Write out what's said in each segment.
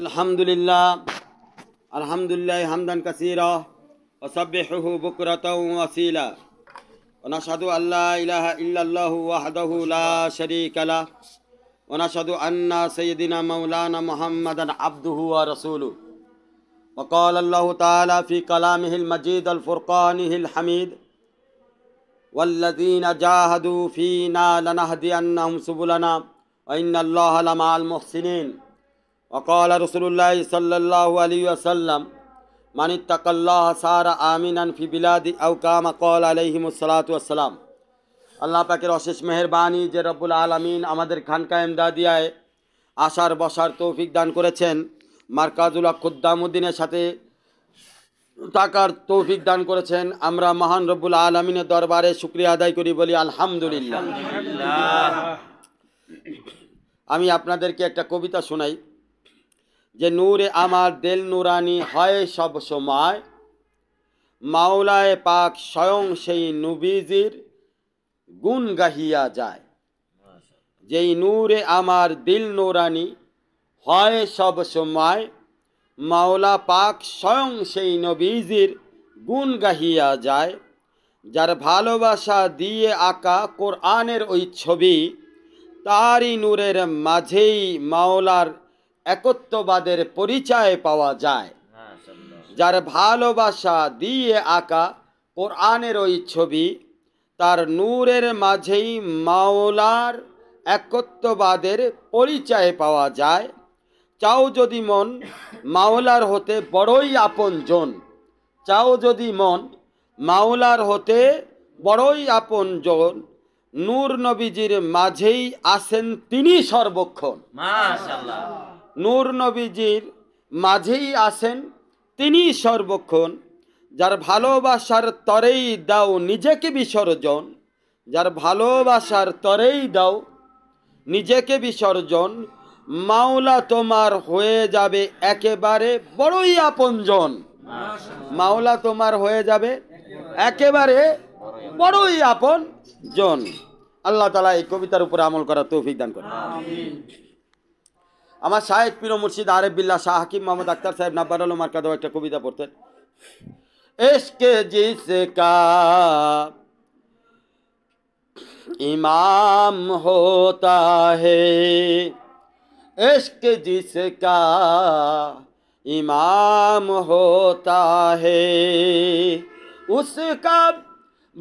الحمد لله الحمد لله حمدا كثيرا وسبحه بكرة وصيلا ونشهد أن لا إله إلا الله وحده لا شريك له ونشهد أن سيدنا مولانا محمدا عبده ورسوله وقال الله تعالى في كلامه المجيد الفرقانه الحميد والذين جاهدوا فينا لنهدئنهم سبلنا وإن الله لمع المحسنين وقال رسول الله صلى الله عليه وسلم من اتق الله صار آمنا في بلاد أو كما قال عليهم الصلاة والسلام আল্লাহ পাকের অশেষ মেহরবানি যে রব্বুল আলমিন আমাদের খানকা এমদাদিয়ায় আসার বসার তৌফিক দান করেছেন মার্কাজুল খুদ্দামুদ্দিনের সাথে টাকার তৌফিক দান করেছেন আমরা মহান রব্বুল আলমিনের দরবারে শুক্রিয়া আদায় করি বলি আলহামদুলিল্লাহ আমি আপনাদেরকে একটা কবিতা শোনাই যে নূরে আমার দেল নুরানি হয় সব সময় মাওলায় পাক স্বয়ং সেই নুবিজির গুণ গাহিয়া যায় যেই নূরে আমার দিল নোরানি হয় সব সময় মাওলা পাক স্বয়ং সেই নবীজির গুণ গাহিয়া যায় যার ভালোবাসা দিয়ে আঁকা কোরআনের ওই ছবি তারই নূরের মাঝেই মাওলার একত্ববাদের পরিচয় পাওয়া যায় যার ভালোবাসা দিয়ে আঁকা কোরআনের ওই ছবি তার নূরের মাঝেই মাওলার একত্ববাদের পরিচয় পাওয়া যায় চাও যদি মন মাওলার হতে বড়ই আপনজন চাও যদি মন মাওলার হতে বড়ই আপনজন নূর নবীজির মাঝেই আসেন তিনি সর্বক্ষণ নূর নবীজির মাঝেই আসেন তিনি সর্বক্ষণ যার ভালোবাসার তরেই দাও নিজেকে বিসর্জন যার ভালোবাসার তরেই দাও নিজেকে বিসর্জন মাওলা তোমার হয়ে যাবে একেবারে বড়ই আপনজন মাওলা তোমার হয়ে যাবে একেবারে বড়ই আপন জন আল্লাহ তালা এই কবিতার উপর আমল করা তৌফিক দান করে আমার সাহেব পীর মুর্শিদ আরেফ বিল্লা শাহ হাকিম মোহাম্মদ আক্তার সাহেব নাব্বার আলম আর একটা কবিতা পড়তেন এসকে জিসে ইমাম হোতা হে এসকে जिसका ইমাম होता হে উসকা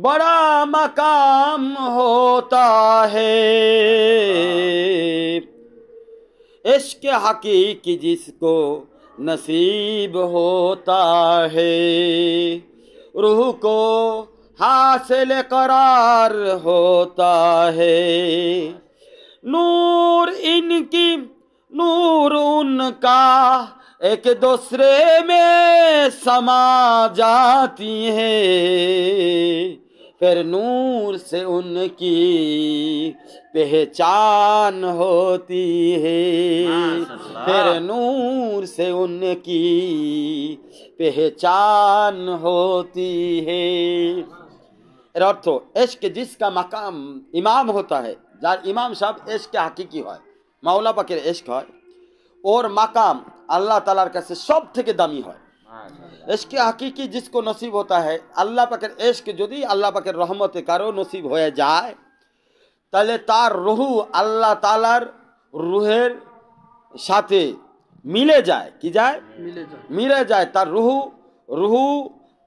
বড়া মকাম होता হে इश्क हकीकी जिसको नसीब होता है रूह को हासिल करार होता है नूर इनकी नूर उनका एक दूसरे में समा जाती है तेरे नूर से उनकी पहचान होती है तेरे नूर से उनकी पहचान होती है এর অর্থ এসকে যার مقام ইমাম होता है जान ইমাম সাহেব এসকে হাকিকি হয় মাওলানা পাকের এসকে হয় ওর مقام আল্লাহ তলার কাছে সবথেকে দামি হয় এশকে হাকিকি জিসকো নসিব হতা হয় আল্লাহ পাকের এশক যদি আল্লাহ পাকের রহমতে কারো নসিব হয়ে যায় তাহলে তার রুহু আল্লাহ তালার রুহের সাথে মিলে যায় কি যায় মিলে যায় মিলে যায় তার রুহু রুহু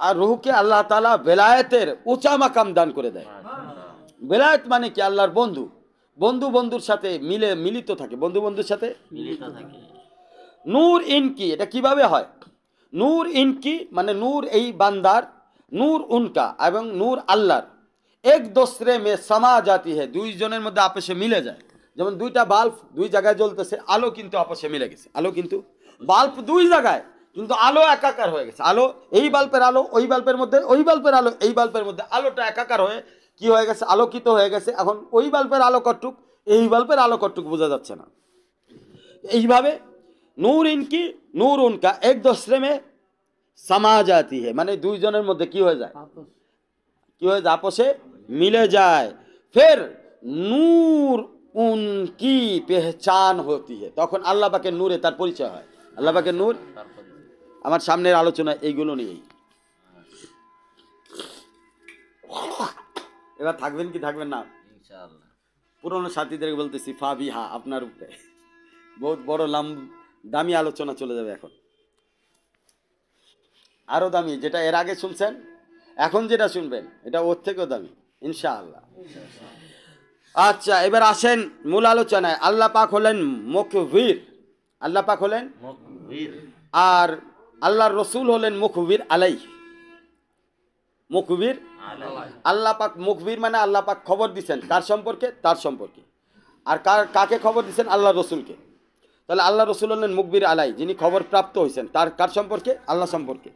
আর রুহুকে আল্লাহ তালা বেলায়েতের উঁচা মাকাম দান করে দেয় বেলায়েত মানে কি আল্লাহর বন্ধু বন্ধু বন্ধুর সাথে মিলে মিলিত থাকে বন্ধু বন্ধুর সাথে মিলিত থাকে নূর ইন কি এটা কিভাবে হয় নূর ইনকি মানে নূর এই বান্দার নূর উনকা এবং নূর আল্লাহর এক দোসরে মে সমা জাতি হে দুইজনের মধ্যে আপসে মিলে যায় যেমন দুইটা বাল্ব দুই জায়গায় জ্বলতেছে আলো কিন্তু আপসে মিলে গেছে আলো কিন্তু বাল্ব দুই জায়গায় কিন্তু আলো একাকার হয়ে গেছে আলো এই বাল্বের আলো ওই বাল্বের মধ্যে ওই বাল্বের আলো এই বাল্বের মধ্যে আলোটা একাকার হয়ে কি হয়ে গেছে আলোকিত হয়ে গেছে এখন ওই বাল্বের আলো কটুক এই বাল্বের আলো কটুক বোঝা যাচ্ছে না এইভাবে নূর ইনকি নূর উনকা এক দশরে মে সামা জাতি হে মানে দুইজনের মধ্যে কি হয়ে যায় কি হয়ে যায় আপসে মিলে যায় ফের নূর উনকি পেহচান হতি হে তখন আল্লাহ বাকে নূরে তার পরিচয় হয় আল্লাহ বাকে নূর আমার সামনের আলোচনা এইগুলো নিয়েই এবার থাকবেন কি থাকবেন না পুরনো সাথীদের বলতেছি হা আপনার উপরে বহুত বড় লাম দামি আলোচনা চলে যাবে এখন আরও দামি যেটা এর আগে শুনছেন এখন যেটা শুনবেন এটা ওর থেকেও দামি ইনশাআল্লাহ আচ্ছা এবার আসেন মূল আলোচনায় আল্লাহ পাক হলেন মুখভির আল্লাহ পাক হলেন আর আল্লাহর রসুল হলেন মুখবির আলাই মুখবির আল্লাহ পাক মুখবির মানে আল্লাহ পাক খবর দিচ্ছেন তার সম্পর্কে তার সম্পর্কে আর কার কাকে খবর দিচ্ছেন আল্লাহ রসুলকে তাহলে আল্লাহ রসুল হলেন মুকবির আলাই যিনি খবর প্রাপ্ত হয়েছেন তার কার সম্পর্কে আল্লাহ সম্পর্কে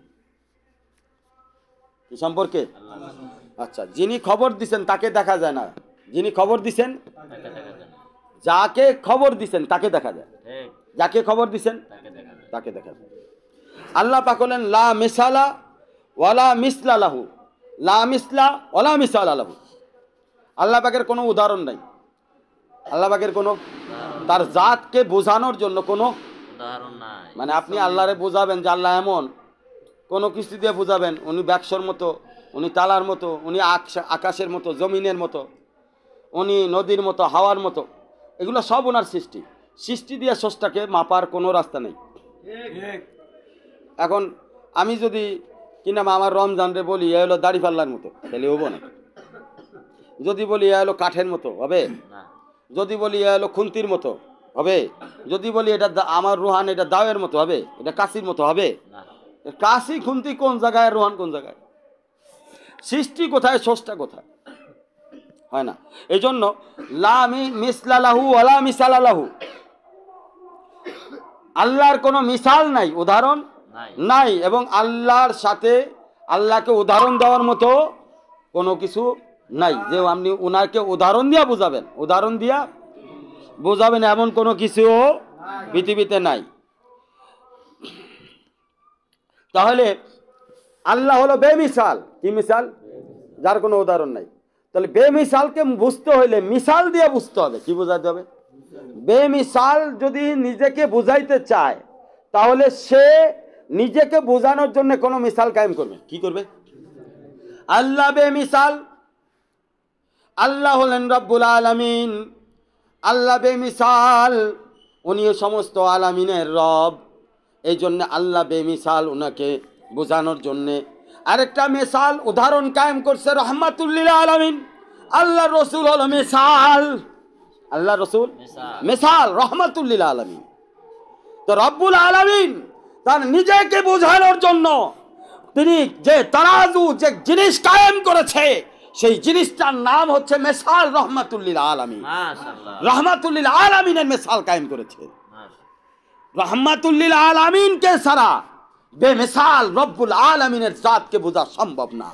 সম্পর্কে আচ্ছা যিনি খবর দিছেন তাকে দেখা যায় না যিনি খবর দিছেন যাকে খবর দিছেন তাকে দেখা যায় যাকে খবর দিছেন তাকে দেখা যায় আল্লাহ পাক হলেন লা মিসালা ওয়ালা মিসলা লাহু লা মিসলা ওয়ালা মিসাল আলাহু আল্লাহ পাকের কোনো উদাহরণ নাই আল্লাহবাগের কোনো তার জাতকে বোঝানোর জন্য কোনো মানে আপনি আল্লাহরে বোঝাবেন যে আল্লাহ এমন কোনো কিস্তি দিয়ে বোঝাবেন উনি ব্যবসার মতো উনি তালার মতো উনি আকাশের মতো জমিনের মতো উনি নদীর মতো হাওয়ার মতো এগুলো সব ওনার সৃষ্টি সৃষ্টি দিয়ে সষ্টাকে মাপার কোনো রাস্তা নেই এখন আমি যদি কিনা আমার রমজানরে বলি এ হলো দাড়ি পাল্লার মতো তাহলে হবো না যদি বলি এ হলো কাঠের মতো হবে না যদি বলি এ হলো খুন্তির মতো হবে যদি বলি এটা আমার রুহান এটা দাওয়ের মতো হবে এটা কাশির মতো হবে কাশি খুন্তি কোন জায়গায় রুহান কোন জায়গায় সৃষ্টি কোথায় সষ্টা কোথায় হয় না এই জন্য লামি মিসলালাহু আলা মিসালালাহু আল্লাহর কোনো মিসাল নাই উদাহরণ নাই এবং আল্লাহর সাথে আল্লাহকে উদাহরণ দেওয়ার মতো কোনো কিছু নাই যে আপনি ওনাকে উদাহরণ দিয়া বোঝাবেন উদাহরণ দিয়া বোঝাবেন এমন কোনো কিছুও পৃথিবীতে নাই তাহলে আল্লাহ হলো বেমিশাল কি মিশাল যার কোনো উদাহরণ নাই তাহলে বেমিশালকে বুঝতে হইলে মিশাল দিয়ে বুঝতে হবে কি বোঝাতে হবে বেমিশাল যদি নিজেকে বুঝাইতে চায় তাহলে সে নিজেকে বোঝানোর জন্য কোনো মিশাল কায়েম করবে কি করবে আল্লাহ বেমিশাল আল্লাহ হলেন রব্বুল আলমিন আল্লাহ বেমিসাল উনি সমস্ত আলামিনের রব এই জন্যে আল্লাহ বেমিসাল ওনাকে বোঝানোর জন্যে আরেকটা মিসাল উদাহরণ কায়েম করছে রহমাতুল্লিল আলমিন আল্লাহ রসুল হল মেসাল আল্লাহ রসুল মেসাল রহমাতুল্লিল আলমিন তো রব্বুল আলমিন তার নিজেকে বোঝানোর জন্য তিনি যে তারাজু যে জিনিস কায়েম করেছে সেই জিনিসটার নাম হচ্ছে মেসাল রহমাতুল্লিল আলমী রহমাতুল্লিল আলমিনের মেসাল কায়েম করেছে রহমাতুল্লিল আলমিনকে সারা বেমিসাল রব্বুল আলমিনের জাতকে বোঝা সম্ভব না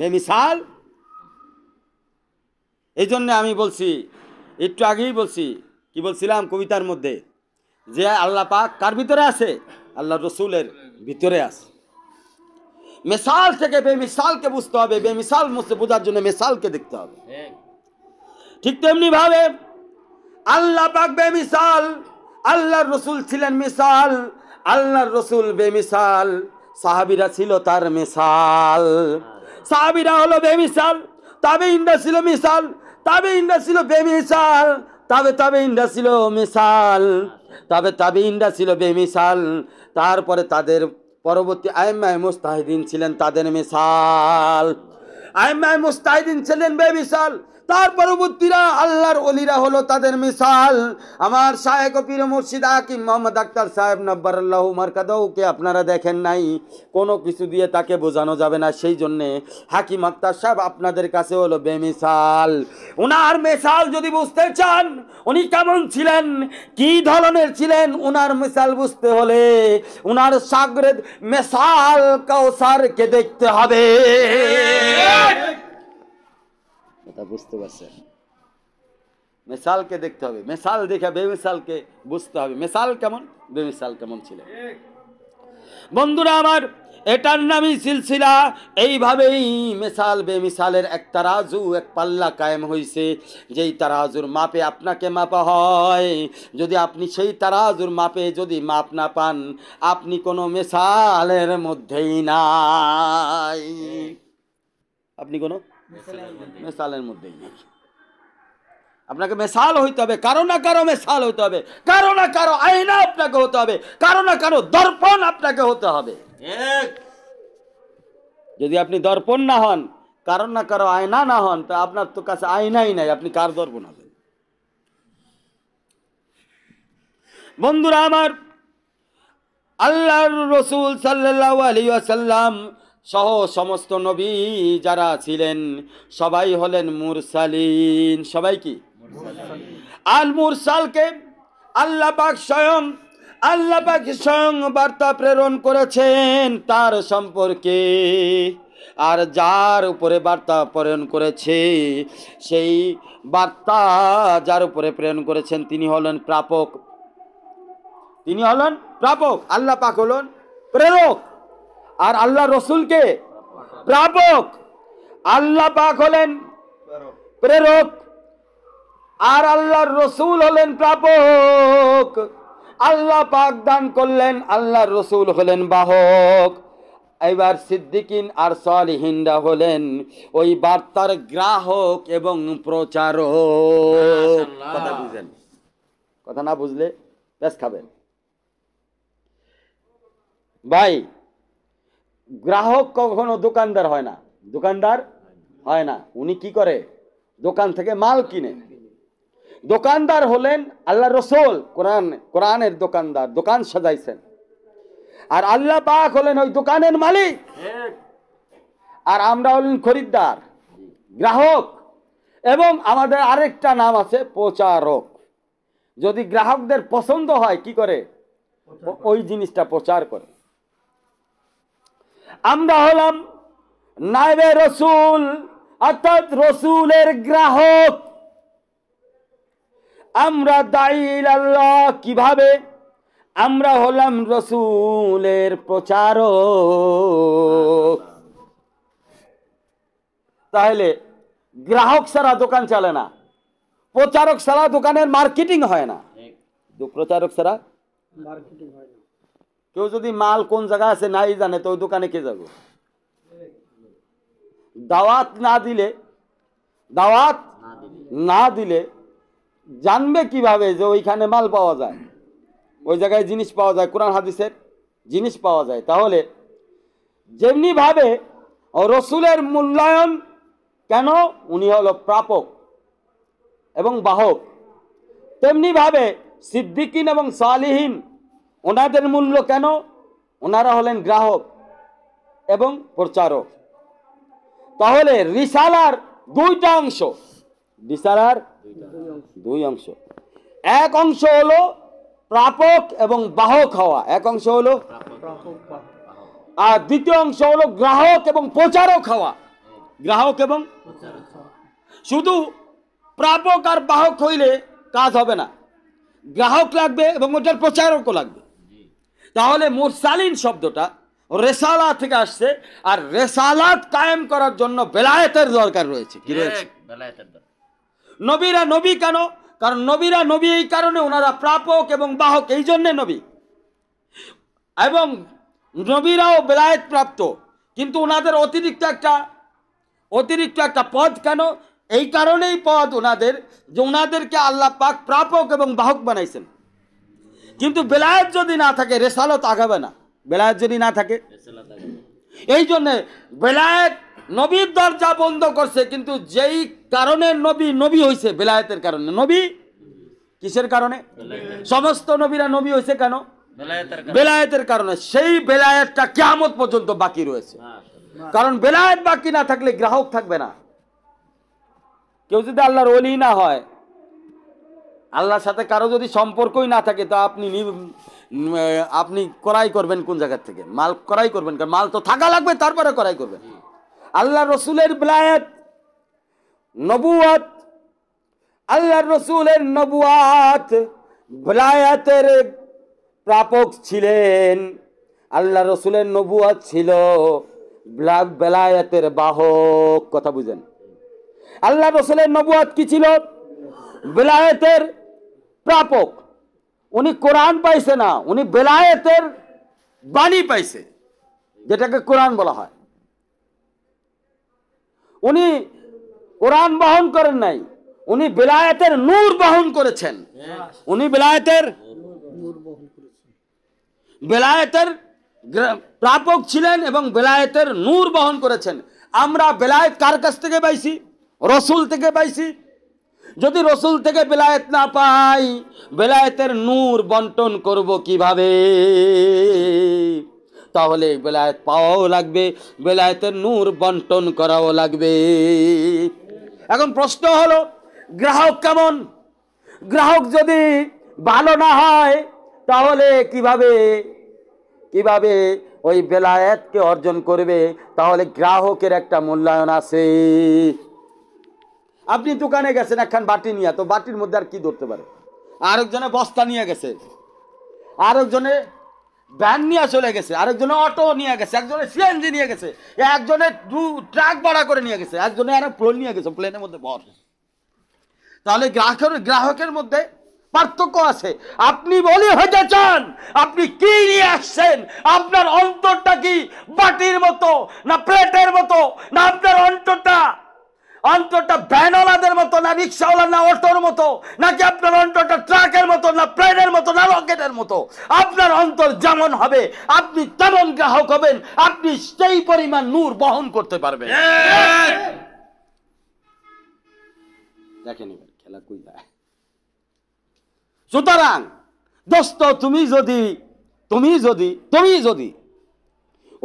বেমিসাল এই জন্যে আমি বলছি একটু আগেই বলছি কি বলছিলাম কবিতার মধ্যে যে আল্লাহ পাক কার ভিতরে আছে আল্লাহ রসুলের ভিতরে আছে মেসাল থেকে বেমিসালকে বুঝতে হবে বেমিসাল বোঝার জন্য মেসালকে দেখতে হবে হ্যাঁ। ঠিক তেমনি ভাবে আল্লাহ পাক বেমিসাল আল্লাহর রসুল ছিলেন মিসাল আল্লাহর রসুল বেমিসাল সাহাবিরা ছিল তার মিসাল সাহাবিরা হলো বেমিসাল তবে ইন্দা ছিল মিসাল তবে ইন্দা ছিল বেমিসাল তবে তবে ইন্দা ছিল মিসাল তবে তবে ইন্দা ছিল বেমিসাল তারপরে তাদের পরবর্তী আইম্মাই মুস্তাহিদিন ছিলেন তাদের মিশাল আইম্মাই মুস্তাহিদিন ছিলেন বেবিশাল তার পরবর্তীরা আল্লাহর অলিরা হলো তাদের মিশাল আমার সাহেব পীর মুর্শিদ আকিম মোহাম্মদ আক্তার সাহেব নব্বর আল্লাহ মার্কাদৌকে আপনারা দেখেন নাই কোনো কিছু দিয়ে তাকে বোঝানো যাবে না সেই জন্যে হাকিম আক্তার সাহেব আপনাদের কাছে হলো বেমিশাল ওনার মিশাল যদি বুঝতে চান উনি কেমন ছিলেন কি ধরনের ছিলেন ওনার মিশাল বুঝতে হলে ওনার সাগরে মেশাল কাউসারকে দেখতে হবে এটা বুঝতে পারছেন মেশালকে দেখতে হবে মেশাল দেখে বেমিশালকে বুঝতে হবে মেশাল কেমন বেমিশাল কেমন ছিল বন্ধুরা আমার এটার নামই সিলসিলা এইভাবেই মেশাল বেমিশালের এক তারাজু এক পাল্লা কায়েম হয়েছে যেই তারাজুর মাপে আপনাকে মাপা হয় যদি আপনি সেই তারাজুর মাপে যদি মাপ না পান আপনি কোনো মেশালের মধ্যেই নাই আপনি কোনো মেসালের মধ্যেই নেই আপনাকে মেশাল হইতে হবে কারো না কারো মেশাল হইতে হবে কারো না কারো আয়না আপনাকে হতে হবে কারো না কারো দর্পণ আপনাকে হতে হবে যদি আপনি দর্পণ না হন কারো না কারো আয়না না হন তা আপনার তো কাছে আয়নাই নাই আপনি কার দর্পণ হবেন বন্ধুরা আমার আল্লাহ রসুল সাল্লাহ আলী আসাল্লাম সহ সমস্ত নবী যারা ছিলেন সবাই হলেন মুরসালিন সবাই কি আল মুরসালকে আল্লাহ পাক স্বয়ং আল্লাহ পাক স্বয়ং বার্তা প্রেরণ করেছেন তার সম্পর্কে আর যার উপরে বার্তা প্রেরণ করেছে সেই বার্তা যার উপরে প্রেরণ করেছেন তিনি হলেন প্রাপক তিনি হলেন প্রাপক আল্লাহ পাক হলেন প্রেরক আর আল্লাহ রসুলকে প্রাপক আল্লাহ পাক হলেন প্রেরক আর আল্লাহ রসুল হলেন প্রাপক আল্লাহ পাক দান করলেন আল্লাহ রসুল হলেন বাহক এবার সিদ্দিকিন আর সলিহিনরা হলেন ওই বার্তার গ্রাহক এবং প্রচারক কথা বুঝেন কথা না বুঝলে বেশ খাবেন ভাই গ্রাহক কখনো দোকানদার হয় না দোকানদার হয় না উনি কি করে দোকান থেকে মাল কিনে দোকানদার হলেন আল্লাহ রসুল কোরআন কোরআনের দোকানদার দোকান সাজাইছেন আর আল্লাহ পাক হলেন ওই দোকানের মালিক আর আমরা হলেন খরিদ্দার গ্রাহক এবং আমাদের আরেকটা নাম আছে প্রচারক যদি গ্রাহকদের পছন্দ হয় কি করে ওই জিনিসটা প্রচার করে আমরা হলাম নাইবে রসুল অর্থাৎ রসুলের গ্রাহক আমরা দাইল আল্লাহ কিভাবে আমরা হলাম রসুলের প্রচারক তাহলে গ্রাহক ছাড়া দোকান চলে না প্রচারক ছাড়া দোকানের মার্কেটিং হয় না প্রচারক ছাড়া মার্কেটিং হয় না কেউ যদি মাল কোন জায়গায় আছে নাই জানে তো ওই দোকানে কে যাবে দাওয়াত না দিলে দাওয়াত না দিলে জানবে কিভাবে যে ওইখানে মাল পাওয়া যায় ওই জায়গায় জিনিস পাওয়া যায় কোরআন হাদিসের জিনিস পাওয়া যায় তাহলে যেমনিভাবে রসুলের মূল্যায়ন কেন উনি হলো প্রাপক এবং বাহক তেমনিভাবে সিদ্দিকিন এবং সালিহীন ওনাদের মূল্য কেন ওনারা হলেন গ্রাহক এবং প্রচারক তাহলে রিসালার দুইটা অংশ রিসালার দুই অংশ এক অংশ হলো প্রাপক এবং বাহক হওয়া এক অংশ হলো আর দ্বিতীয় অংশ হলো গ্রাহক এবং প্রচারক হওয়া গ্রাহক এবং শুধু প্রাপক আর বাহক হইলে কাজ হবে না গ্রাহক লাগবে এবং ওটার প্রচারকও লাগবে তাহলে মুরসালিন শব্দটা রেসালা থেকে আসছে আর রেসালাত কায়েম করার জন্য বেলায়েতের দরকার রয়েছে কি রয়েছে নবীরা নবী কেন কারণ নবীরা নবী এই কারণে ওনারা প্রাপক এবং বাহক এই জন্যে নবী এবং নবীরাও বেলায়েত প্রাপ্ত কিন্তু ওনাদের অতিরিক্ত একটা অতিরিক্ত একটা পদ কেন এই কারণেই পদ ওনাদের যে ওনাদেরকে আল্লাহ পাক প্রাপক এবং বাহক বানাইছেন কিন্তু বেলায়ত যদি না থাকে রেসালত আগাবে না বেলায়ত যদি না থাকে এই জন্যে বেলায়ত নবীর দরজা বন্ধ করছে কিন্তু যেই কারণে নবী নবী হয়েছে বেলায়তের কারণে নবী কিসের কারণে সমস্ত নবীরা নবী হয়েছে কেন বেলায়তের কারণে সেই বেলায়তটা কেমন পর্যন্ত বাকি রয়েছে কারণ বেলায়ত বাকি না থাকলে গ্রাহক থাকবে না কেউ যদি আল্লাহর অলি না হয় আল্লাহর সাথে কারো যদি সম্পর্কই না থাকে তো আপনি আপনি করাই করবেন কোন জায়গার থেকে মাল করাই করবেন কারণ মাল তো থাকা লাগবে তারপরে করাই করবেন আল্লাহ রসুলের ব্লায়ত নবুয়াত আল্লাহ রসুলের নবুয়াত ব্লায়াতের প্রাপক ছিলেন আল্লাহ রসুলের নবুয়াত ছিল বেলায়াতের বাহক কথা বুঝেন আল্লাহ রসুলের নবুয়াত কি ছিল বেলায়েতের প্রাপক উনি কোরআন পাইছে না উনি বেলায়েতের বাণী পাইছে যেটাকে কোরআন বলা হয় উনি কোরআন বহন করেন নাই উনি বেলায়েতের নূর বহন করেছেন উনি বেলায়েতের বেলায়েতের প্রাপক ছিলেন এবং বেলায়েতের নূর বহন করেছেন আমরা বেলায়েত কার কাছ থেকে পাইছি রসুল থেকে পাইছি যদি রসুল থেকে বেলায়েত না পাই বেলায়েতের নূর বন্টন করব কিভাবে তাহলে বেলায়েত পাওয়াও লাগবে বেলায়েতের নূর বন্টন করাও লাগবে এখন প্রশ্ন হলো গ্রাহক কেমন গ্রাহক যদি ভালো না হয় তাহলে কিভাবে কিভাবে ওই বেলায়েতকে অর্জন করবে তাহলে গ্রাহকের একটা মূল্যায়ন আছে আপনি দোকানে গেছেন একখান বাটি নিয়ে তো বাটির মধ্যে আর কি ধরতে পারে আরেকজনে বস্তা নিয়ে গেছে আরেকজনে ভ্যান নিয়ে চলে গেছে আরেকজনে অটো নিয়ে গেছে একজনে সিএনজি নিয়ে গেছে একজনে দু ট্রাক ভাড়া করে নিয়ে গেছে একজনে আরো প্লেন নিয়ে গেছে প্লেনের মধ্যে ভর তাহলে গ্রাহকের গ্রাহকের মধ্যে পার্থক্য আছে আপনি বলি হতে চান আপনি কি নিয়ে আসছেন আপনার অন্তরটা কি বাটির মতো না প্লেটের মতো না আপনার অন্তরটা অন্তরটা ভ্যানওয়ালাদের মতো না রিক্সাওয়ালা না অটোর মতো নাকি আপনার অন্তরটা ট্রাকের মতো না প্লেনের মতো না রকেটের মতো আপনার অন্তর যেমন হবে আপনি তেমন গ্রাহক হবেন আপনি সেই পরিমাণ নূর বহন করতে পারবেন দেখেন এবার খেলা কই সুতরাং দোস্ত তুমি যদি তুমি যদি তুমি যদি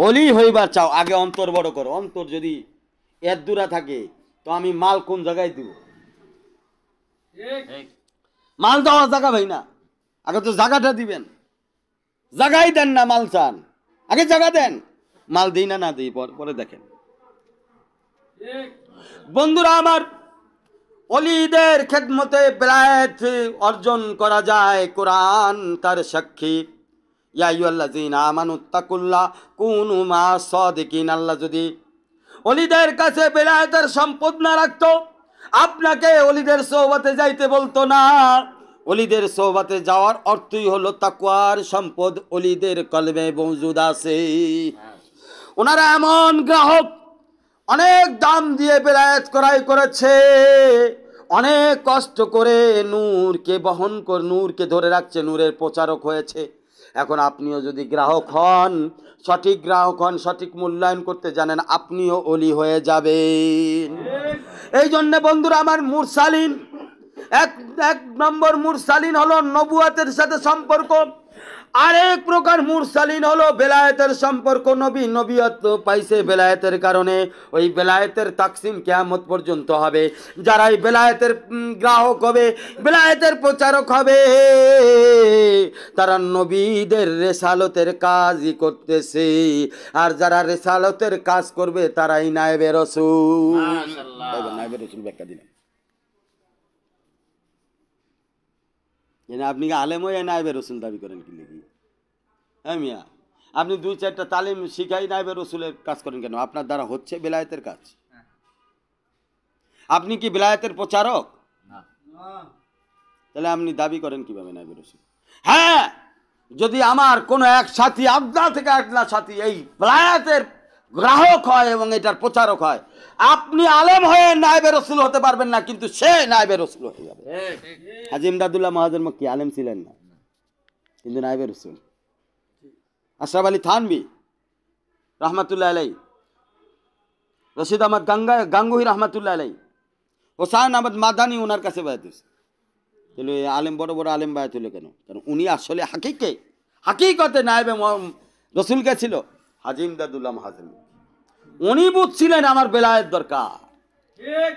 অলি হইবার চাও আগে অন্তর বড় করো অন্তর যদি এর দূরা থাকে তো আমি মাল কোন জায়গায় দিব মাল দেওয়ার জায়গা ভাই না আগে তো জায়গাটা দিবেন জায়গাই দেন না মাল চান আগে জায়গা দেন মাল দিই না না দিই পরে দেখেন বন্ধুরা আমার অলিদের খেদমতে বেলায়েত অর্জন করা যায় কোরআন তার সাক্ষী আল্লাহ জিন আমানুত্তাকুল্লা কোন মা সদিন আল্লাহ যদি অলিদের কাছে বেলায়েতের সম্পদ না রাখতো আপনাকে অলিদের সৌবাতে যাইতে বলতো না অলিদের সৌবাতে যাওয়ার অর্থই হলো তাকুয়ার সম্পদ অলিদের কলমে মজুদ আছে ওনারা এমন গ্রাহক অনেক দাম দিয়ে বেলায়েত করাই করেছে অনেক কষ্ট করে নূরকে বহন করে নূরকে ধরে রাখছে নূরের প্রচারক হয়েছে এখন আপনিও যদি গ্রাহক হন সঠিক গ্রাহক হন সঠিক মূল্যায়ন করতে জানেন আপনিও অলি হয়ে যাবেন এই জন্যে বন্ধুরা আমার মুরসালিন এক এক নম্বর মুরসালিন হলো নবুয়াতের সাথে সম্পর্ক আরেক প্রকার মুরসালিন হলো বেলায়েতের সম্পর্ক নবী নবীয়ত পাইছে বেলায়েতের কারণে ওই বেলায়েতের তাকসিম কেয়ামত পর্যন্ত হবে যারা এই বেলায়েতের গ্রাহক হবে বেলায়েতের প্রচারক হবে তারা নবীদের রেসালতের কাজই করতেছে আর যারা রেসালতের কাজ করবে তারাই নায়েবে রসুল নায়েবে ব্যাখ্যা দিলেন আপনি আলেম হয়ে নায়েবে রসুল দাবি করেন কি হ্যাঁ মিয়া আপনি দুই চারটা তালিম শিখাই নাইবে রসুলের কাজ করেন কেন আপনার দ্বারা হচ্ছে বেলায়েতের কাজ হ্যাঁ। আপনি কি বেলায়েতের প্রচারক তাহলে আপনি দাবি করেন কিভাবে নাইবে রসুল হ্যাঁ যদি আমার কোনো এক সাথী আবদা থেকে একলা সাথী এই বেলায়েতের গ্রাহক হয় এবং এটার প্রচারক হয় আপনি আলেম হয়ে নাইবে রসুল হতে পারবেন না কিন্তু সে নাইবে রসুল হয়ে যাবে হাজি ইমদাদুল্লাহ মহাজন্ম কি আলেম ছিলেন না কিন্তু নাইবে রসুল আশরাফ আলী থানবি রহমাতুল্লাহ আলাই রশিদ আহমদ গঙ্গা গাঙ্গুহি রহমাতুল্লাহ আলাই হোসায়ন আহমদ মাদানি ওনার কাছে বায়াত হয়েছে তাহলে আলেম বড় বড় আলেম বায়াত হলো কেন কারণ উনি আসলে হাকিকে হাকিকতে নায়েবে রসুলকে ছিল হাজিম দাদুল্লাম হাজিম উনি বুঝছিলেন আমার বেলায়ের দরকার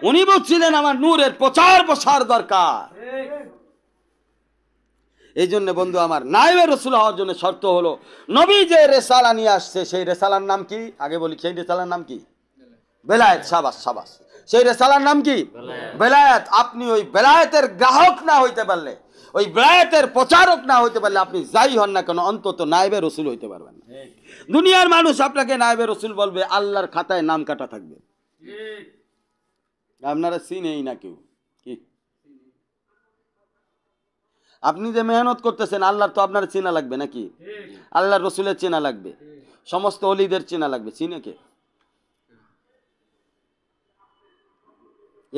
উনি বুঝছিলেন আমার নূরের প্রচার প্রসার দরকার এই জন্য বন্ধু আমার নাইবে রসুল হওয়ার জন্য শর্ত হলো নবী যে রেসালা নিয়ে আসছে সেই রেসালার নাম কি আগে বলি সেই রেসালার নাম কি বেলায়েত সাবাস সাবাস সেই রেসালার নাম কি বেলায়েত আপনি ওই বেলায়েতের গ্রাহক না হইতে পারলে ওই বেলায়েতের প্রচারক না হইতে পারলে আপনি যাই হন না কেন অন্তত নাইবে রসুল হইতে পারবেন না দুনিয়ার মানুষ আপনাকে নাইবে রসুল বলবে আল্লাহর খাতায় নাম কাটা থাকবে আপনারা চিনেই না কেউ আপনি যে মেহনত করতেছেন আল্লাহর তো আপনার চেনা লাগবে নাকি আল্লাহর রসুলের চেনা লাগবে সমস্ত অলিদের চেনা লাগবে চিনে কে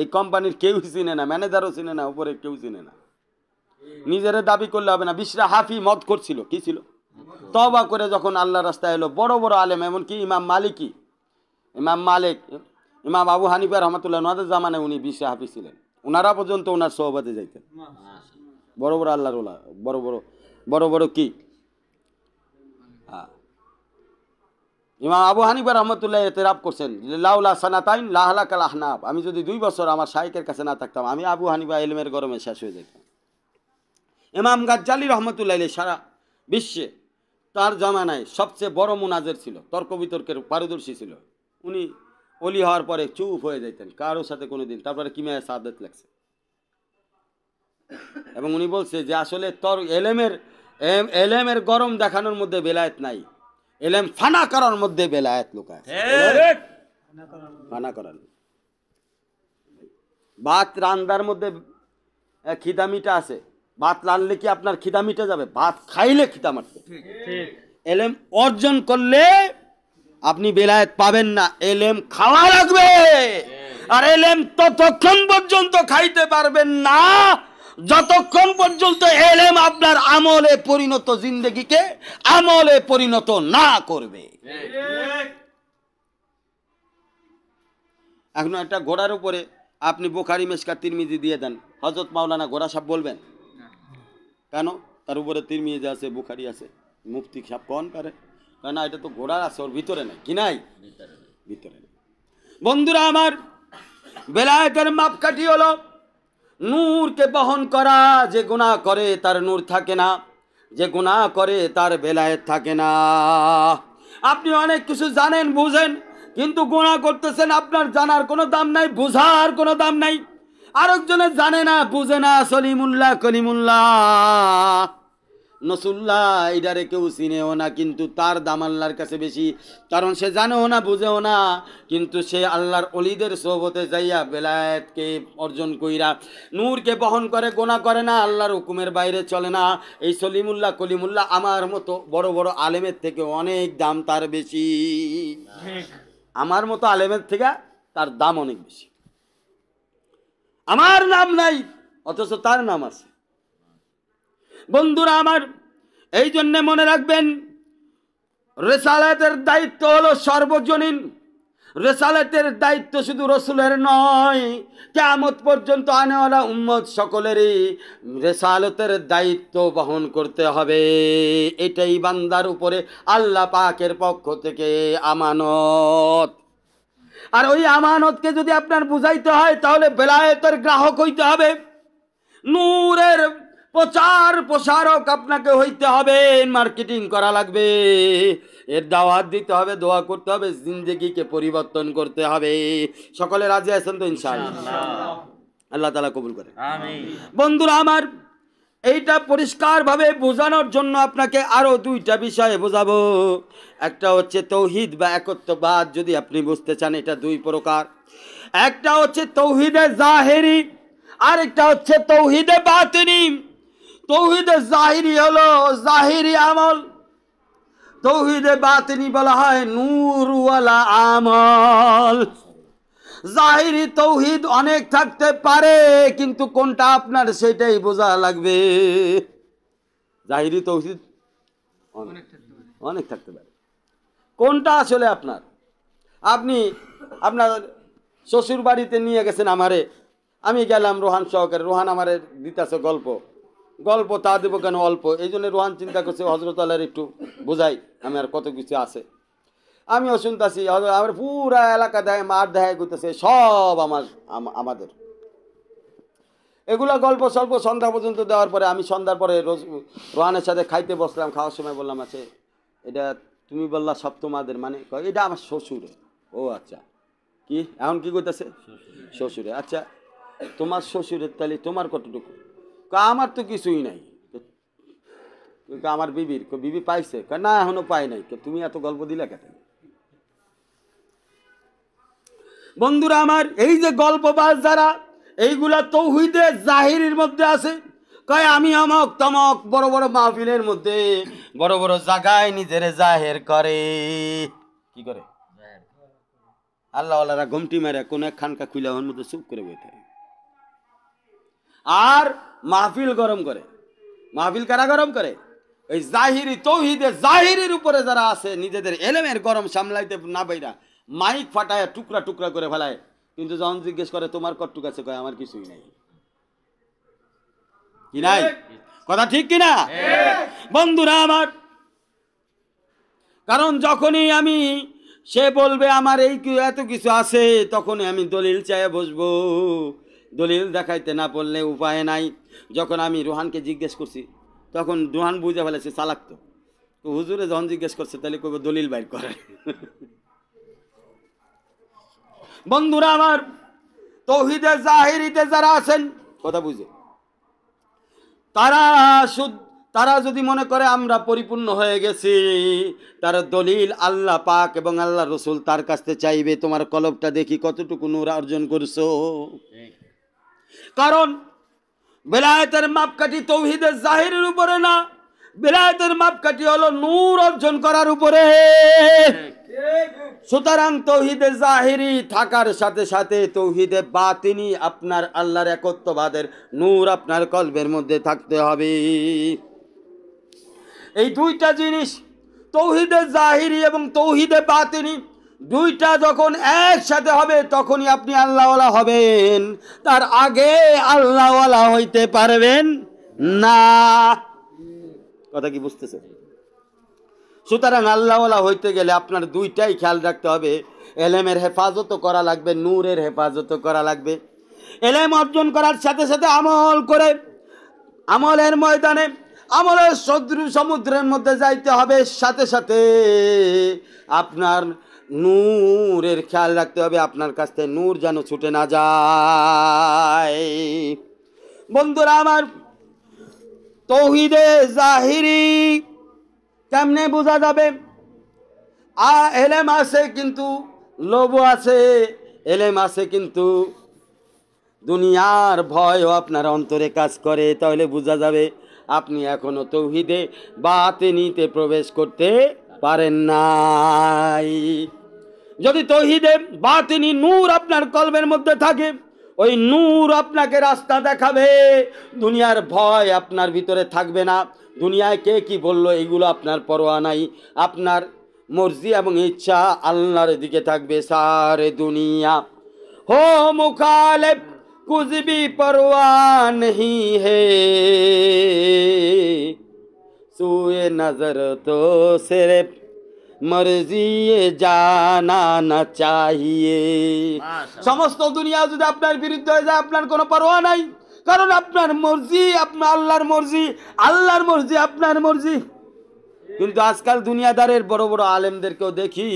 এই কোম্পানির কেউ চিনে না ম্যানেজারও চিনে না উপরে কেউ চিনে না নিজের দাবি করলে হবে না বিশরা হাফি মদ করছিল কি ছিল তবা করে যখন আল্লাহ রাস্তায় এলো বড় বড় আলেম এমনকি ইমাম মালিকই ইমাম মালিক ইমাম আবু হানিফা রহমতুল্লাহ নাদের জামানে উনি বিশ্রা হাফি ছিলেন ওনারা পর্যন্ত ওনার সহবাদে যাইতেন বড় বড় আল্লাহর ওলা বড় বড় বড় বড় কি হ্যাঁ। ইমাম আবু হানিবা রহমতুল্লাহ এতেরাব করছেন লাউলা সানাতাইন লাহলা কাল আহনাব আমি যদি দুই বছর আমার শাইকের কাছে না থাকতাম আমি আবু হানিবা এলমের গরমে শেষ হয়ে যেতাম ইমাম গাজ্জালি রহমতুল্লাহ সারা বিশ্বে তার জমানায় সবচেয়ে বড় মুনাজের ছিল তর্ক বিতর্কের পারদর্শী ছিল উনি অলি হওয়ার পরে চুপ হয়ে যেতেন কারোর সাথে কোনো দিন তারপরে কিমায় সাদত লাগছে এবং উনি বলছে যে আসলে তর এলেমের এলেমের গরম দেখানোর মধ্যে বেলায়েত নাই এলেম ফানা করার মধ্যে বেলায়েত লুকায় ফানা করার ভাত রান্দার মধ্যে খিদা মিটা আছে ভাত রানলে কি আপনার খিদা মিটে যাবে ভাত খাইলে খিদা মারবে এলেম অর্জন করলে আপনি বেলায়েত পাবেন না এলেম খাওয়া লাগবে আর এলেম ততক্ষণ পর্যন্ত খাইতে পারবেন না যতক্ষণ পর্যন্ত এলেম আপনার আমলে পরিণত জিন্দগিকে আমলে পরিণত না করবে এখন একটা ঘোড়ার উপরে আপনি বোখারি মেসকা তিরমিজি দিয়ে দেন হজরত মাওলানা ঘোড়া সাহেব বলবেন কেন তার উপরে তিরমিজি আছে বোখারি আছে মুফতি সাহেব কন পারে কেন এটা তো ঘোড়ার আছে ওর ভিতরে নেই কি নাই ভিতরে বন্ধুরা আমার বেলায়েতের মাপকাঠি হলো নূরকে বহন করা যে গুণা করে তার নূর থাকে না যে গুণা করে তার বেলায়েত থাকে না আপনি অনেক কিছু জানেন বুঝেন কিন্তু গুণা করতেছেন আপনার জানার কোনো দাম নাই বুঝার কোনো দাম নাই আরেকজনে জানে না বুঝে না সলিমুল্লাহ কলিমুল্লাহ নসুল্লাহ এটারে কেউ চিনেও না কিন্তু তার দাম আল্লাহর কাছে বেশি কারণ সে জানেও না বুঝেও না কিন্তু সে আল্লাহর অলিদের সোহবতে যাইয়া বেলায়েতকে অর্জন কইরা নূরকে বহন করে গোনা করে না আল্লাহর হুকুমের বাইরে চলে না এই সলিমুল্লাহ কলিমুল্লাহ আমার মতো বড় বড় আলেমের থেকে অনেক দাম তার বেশি আমার মতো আলেমের থেকে তার দাম অনেক বেশি আমার নাম নাই অথচ তার নাম আছে বন্ধুরা আমার এই জন্য মনে রাখবেন রেসালাতের দায়িত্ব হলো সর্বজনীন রেসালাতের দায়িত্ব শুধু রসুলের নয় কেমত পর্যন্ত আনেওয়ালা উম্মত সকলেরই রেসালতের দায়িত্ব বহন করতে হবে এটাই বান্দার উপরে আল্লাহ পাকের পক্ষ থেকে আমানত আর ওই আমানতকে যদি আপনার বুঝাইতে হয় তাহলে বেলায়তের গ্রাহক হইতে হবে নূরের প্রচার প্রসারক আপনাকে হইতে হবে মার্কেটিং করা লাগবে এর দাওয়াত দিতে হবে দোয়া করতে হবে জিন্দগিকে পরিবর্তন করতে হবে সকলে রাজি আছেন তো ইনশাআল্লাহ আল্লাহ তালা কবুল করে বন্ধুরা আমার এইটা পরিষ্কারভাবে বোঝানোর জন্য আপনাকে আরও দুইটা বিষয়ে বোঝাবো একটা হচ্ছে তৌহিদ বা একত্ববাদ যদি আপনি বুঝতে চান এটা দুই প্রকার একটা হচ্ছে তৌহিদে জাহেরি আরেকটা হচ্ছে তৌহিদে বাতিনি তৌহিদে জাহিরি হলো জাহিরি আমল তৌহিদে বাতিনি বলা হয় নূরওয়ালা আমল জাহিরি তৌহিদ অনেক থাকতে পারে কিন্তু কোনটা আপনার সেটাই বোঝা লাগবে জাহিরি তৌহিদ অনেক থাকতে পারে কোনটা আসলে আপনার আপনি আপনার শ্বশুর বাড়িতে নিয়ে গেছেন আমারে আমি গেলাম রোহান সহকারে রোহান আমারে দিতাছে গল্প গল্প তা দেবো কেন অল্প এই জন্য রোহান চিন্তা করছে হজরত আল্লাহর একটু বোঝাই আমি আর কত কিছু আছে আমিও শুনতেছি আমার পুরা এলাকা দেয় মার দেয় করতেছে সব আমার আমাদের এগুলো গল্প স্বল্প সন্ধ্যা পর্যন্ত দেওয়ার পরে আমি সন্ধ্যার পরে রোজ রোহানের সাথে খাইতে বসলাম খাওয়ার সময় বললাম আছে আচ্ছা, এটা তুমি বললা সপ্তমাদের মানে এটা আমার শ্বশুরে ও আচ্ছা কি এখন কি করতেছে শ্বশুরে আচ্ছা তোমার শ্বশুরের তাহলে তোমার কতটুকু আমার তো কিছুই নাই আমার বিবির বিবি পাইছে না এখনো পাই নাই তুমি এত গল্প দিলে কেন বন্ধুরা আমার এই যে গল্পবাজ যারা এইগুলা হইতে জাহিরির মধ্যে আছে কয় আমি অমক তমক বড় বড় মাহফিলের মধ্যে বড় বড় জায়গায় নিজের জাহের করে কি করে আল্লাহ ঘুমটি মেরে কোন এক খানকা খুলে আমার মধ্যে চুপ করে বইতে আর মাহফিল গরম করে মাহফিল কারা গরম করে এই জাহিরি তৌহিদে জাহিরির উপরে যারা আছে নিজেদের এলেমের গরম সামলাইতে না বাইরা মাইক ফাটায় টুকরা টুকরা করে ফেলায় কিন্তু যখন জিজ্ঞেস করে তোমার কটটুক আছে কয় আমার কিছুই নাই কি নাই কথা ঠিক কিনা বন্ধুরা আমার কারণ যখনই আমি সে বলবে আমার এই এত কিছু আছে তখনই আমি দলিল চাই বসবো দলিল দেখাইতে না পড়লে উপায় নাই যখন আমি রোহানকে জিজ্ঞেস করছি তখন রোহান বুঝে ফেলেছে চালাক তো হুজুরে যখন জিজ্ঞেস করছে তাহলে কবি দলিল বাইর করে বন্ধুরা আমার তহিদে জাহিরিতে যারা আছেন কথা বুঝে তারা শুদ্ধ তারা যদি মনে করে আমরা পরিপূর্ণ হয়ে গেছি তার দলিল আল্লাহ পাক এবং আল্লাহ রসুল তার কাছে চাইবে তোমার কলবটা দেখি কতটুকু নূর অর্জন করছো কারণ বেলায়েতের মাপকাঠি তৌহিদের জাহিরের উপরে না বেলায়েতের মাপকাঠি হলো নূর অর্জন করার উপরে সুতরাং তৌহিদে জাহিরি থাকার সাথে সাথে তৌহিদে বাতিনি আপনার আল্লাহর একত্ববাদের নূর আপনার কল্পের মধ্যে থাকতে হবে এই দুইটা জিনিস তৌহিদে জাহিরি এবং তৌহিদে বাতিনি দুইটা যখন একসাথে হবে তখনই আপনি আল্লাহওয়ালা হবেন তার আগে আল্লাহওয়ালা হইতে পারবেন না কথা কি বুঝতেছে সুতরাং আল্লাহওয়ালা হইতে গেলে আপনার দুইটাই খেয়াল রাখতে হবে এলেমের হেফাজতও করা লাগবে নূরের হেফাজতও করা লাগবে এলেম অর্জন করার সাথে সাথে আমল করে আমলের ময়দানে আমলের শত্রু সমুদ্রের মধ্যে যাইতে হবে সাথে সাথে আপনার নূরের খেয়াল রাখতে হবে আপনার কাছ থেকে নূর যেন ছুটে না যায় বন্ধুরা আমার তৌহিদে জাহিরি কেমনে বোঝা যাবে আ এলেম আছে কিন্তু লোভ আছে এলেম আছে কিন্তু দুনিয়ার ভয়ও আপনার অন্তরে কাজ করে তাহলে বোঝা যাবে আপনি এখনও তৌহিদে বাতে নিতে প্রবেশ করতে পারেন নাই যদি তহিদে বা তিনি নূর আপনার কলমের মধ্যে থাকে ওই নূর আপনাকে রাস্তা দেখাবে দুনিয়ার ভয় আপনার ভিতরে থাকবে না দুনিয়ায় কে কি বলল এগুলো আপনার পরোয়া নাই আপনার মর্জি এবং ইচ্ছা আল্লাহর দিকে থাকবে সারে দুনিয়া হো মুখালেব কুজবি ভি পরোয়া হে সুয়ে নজর তো সেরেফ মর্জিয়ে জানা না চাহিয়ে সমস্ত দুনিয়া যদি আপনার বিরুদ্ধে হয়ে যায় আপনার কোনো পরোয়া নাই কারণ আপনার মর্জি আপনার আল্লাহর মর্জি আল্লাহর মর্জি আপনার মর্জি কিন্তু আজকাল দুনিয়াদারের বড় বড় আলেমদেরকেও দেখি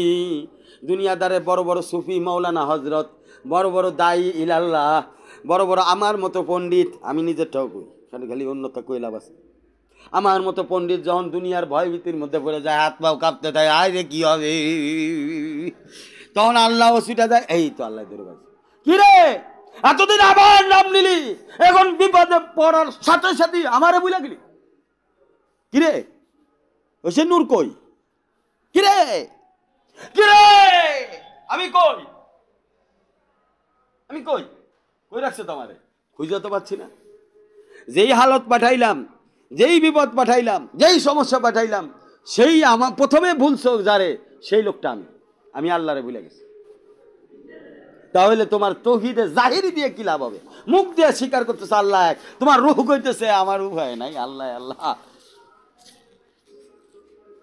দুনিয়াদারের বড় বড় সুফি মৌলানা হজরত বড় বড় দায়ী ইলাল্লাহ বড় বড় আমার মতো পণ্ডিত আমি নিজের ঠকুই খালি অন্যতা আছে আমার মতো পণ্ডিত যখন দুনিয়ার ভয়ভীতির মধ্যে পড়ে যায় হাত পাও কাঁপতে থাকে আয় রে কী হবে তখন আল্লাহ ওসিটা যায় এই তো আল্লাহ দূর গেছে কী রে এতদিন আবার নাম নিলি এখন বিপদে পড়ার সাথে সাথে আমারে বুঝে গেলি রে ও সে নূর কই কিরে কিরে আমি কই আমি কই কই রাখছো তোমারে খুঁজে তো পাচ্ছি না যেই হালত পাঠাইলাম যেই বিপদ পাঠাইলাম যেই সমস্যা পাঠাইলাম সেই আমার প্রথমে ভুল যারে সেই লোকটা আমি আমি আল্লাহরে ভুলে গেছি তাহলে তোমার তহিদে জাহিরি দিয়ে কি লাভ হবে মুখ দিয়ে স্বীকার করতেছে আল্লাহ এক তোমার রুহ কইতেছে আমার উভয় নাই আল্লাহ আল্লাহ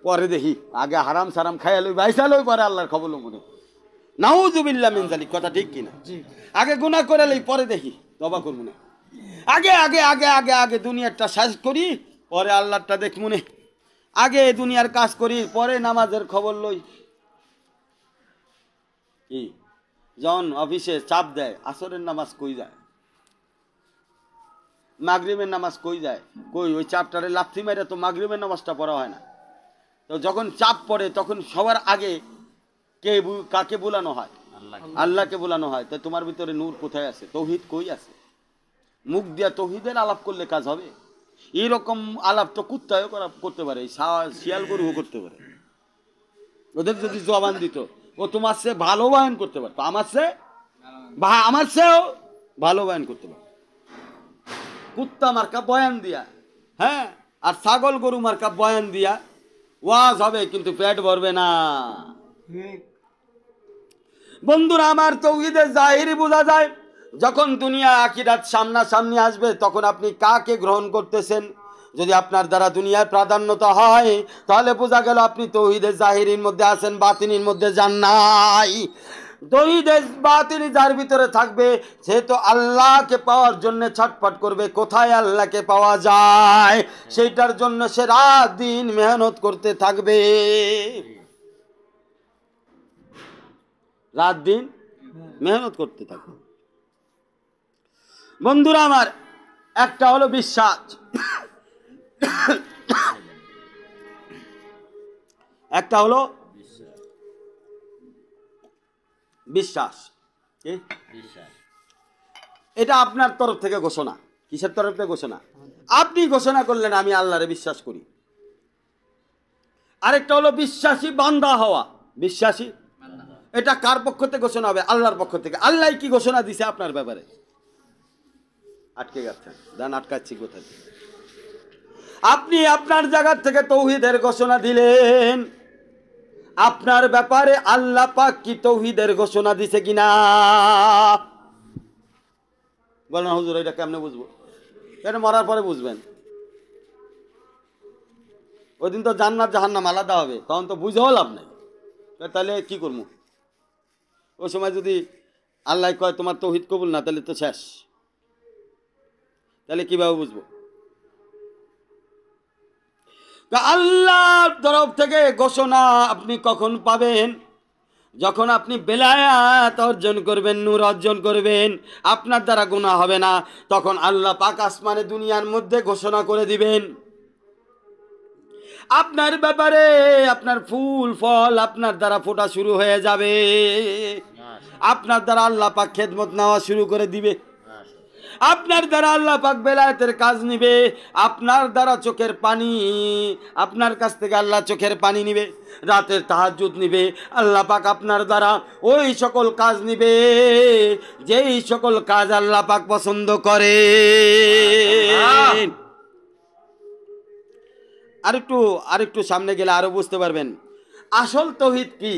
পরে দেখি আগে হারাম সারাম খাইয়া লই বাইসা লই পরে আল্লাহর খবর লো মনে নাউজুবিল্লা মিনজালি কথা ঠিক কিনা আগে গুণা করে লই পরে দেখি দবা করবো না আগে আগে আগে আগে আগে দুনিয়ারটা সাজ করি পরে আল্লাহটা দেখ মনে আগে দুনিয়ার কাজ করি পরে নামাজের খবর লই কি যখন অফিসে চাপ দেয় আসরের নামাজ কই যায় মাগরিমের নামাজ কই যায় কই ওই চাপটারে লাথি মেরে তো মাগরিমের নামাজটা পড়া হয় না তো যখন চাপ পড়ে তখন সবার আগে কে কাকে বোলানো হয় আল্লাহকে বোলানো হয় তো তোমার ভিতরে নূর কোথায় আছে তৌহিদ কই আছে মুখ দিয়া তহিদের আলাপ করলে কাজ হবে এরকম আলাপ তো কুত্তায়ও করা করতে পারে শিয়াল গরুও করতে পারে ওদের যদি জবান দিত ও তোমার সে ভালো বায়ন করতে পারতো আমার সে আমার সেও ভালো বায়ন করতে পারত কুত্তা মার্কা বয়ান দিয়া হ্যাঁ আর ছাগল গরু মার্কা বয়ান দিয়া ওয়াজ হবে কিন্তু পেট ভরবে না বন্ধুরা আমার তৌহিদে জাহিরি বোঝা যায় যখন দুনিয়া আখিরাত সামনাসামনি আসবে তখন আপনি কাকে গ্রহণ করতেছেন যদি আপনার দ্বারা দুনিয়ার প্রাধান্যতা হয় তাহলে বোঝা গেল আপনি তৌহিদের জাহিরির মধ্যে আছেন বাতিনির মধ্যে যান নাই তৌহিদের বাতিনি যার ভিতরে থাকবে সে তো আল্লাহকে পাওয়ার জন্য ছটফট করবে কোথায় আল্লাহকে পাওয়া যায় সেইটার জন্য সে রাত দিন মেহনত করতে থাকবে রাত দিন মেহনত করতে থাকবে বন্ধুরা আমার একটা হলো বিশ্বাস একটা হলো বিশ্বাস এটা আপনার তরফ থেকে ঘোষণা কিসের তরফ থেকে ঘোষণা আপনি ঘোষণা করলেন আমি আল্লাহরে বিশ্বাস করি আরেকটা হলো বিশ্বাসী বান্দা হওয়া বিশ্বাসী এটা কার পক্ষ থেকে ঘোষণা হবে আল্লাহর পক্ষ থেকে আল্লাহ কি ঘোষণা দিছে আপনার ব্যাপারে আটকে গেছেন দেন আটকাচ্ছি কোথায় আপনি আপনার জায়গার থেকে তৌহিদের ঘোষণা দিলেন আপনার ব্যাপারে আল্লাহ পাক কি তৌহিদের ঘোষণা দিছে কিনা বলেন হুজুর এটা কেমনে বুঝবো এটা মরার পরে বুঝবেন ওই দিন তো জান্নাত জাহান্নাম আলাদা হবে তখন তো বুঝেও লাভ নাই তাহলে কি করবো ওই সময় যদি আল্লাহ কয় তোমার তৌহিদ কবুল না তাহলে তো শেষ তাহলে কিভাবে বুঝবো তা আল্লাহর তরফ থেকে ঘোষণা আপনি কখন পাবেন যখন আপনি বেলায়াত অর্জন করবেন নূর অর্জন করবেন আপনার দ্বারা গুণা হবে না তখন আল্লাহ পাক আসমানে দুনিয়ার মধ্যে ঘোষণা করে দিবেন আপনার ব্যাপারে আপনার ফুল ফল আপনার দ্বারা ফোটা শুরু হয়ে যাবে আপনার দ্বারা আল্লাহ পাক খেদমত নেওয়া শুরু করে দিবে আপনার দ্বারা আল্লাহ পাক বেলায়েতের কাজ নিবে আপনার দ্বারা চোখের পানি আপনার কাছ থেকে আল্লাহ চোখের পানি নিবে রাতের তাহাজুদ নিবে আল্লাহ পাক আপনার দ্বারা ওই সকল কাজ নিবে যেই সকল কাজ আল্লাহ পাক পছন্দ করে আরেকটু আরেকটু সামনে গেলে আরও বুঝতে পারবেন আসল তহিদ কি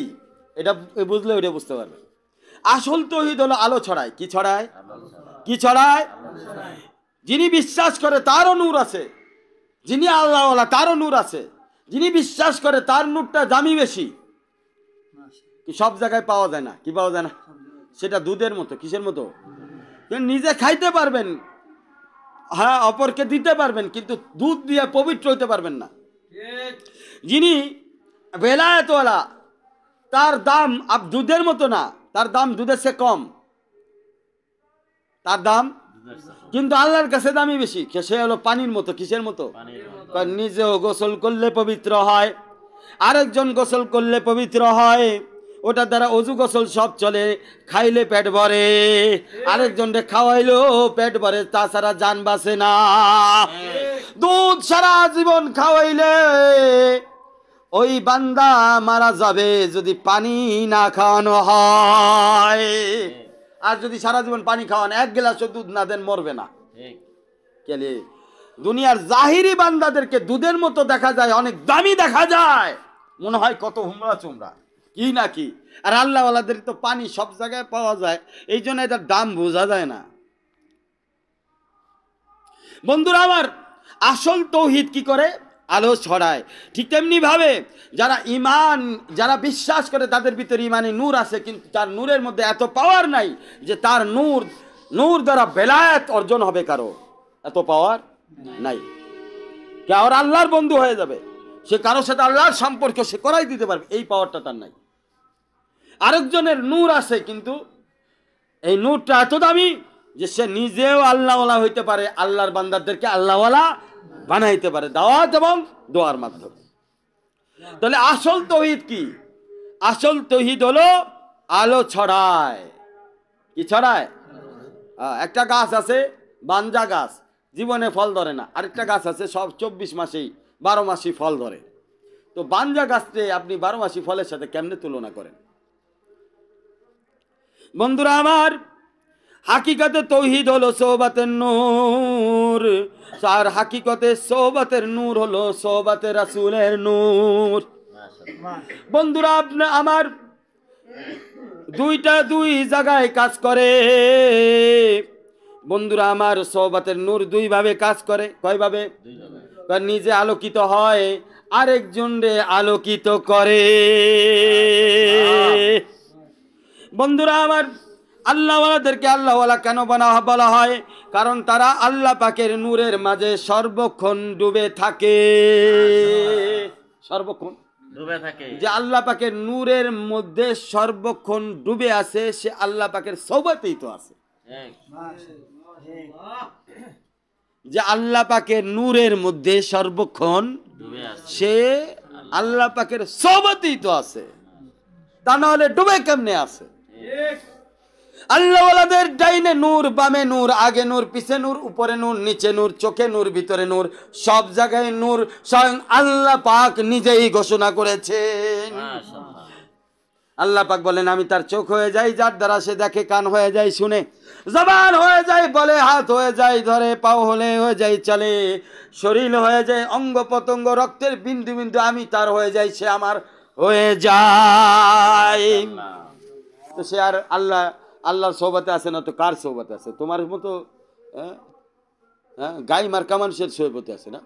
এটা বুঝলে ওইটা বুঝতে পারবেন আসল তহিদ হলো আলো ছড়ায় কি ছড়ায় কি ছড়ায় যিনি বিশ্বাস করে তারও নূর আছে যিনি আল্লাহওয়ালা তারও নূর আছে যিনি বিশ্বাস করে তার নূরটা দামি বেশি কি সব জায়গায় পাওয়া যায় না কি পাওয়া যায় না সেটা দুধের মতো কিসের মতো নিজে খাইতে পারবেন হ্যাঁ অপরকে দিতে পারবেন কিন্তু দুধ দিয়ে পবিত্র হইতে পারবেন না যিনি বেলায়তওয়ালা তার দাম আপ দুধের মতো না তার দাম দুধের সে কম তার দাম কিন্তু আল্লাহর কাছে দামি বেশি সে হলো পানির মতো কিসের মতো নিজেও গোসল করলে পবিত্র হয় আরেকজন গোসল করলে পবিত্র হয় ওটা দ্বারা অজু গোসল সব চলে খাইলে পেট ভরে আরেকজনকে খাওয়াইলো পেট ভরে তাছাড়া যান বাসে না দুধ সারা জীবন খাওয়াইলে ওই বান্দা মারা যাবে যদি পানি না খাওয়ানো হয় আর যদি সারা জীবন পানি খাওয়ান এক গ্লাসও দুধ না দেন মরবে না কেলে দুনিয়ার জাহিরি বান্দাদেরকে দুধের মতো দেখা যায় অনেক দামি দেখা যায় মনে হয় কত হুমরা চুমরা কি না কি আর আল্লাহওয়ালাদের তো পানি সব জায়গায় পাওয়া যায় এই জন্য এটার দাম বোঝা যায় না বন্ধুরা আবার আসল তৌহিদ কি করে আলো ছড়ায় ঠিক তেমনিভাবে যারা ইমান যারা বিশ্বাস করে তাদের ভিতরে ইমানে নূর আছে কিন্তু তার নূরের মধ্যে এত পাওয়ার নাই যে তার নূর নূর দ্বারা বেলায়ত অর্জন হবে কারো এত পাওয়ার নাই কে আর আল্লাহর বন্ধু হয়ে যাবে সে কারোর সাথে আল্লাহর সম্পর্ক সে করাই দিতে পারবে এই পাওয়ারটা তার নাই আরেকজনের নূর আছে কিন্তু এই নূরটা এত দামি যে সে নিজেও আল্লাহওয়ালা হইতে পারে আল্লাহর বান্দারদেরকে আল্লাহওয়ালা বানাইতে পারে দাওয়াত এবং দোয়ার মাধ্যমে তাহলে আসল তহিদ কি আসল তহিদ হলো আলো ছড়ায় কি ছড়ায় হ্যাঁ, একটা গাছ আছে বাঞ্জা গাছ জীবনে ফল ধরে না আরেকটা গাছ আছে সব চব্বিশ মাসেই বারো মাসই ফল ধরে তো বাঞ্জা গাছতে আপনি বারো মাসি ফলের সাথে কেমনে তুলনা করেন বন্ধুরা আমার হাকিকতে তৌহিদ হলো সোবাতের নূর আর হাকিকতে সোবাতের নূর হলো সোবাতে রাসুলের নূর বন্ধুরা আপনার আমার দুইটা দুই জায়গায় কাজ করে বন্ধুরা আমার সোবাতের নূর দুইভাবে কাজ করে কয়ভাবে নিজে আলোকিত হয় আরেকজন রে আলোকিত করে বন্ধুরা আমার আল্লাহওয়ালাদেরকে আল্লাহওয়ালা কেন বনা বলা হয় কারণ তারা আল্লাহ পাকের নূরের মাঝে সর্বক্ষণ ডুবে থাকে সর্বক্ষণ ডুবে থাকে যে আল্লাহ পাকের নূরের মধ্যে সর্বক্ষণ ডুবে আছে সে আল্লাহ পাকের সৌবাতেই তো আছে হ্যাঁ। যে আল্লাহ পাকের নূরের মধ্যে সর্বক্ষণ সে আল্লাহ পাকের সৌবাতেই তো আছে তা নাহলে ডুবে কেমনে আছে হ্যাঁ। আল্লাহওয়ালাদের ডাইনে নূর বামে নূর আগে নূর পিছে নূর উপরে নূর নিচে নূর চোখে নূর ভিতরে নূর সব জায়গায় নূর স্বয়ং আল্লাহ পাক নিজেই ঘোষণা করেছেন আল্লাহ পাক বলেন আমি তার চোখ হয়ে যাই যার দ্বারা সে দেখে কান হয়ে যায় শুনে জবান হয়ে যায় বলে হাত হয়ে যায় ধরে পাও হলে হয়ে যায় চলে শরীর হয়ে যায় অঙ্গ পতঙ্গ রক্তের বিন্দু বিন্দু আমি তার হয়ে যাই সে আমার হয়ে যায় তো সে আর আল্লাহ আল্লাহর সোহবতে আছে না তো কার সোহবতে আছে তোমার মতো হ্যাঁ, হ্যাঁ? গাই মার্কা মানুষের সোহবতে আছে না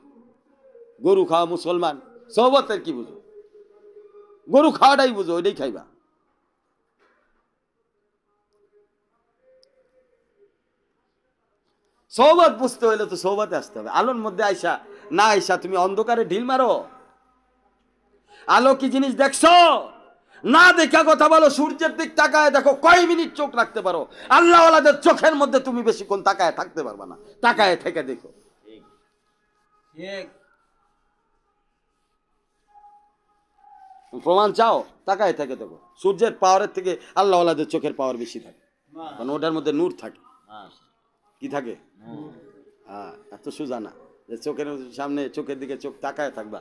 গরু খাওয়া মুসলমান সোহবতের কি বুঝো গরু খাওয়াটাই বুঝো ওইটাই খাইবা সৌবাদ বুঝতে হইলে তো সৌবাদে আসতে হবে আলোর মধ্যে আইসা না আইসা তুমি অন্ধকারে ঢিল মারো আলো কি জিনিস দেখছো না দেখা কথা বলো সূর্যের দিক তাকায় দেখো কয় মিনিট চোখ রাখতে পারো আল্লাহওয়ালাদের চোখের মধ্যে তুমি বেশিক্ষণ তাকায় থাকতে পারবে না তাকায় থেকে দেখো প্রমাণ চাও তাকায় থেকে দেখো সূর্যের পাওয়ারের থেকে আল্লাহওয়ালাদের চোখের পাওয়ার বেশি থাকে কারণ ওটার মধ্যে নূর থাকে কি থাকে হ্যাঁ এত সোজা না যে চোখের সামনে চোখের দিকে চোখ তাকায় থাকবা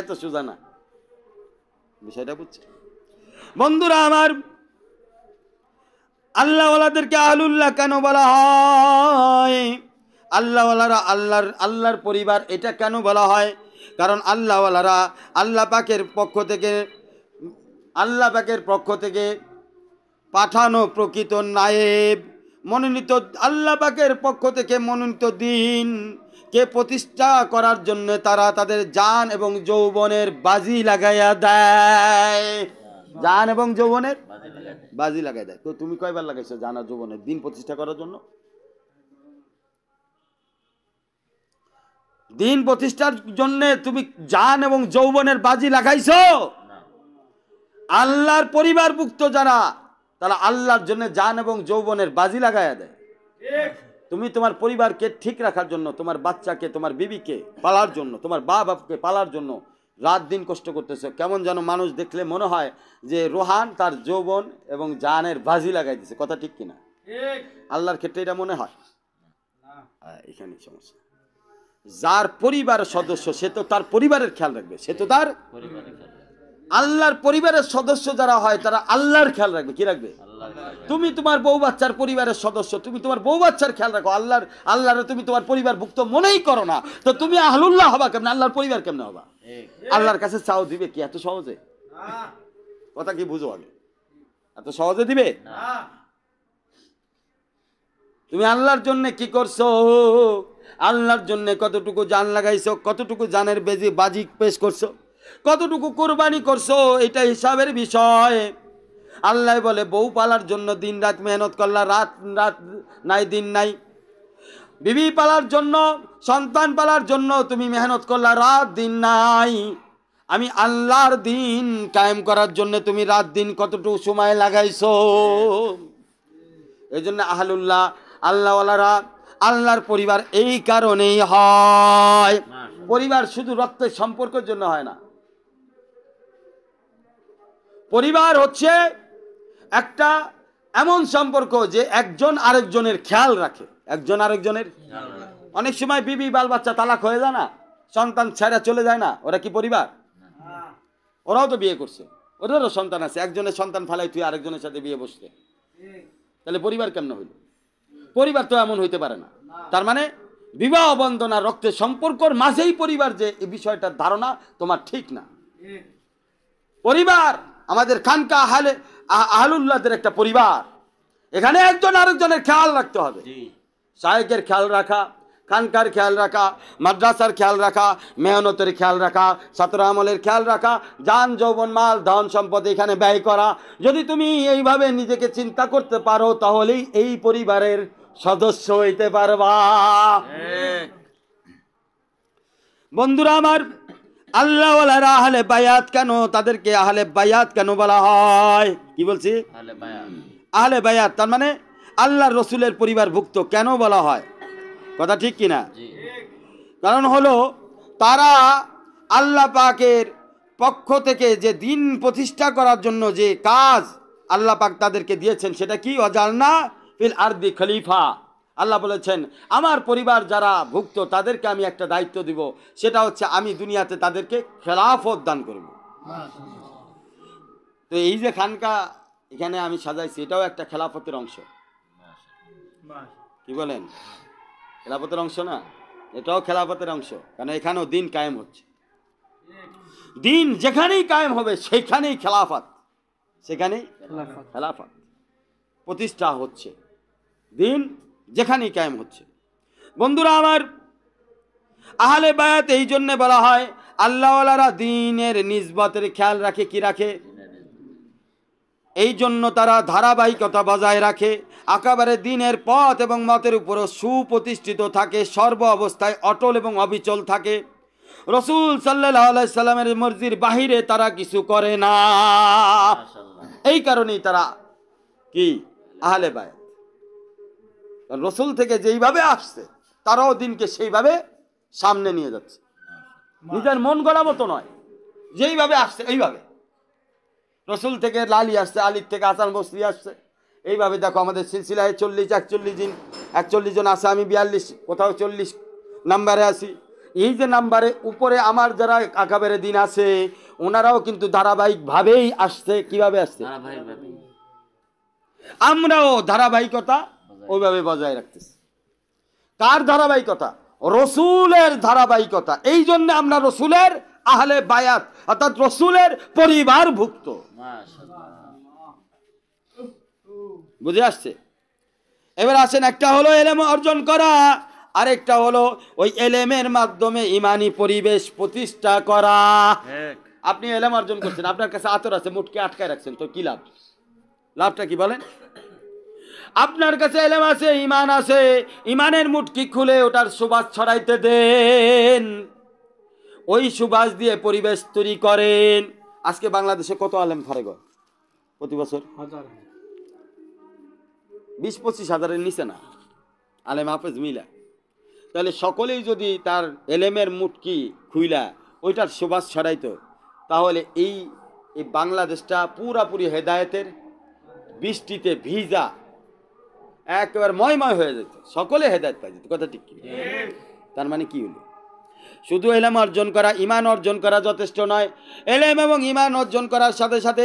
এত সোজা না বিষয়টা বুঝছি বন্ধুরা আমার আল্লাহওয়ালাদেরকে আহলুল্লাহ কেন বলা হয় আল্লাহওয়ালারা আল্লাহর আল্লাহর পরিবার এটা কেন বলা হয় কারণ আল্লাহওয়ালারা আল্লাহ পাকের পক্ষ থেকে আল্লাহ পাকের পক্ষ থেকে পাঠানো প্রকৃত নায়েব মনোনীত আল্লাহ পাকের পক্ষ থেকে মনোনীত দিন কে প্রতিষ্ঠা করার জন্য তারা তাদের যান এবং যৌবনের বাজি লাগাইয়া দেয় জান এবং যৌবনের বাজি লাগাই দেয় তো তুমি কয়বার লাগাইছো জান আর যৌবনের দিন প্রতিষ্ঠা করার জন্য দিন প্রতিষ্ঠার জন্য তুমি জান এবং যৌবনের বাজি লাগাইছ আল্লাহর পরিবার মুক্ত যারা তারা আল্লাহর জন্য জান এবং যৌবনের বাজি লাগাইয়া দেয় তুমি তোমার পরিবারকে ঠিক রাখার জন্য তোমার বাচ্চাকে তোমার বিবিকে পালার জন্য তোমার বা বাপকে পালার জন্য রাত দিন কষ্ট করতেছে কেমন যেন মানুষ দেখলে মনে হয় যে রোহান তার যৌবন এবং জানের বাজি লাগাই দিছে কথা ঠিক কিনা আল্লাহর ক্ষেত্রে এটা মনে হয় এখানে সমস্যা যার পরিবার সদস্য সে তো তার পরিবারের খেয়াল রাখবে সে তো তার পরিবারের আল্লাহর পরিবারের সদস্য যারা হয় তারা আল্লাহর খেয়াল রাখবে কি রাখবে তুমি তোমার বউ বাচ্চার পরিবারের সদস্য তুমি তোমার বউ বাচ্চার খেয়াল রাখো আল্লাহর আল্লাহরে তুমি তোমার পরিবার ভুক্ত মনেই করো না তো তুমি আহলুল্লাহ হবা কেমন আল্লাহর পরিবার কেমন হবা আল্লাহর কাছে চাও দিবে কি এত সহজে কথা কি বুঝো আগে এত সহজে দিবে তুমি আল্লাহর জন্য কি করছো আল্লাহর জন্য কতটুকু জান লাগাইছো কতটুকু জানের বেজি বাজি পেশ করছো কতটুকু কোরবানি করছো এটা হিসাবের বিষয় আল্লাহ বলে বউ পালার জন্য দিন রাত মেহনত করলা রাত রাত নাই দিন নাই বিবি পালার জন্য সন্তান পালার জন্য তুমি মেহনত করলা রাত দিন নাই আমি আল্লাহর দিন কায়েম করার জন্য তুমি রাত দিন কতটুকু সময় লাগাইছো এই জন্য আহলুল্লাহ আল্লাহওয়ালারা আল্লাহর পরিবার এই কারণেই হয় পরিবার শুধু রক্তের সম্পর্কের জন্য হয় না পরিবার হচ্ছে একটা এমন সম্পর্ক যে একজন আরেকজনের খেয়াল রাখে একজন আরেকজনের অনেক সময় বিবি বাল বাচ্চা তালাক হয়ে যায় না সন্তান ছেড়া চলে যায় না ওরা কি পরিবার ওরাও তো বিয়ে করছে ওদেরও সন্তান আছে একজনের সন্তান ফালাই তুই আরেকজনের সাথে বিয়ে বসতে তাহলে পরিবার কেমন হইল পরিবার তো এমন হইতে পারে না তার মানে বিবাহ বন্দনা রক্তের সম্পর্কর মাঝেই পরিবার যে এই বিষয়টার ধারণা তোমার ঠিক না পরিবার আমাদের খানকা আহলে আহলুল্লাহদের একটা পরিবার এখানে একজন আরেকজনের খেয়াল রাখতে হবে সাহেকের খেয়াল রাখা খানকার খেয়াল রাখা মাদ্রাসার খেয়াল রাখা মেহনতের খেয়াল রাখা ছাত্র আমলের খেয়াল রাখা যান যৌবন মাল ধন সম্পদ এখানে ব্যয় করা যদি তুমি এইভাবে নিজেকে চিন্তা করতে পারো তাহলেই এই পরিবারের সদস্য হইতে পারবা হ্যাঁ। বন্ধুরা আমার আল্লাহওয়ালারা আহলে বায়াত কেন তাদেরকে আহলে বায়াত কেন বলা হয় কি বলছি আহলে বায়াত তার মানে আল্লাহ রসুলের পরিবারভুক্ত কেন বলা হয় কথা ঠিক কিনা কারণ হলো তারা আল্লাহ পাকের পক্ষ থেকে যে দিন প্রতিষ্ঠা করার জন্য যে কাজ আল্লাহ পাক তাদেরকে দিয়েছেন সেটা কি অজালনা ফিল আর্দি খলিফা আল্লাহ বলেছেন আমার পরিবার যারা ভুক্ত তাদেরকে আমি একটা দায়িত্ব দিব সেটা হচ্ছে আমি দুনিয়াতে তাদেরকে খেলাফত দান করব তো এই যে খানকা এখানে আমি সাজাইছি এটাও একটা খেলাফতের অংশ কি বলেন খেলাফতের অংশ না এটাও খেলাফতের অংশ কারণ এখানেও দিন কায়েম হচ্ছে দিন যেখানেই কায়েম হবে সেখানেই খেলাফত সেখানেই খেলাফত প্রতিষ্ঠা হচ্ছে দিন যেখানেই কায়েম হচ্ছে বন্ধুরা আমার আহলে বায়াত এই জন্যে বলা হয় আল্লাহওয়ালারা দিনের নিজবতের খেয়াল রাখে কি রাখে এই জন্য তারা ধারাবাহিকতা বজায় রাখে আকাবারে দিনের পথ এবং মতের উপরও সুপ্রতিষ্ঠিত থাকে সর্ব অবস্থায় অটল এবং অবিচল থাকে রসুল সাল্লাই সাল্লামের মর্জির বাহিরে তারা কিছু করে না এই কারণেই তারা কি আহলে বায় রসুল থেকে যেইভাবে আসছে তারাও দিনকে সেইভাবে সামনে নিয়ে যাচ্ছে নিজের মন গড়া মতো নয় যেইভাবে আসছে এইভাবে রসুল থেকে লালি আসছে আলির থেকে আসান বসরি আসছে এইভাবে দেখো আমাদের সিলসিলায় চল্লিশ একচল্লিশ দিন একচল্লিশ জন আসে আমি বিয়াল্লিশ কোথাও চল্লিশ নাম্বারে আসি এই যে নাম্বারে উপরে আমার যারা আকাবেরে দিন আছে ওনারাও কিন্তু ধারাবাহিকভাবেই আসছে কিভাবে আসছে আমরাও ধারাবাহিকতা ওইভাবে বজায় রাখতেছে কার ধারাবাহিকতা রসুলের ধারাবাহিকতা এই জন্য আমরা রসুলের আহলে বায়াত অর্থাৎ রসুলের পরিবার ভুক্ত বুঝে আসছে এবার আসেন একটা হলো এলেম অর্জন করা আরেকটা হলো ওই এলেমের মাধ্যমে ইমানি পরিবেশ প্রতিষ্ঠা করা আপনি এলেম অর্জন করছেন আপনার কাছে আতর আছে মুটকে আটকায় রাখছেন তো কি লাভ লাভটা কি বলেন আপনার কাছে এলেম আছে ইমান আছে ইমানের মুটকি খুলে ওটার সুবাস ছড়াইতে দেন ওই সুবাস দিয়ে পরিবেশ তৈরি করেন আজকে বাংলাদেশে কত আলেম গ প্রতি বছর বিশ পঁচিশ হাজারের নিচে না আলেম হাফেজ মিলা তাহলে সকলেই যদি তার এলেমের মুটকি খুইলা ওইটার সুবাস ছড়াইতো তাহলে এই বাংলাদেশটা পুরাপুরি হেদায়েতের বৃষ্টিতে ভিজা একেবারে ময়ময় হয়ে যেত সকলে হেদায়ত পাই যেত কথা ঠিক কি তার মানে কি হলো শুধু এলাম অর্জন করা ইমান অর্জন করা যথেষ্ট নয় এলেম এবং ইমান অর্জন করার সাথে সাথে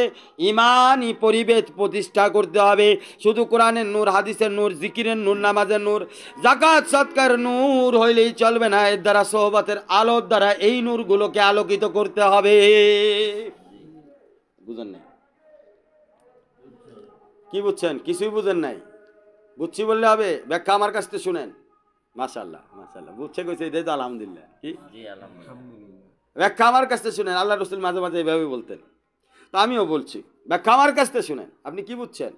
ইমানই পরিবেশ প্রতিষ্ঠা করতে হবে শুধু কোরআনের নূর হাদিসের নূর জিকিরের নূর নামাজের নূর জাকাত সৎকার নূর হইলেই চলবে না এর দ্বারা সোহবতের আলোর দ্বারা এই নূরগুলোকে আলোকিত করতে হবে বুঝেন নাই কি বুঝছেন কিছুই বুঝেন নাই বুঝছি বললে হবে ব্যাখ্যা আমার কাছ থেকে শুনেন মাসাল্লাহ মাসাল্লাহ বুঝছে কইছে এটাই তো আলহামদুলিল্লাহ কি ব্যাখ্যা আমার কাছ থেকে শুনেন আল্লাহ রসুল মাঝে মাঝে এভাবে বলতেন তো আমিও বলছি ব্যাখ্যা আমার কাছ থেকে শুনেন আপনি কি বুঝছেন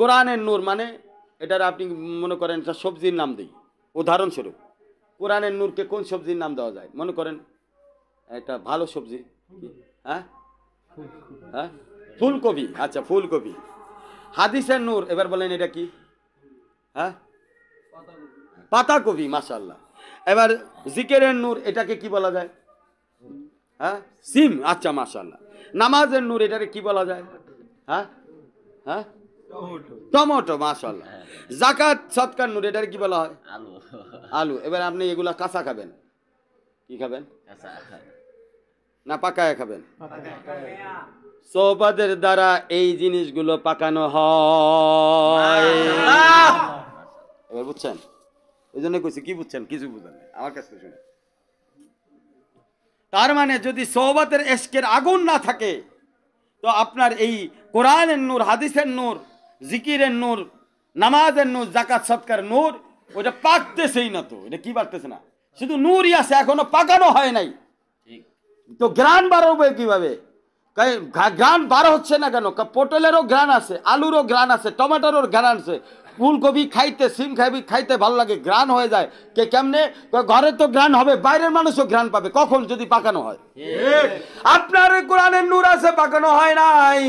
কোরআনের নূর মানে এটার আপনি মনে করেন এটা সবজির নাম দিই উদাহরণস্বরূপ কোরআনের নূরকে কোন সবজির নাম দেওয়া যায় মনে করেন এটা ভালো সবজি হ্যাঁ হ্যাঁ ফুলকপি আচ্ছা ফুলকপি হাদিসের নূর এবার বলেন এটা কি হ্যাঁ কবি মাসাল্লাহ এবার জিকেরের নূর এটাকে কি বলা যায় হ্যাঁ সিম আচ্ছা মাসাল্লাহ নামাজের নূর এটাকে কি বলা যায় হ্যাঁ হ্যাঁ টমেটো মাসাল্লাহ জাকাত সৎকার নূর এটাকে কি বলা হয় আলু আলু এবার আপনি এগুলা কাঁচা খাবেন কি খাবেন না পাকায় খাবেন সোহবাদের দ্বারা এই জিনিসগুলো পাকানো হয় এবার বুঝছেন ওই জন্য কইছি কি বুঝছেন কিছু বুঝেন আমার কাছে শুনে তার মানে যদি সোহবাদের এসকের আগুন না থাকে তো আপনার এই কোরআনের নূর হাদিসের নূর জিকিরের নূর নামাজের নূর জাকাত সৎকার নূর ওটা পাকতেছেই না তো এটা কি পাকতেছে না শুধু নূরই আছে এখনো পাকানো হয় নাই তো জ্ঞান বাড়বে কিভাবে তাই ঘ্রাণ বার হচ্ছে না কেন পটলেরও ঘ্রাণ আছে আলুরও ঘ্রাণ আছে টমেটোরও ঘ্রাণ আছে ফুলকপি খাইতে সিম খাইবি খাইতে ভালো লাগে ঘ্রাণ হয়ে যায় কে কেমনে ঘরে তো ঘ্রাণ হবে বাইরের মানুষও ঘ্রাণ পাবে কখন যদি পাকানো হয় আপনার কোরআনের নূর আছে পাকানো হয় নাই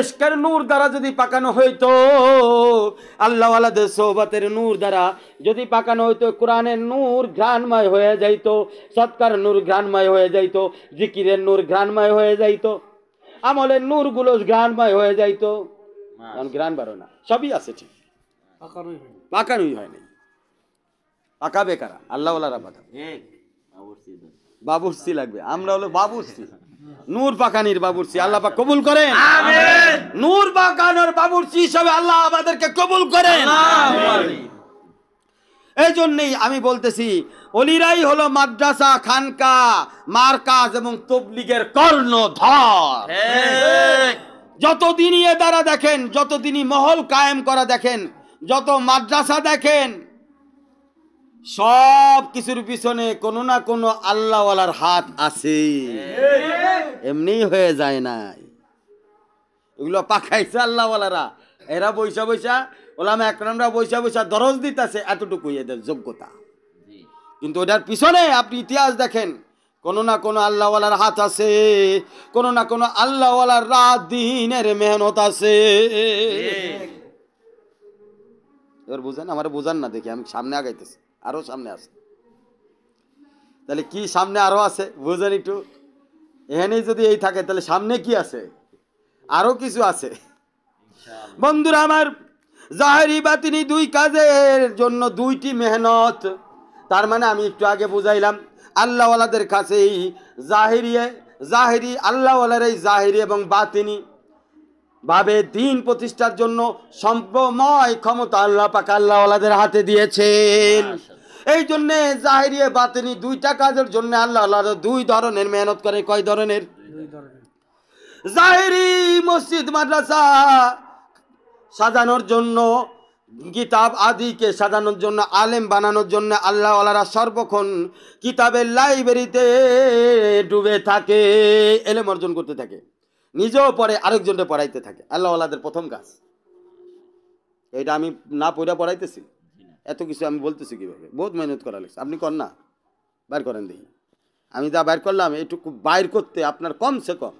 এসকের নূর দ্বারা যদি পাকানো হইতো আল্লাহ আলাদের সোহবতের নূর দ্বারা যদি পাকানো হইতো কোরআনের নূর ঘ্রাণময় হয়ে যাইতো সৎকার নূর ঘ্রাণময় হয়ে যাইতো জিকিরের নূর ঘ্রাণময় হয়ে যাইতো আমলের নূরগুলো গ্রাণময় হয়ে যাইতো কারণ গ্রাণ বাড়ো না সবই আছে ঠিক পাকানোই হয় নাই পাকাবে কারা আল্লাহওয়ালারা পাকাবে বাবুরসি লাগবে আমরা হলো বাবুরসি নূর পাকানির বাবুরসি আল্লাহ পাক কবুল করে নূর পাকানোর বাবুরসি হিসাবে আল্লাহ আমাদেরকে কবুল করেন এই জন্যেই আমি বলতেছি অলিরাই হলো মাদ্রাসা খানকা মার্কাজ এবং তবলিগের কর্ণধর হ্যাঁ। যতদিনই এ দ্বারা দেখেন যতদিনই মহল কায়েম করা দেখেন যত মাদ্রাসা দেখেন সব কিছুর পিছনে কোনো না কোনো আল্লাহওয়ালার হাত আছে হ্যাঁ। এমনি হয়ে যায় নাই এগুলো পাখাইছে আল্লাহওয়ালারা এরা বৈশা বৈশা ওলামা একরামরা বৈশা বৈশা দরজ দিতেছে এতটুকু এদের যোগ্যতা কিন্তু ওটার পিছনে আপনি ইতিহাস দেখেন কোনো না কোনো আল্লাহওয়ালার হাত আছে কোনো না কোনো আল্লাহওয়ালার রাত দিনের মেহনত আছে এবার বোঝেন আমার বোঝান না দেখি আমি সামনে আগাইতেছি আরও সামনে আছে তাহলে কি সামনে আরও আছে বুঝেন একটু এখানেই যদি এই থাকে তাহলে সামনে কি আছে আরও কিছু আছে বন্ধুরা আমার জাহেরি বাতিনি দুই কাজের জন্য দুইটি মেহনত তার মানে আমি একটু আগে বুঝাইলাম আল্লাহওয়ালাদের কাছে জাহেরিয়ে জাহেরি আল্লাহওয়ালার এই জাহেরি এবং বাতিনি ভাবে দিন প্রতিষ্ঠার জন্য সম্ভময় ক্ষমতা আল্লাহ পাক আল্লাহওয়ালাদের হাতে দিয়েছেন এই জন্যে জাহেরিয়ে বাতিনি দুইটা কাজের জন্য আল্লাহ আল্লাহ দুই ধরনের মেহনত করে কয় ধরনের জাহেরি মসজিদ মাদ্রাসা সাজানোর জন্য কিতাব আদিকে সাজানোর জন্য আলেম বানানোর জন্য আল্লাহওয়ালারা সর্বক্ষণ কিতাবের লাইব্রেরিতে ডুবে থাকে এলেম অর্জন করতে থাকে নিজেও পরে আরেকজনকে পড়াইতে থাকে আল্লাহওয়ালাদের প্রথম কাজ এটা আমি না পড়া পড়াইতেছি এত কিছু আমি বলতেছি কীভাবে বহুত মেহনত করা লাগছে আপনি কর না বাইর করেন দেখি আমি যা বাইর করলাম এটুকু বাইর করতে আপনার কমসে কম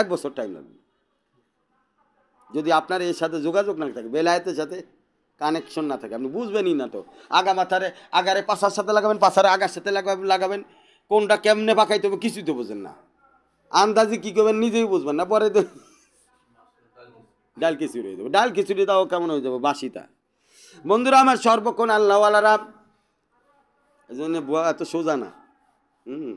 এক বছর টাইম লাগবে যদি আপনার এর সাথে যোগাযোগ না থাকে বেলায়েতের সাথে কানেকশন না থাকে আপনি বুঝবেনই না তো আগা মাথারে আগারে পাশার সাথে লাগাবেন পাশারে আগার সাথে লাগাবেন লাগাবেন কোনটা কেমনে পাকাইতে হবে কিছুই তো বোঝেন না আন্দাজে কী করবেন নিজেই বুঝবেন না পরে তো ডাল খিচুড়ি হয়ে যাবে ডাল খিচুড়ি তাও কেমন হয়ে যাবে বাসিটা বন্ধুরা আমার সর্বক্ষণ আল্লাহওয়ালারা এই জন্য এত সোজা না হুম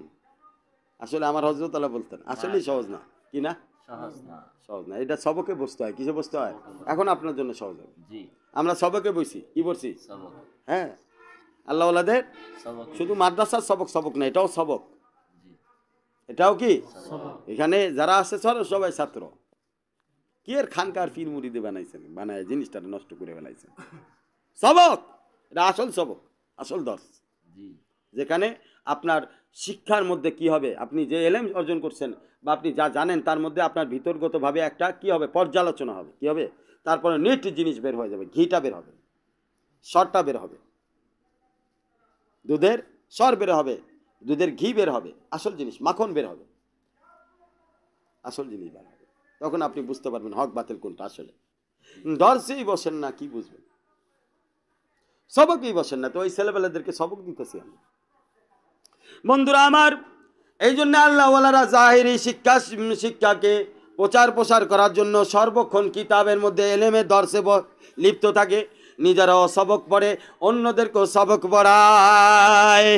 আসলে আমার হজরত আল্লাহ বলতেন আসলেই সহজ না কি না সহজ না সহজ না এটা সবকে বসতে হয় কিছু বসতে হয় এখন আপনার জন্য সহজ হবে আমরা সবকে বসি কি বসি হ্যাঁ আল্লাহওয়ালাদের শুধু মাদ্রাসার সবক সবক না এটাও সবক এটাও কি এখানে যারা আছে সবাই ছাত্র কি এর খানকার ফির মুড়ি দিয়ে বানাইছেন বানায় জিনিসটা নষ্ট করে ফেলাইছেন সবক এটা আসল সবক আসল দর্শ যেখানে আপনার শিক্ষার মধ্যে কি হবে আপনি যে এলেম অর্জন করছেন বা আপনি যা জানেন তার মধ্যে আপনার ভিতরগতভাবে একটা কি হবে পর্যালোচনা হবে কি হবে তারপরে নিট জিনিস বের হয়ে যাবে ঘিটা বের হবে সরটা বের হবে দুধের সর বের হবে দুধের ঘি বের হবে আসল জিনিস মাখন বের হবে আসল জিনিস বের হবে তখন আপনি বুঝতে পারবেন হক বাতিল কোনটা আসলে দর্শেই বসেন না কি বুঝবেন সবকই বসেন না তো ওই ছেলেবেলাদেরকে সবক দিতেছি আমি বন্ধুরা আমার এই জন্য আল্লাহওয়ালারা জাহেরি শিক্ষা শিক্ষাকে প্রচার প্রসার করার জন্য সর্বক্ষণ কিতাবের মধ্যে এলেমে দর্শে লিপ্ত থাকে নিজেরাও সবক পড়ে অন্যদেরকেও সবক পড়ায়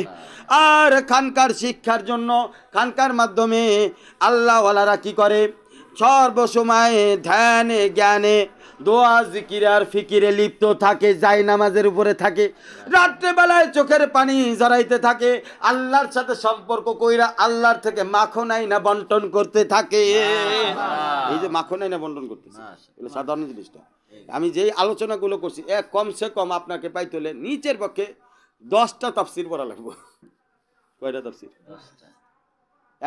আর খানকার শিক্ষার জন্য খানকার মাধ্যমে আল্লাহওয়ালারা কি করে সর্বসময়ে ধ্যানে জ্ঞানে দোয়া জিকির আর ফিকিরে লিপ্ত থাকে যাই নামাজের উপরে থাকে বেলায় চোখের পানি জড়াইতে থাকে আল্লাহর সাথে সম্পর্ক কইরা আল্লাহর থেকে মাখনাই না বন্টন করতে থাকে এই যে মাখনাই না বন্টন করতে এটা সাধারণ জিনিসটা আমি যেই আলোচনাগুলো করছি এক কমসে কম আপনাকে পাইতে নিচের পক্ষে দশটা তাফসির পড়া লাগবো কয়টা তাফসির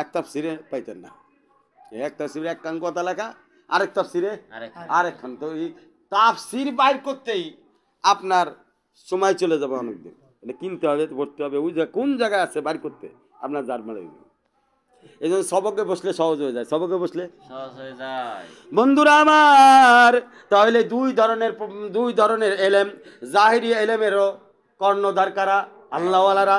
এক তাফসিরে পাইতেন না এক তাফসিরে এক কান কথা লেখা আরেক তাফসিরে আরেকখান তো এই তাফসির বাইর করতেই আপনার সময় চলে যাবে অনেকদিন এটা কিনতে হবে পড়তে হবে ওই কোন জায়গায় আছে বাইর করতে আপনার যার মারা এই জন্য সবকে বসলে সহজ হয়ে যায় সবকে বসলে সহজ হয়ে যায় বন্ধুরা আমার তাহলে দুই ধরনের দুই ধরনের এলেম জাহিরি এলেমেরও কর্ণ কারা আল্লাহওয়ালারা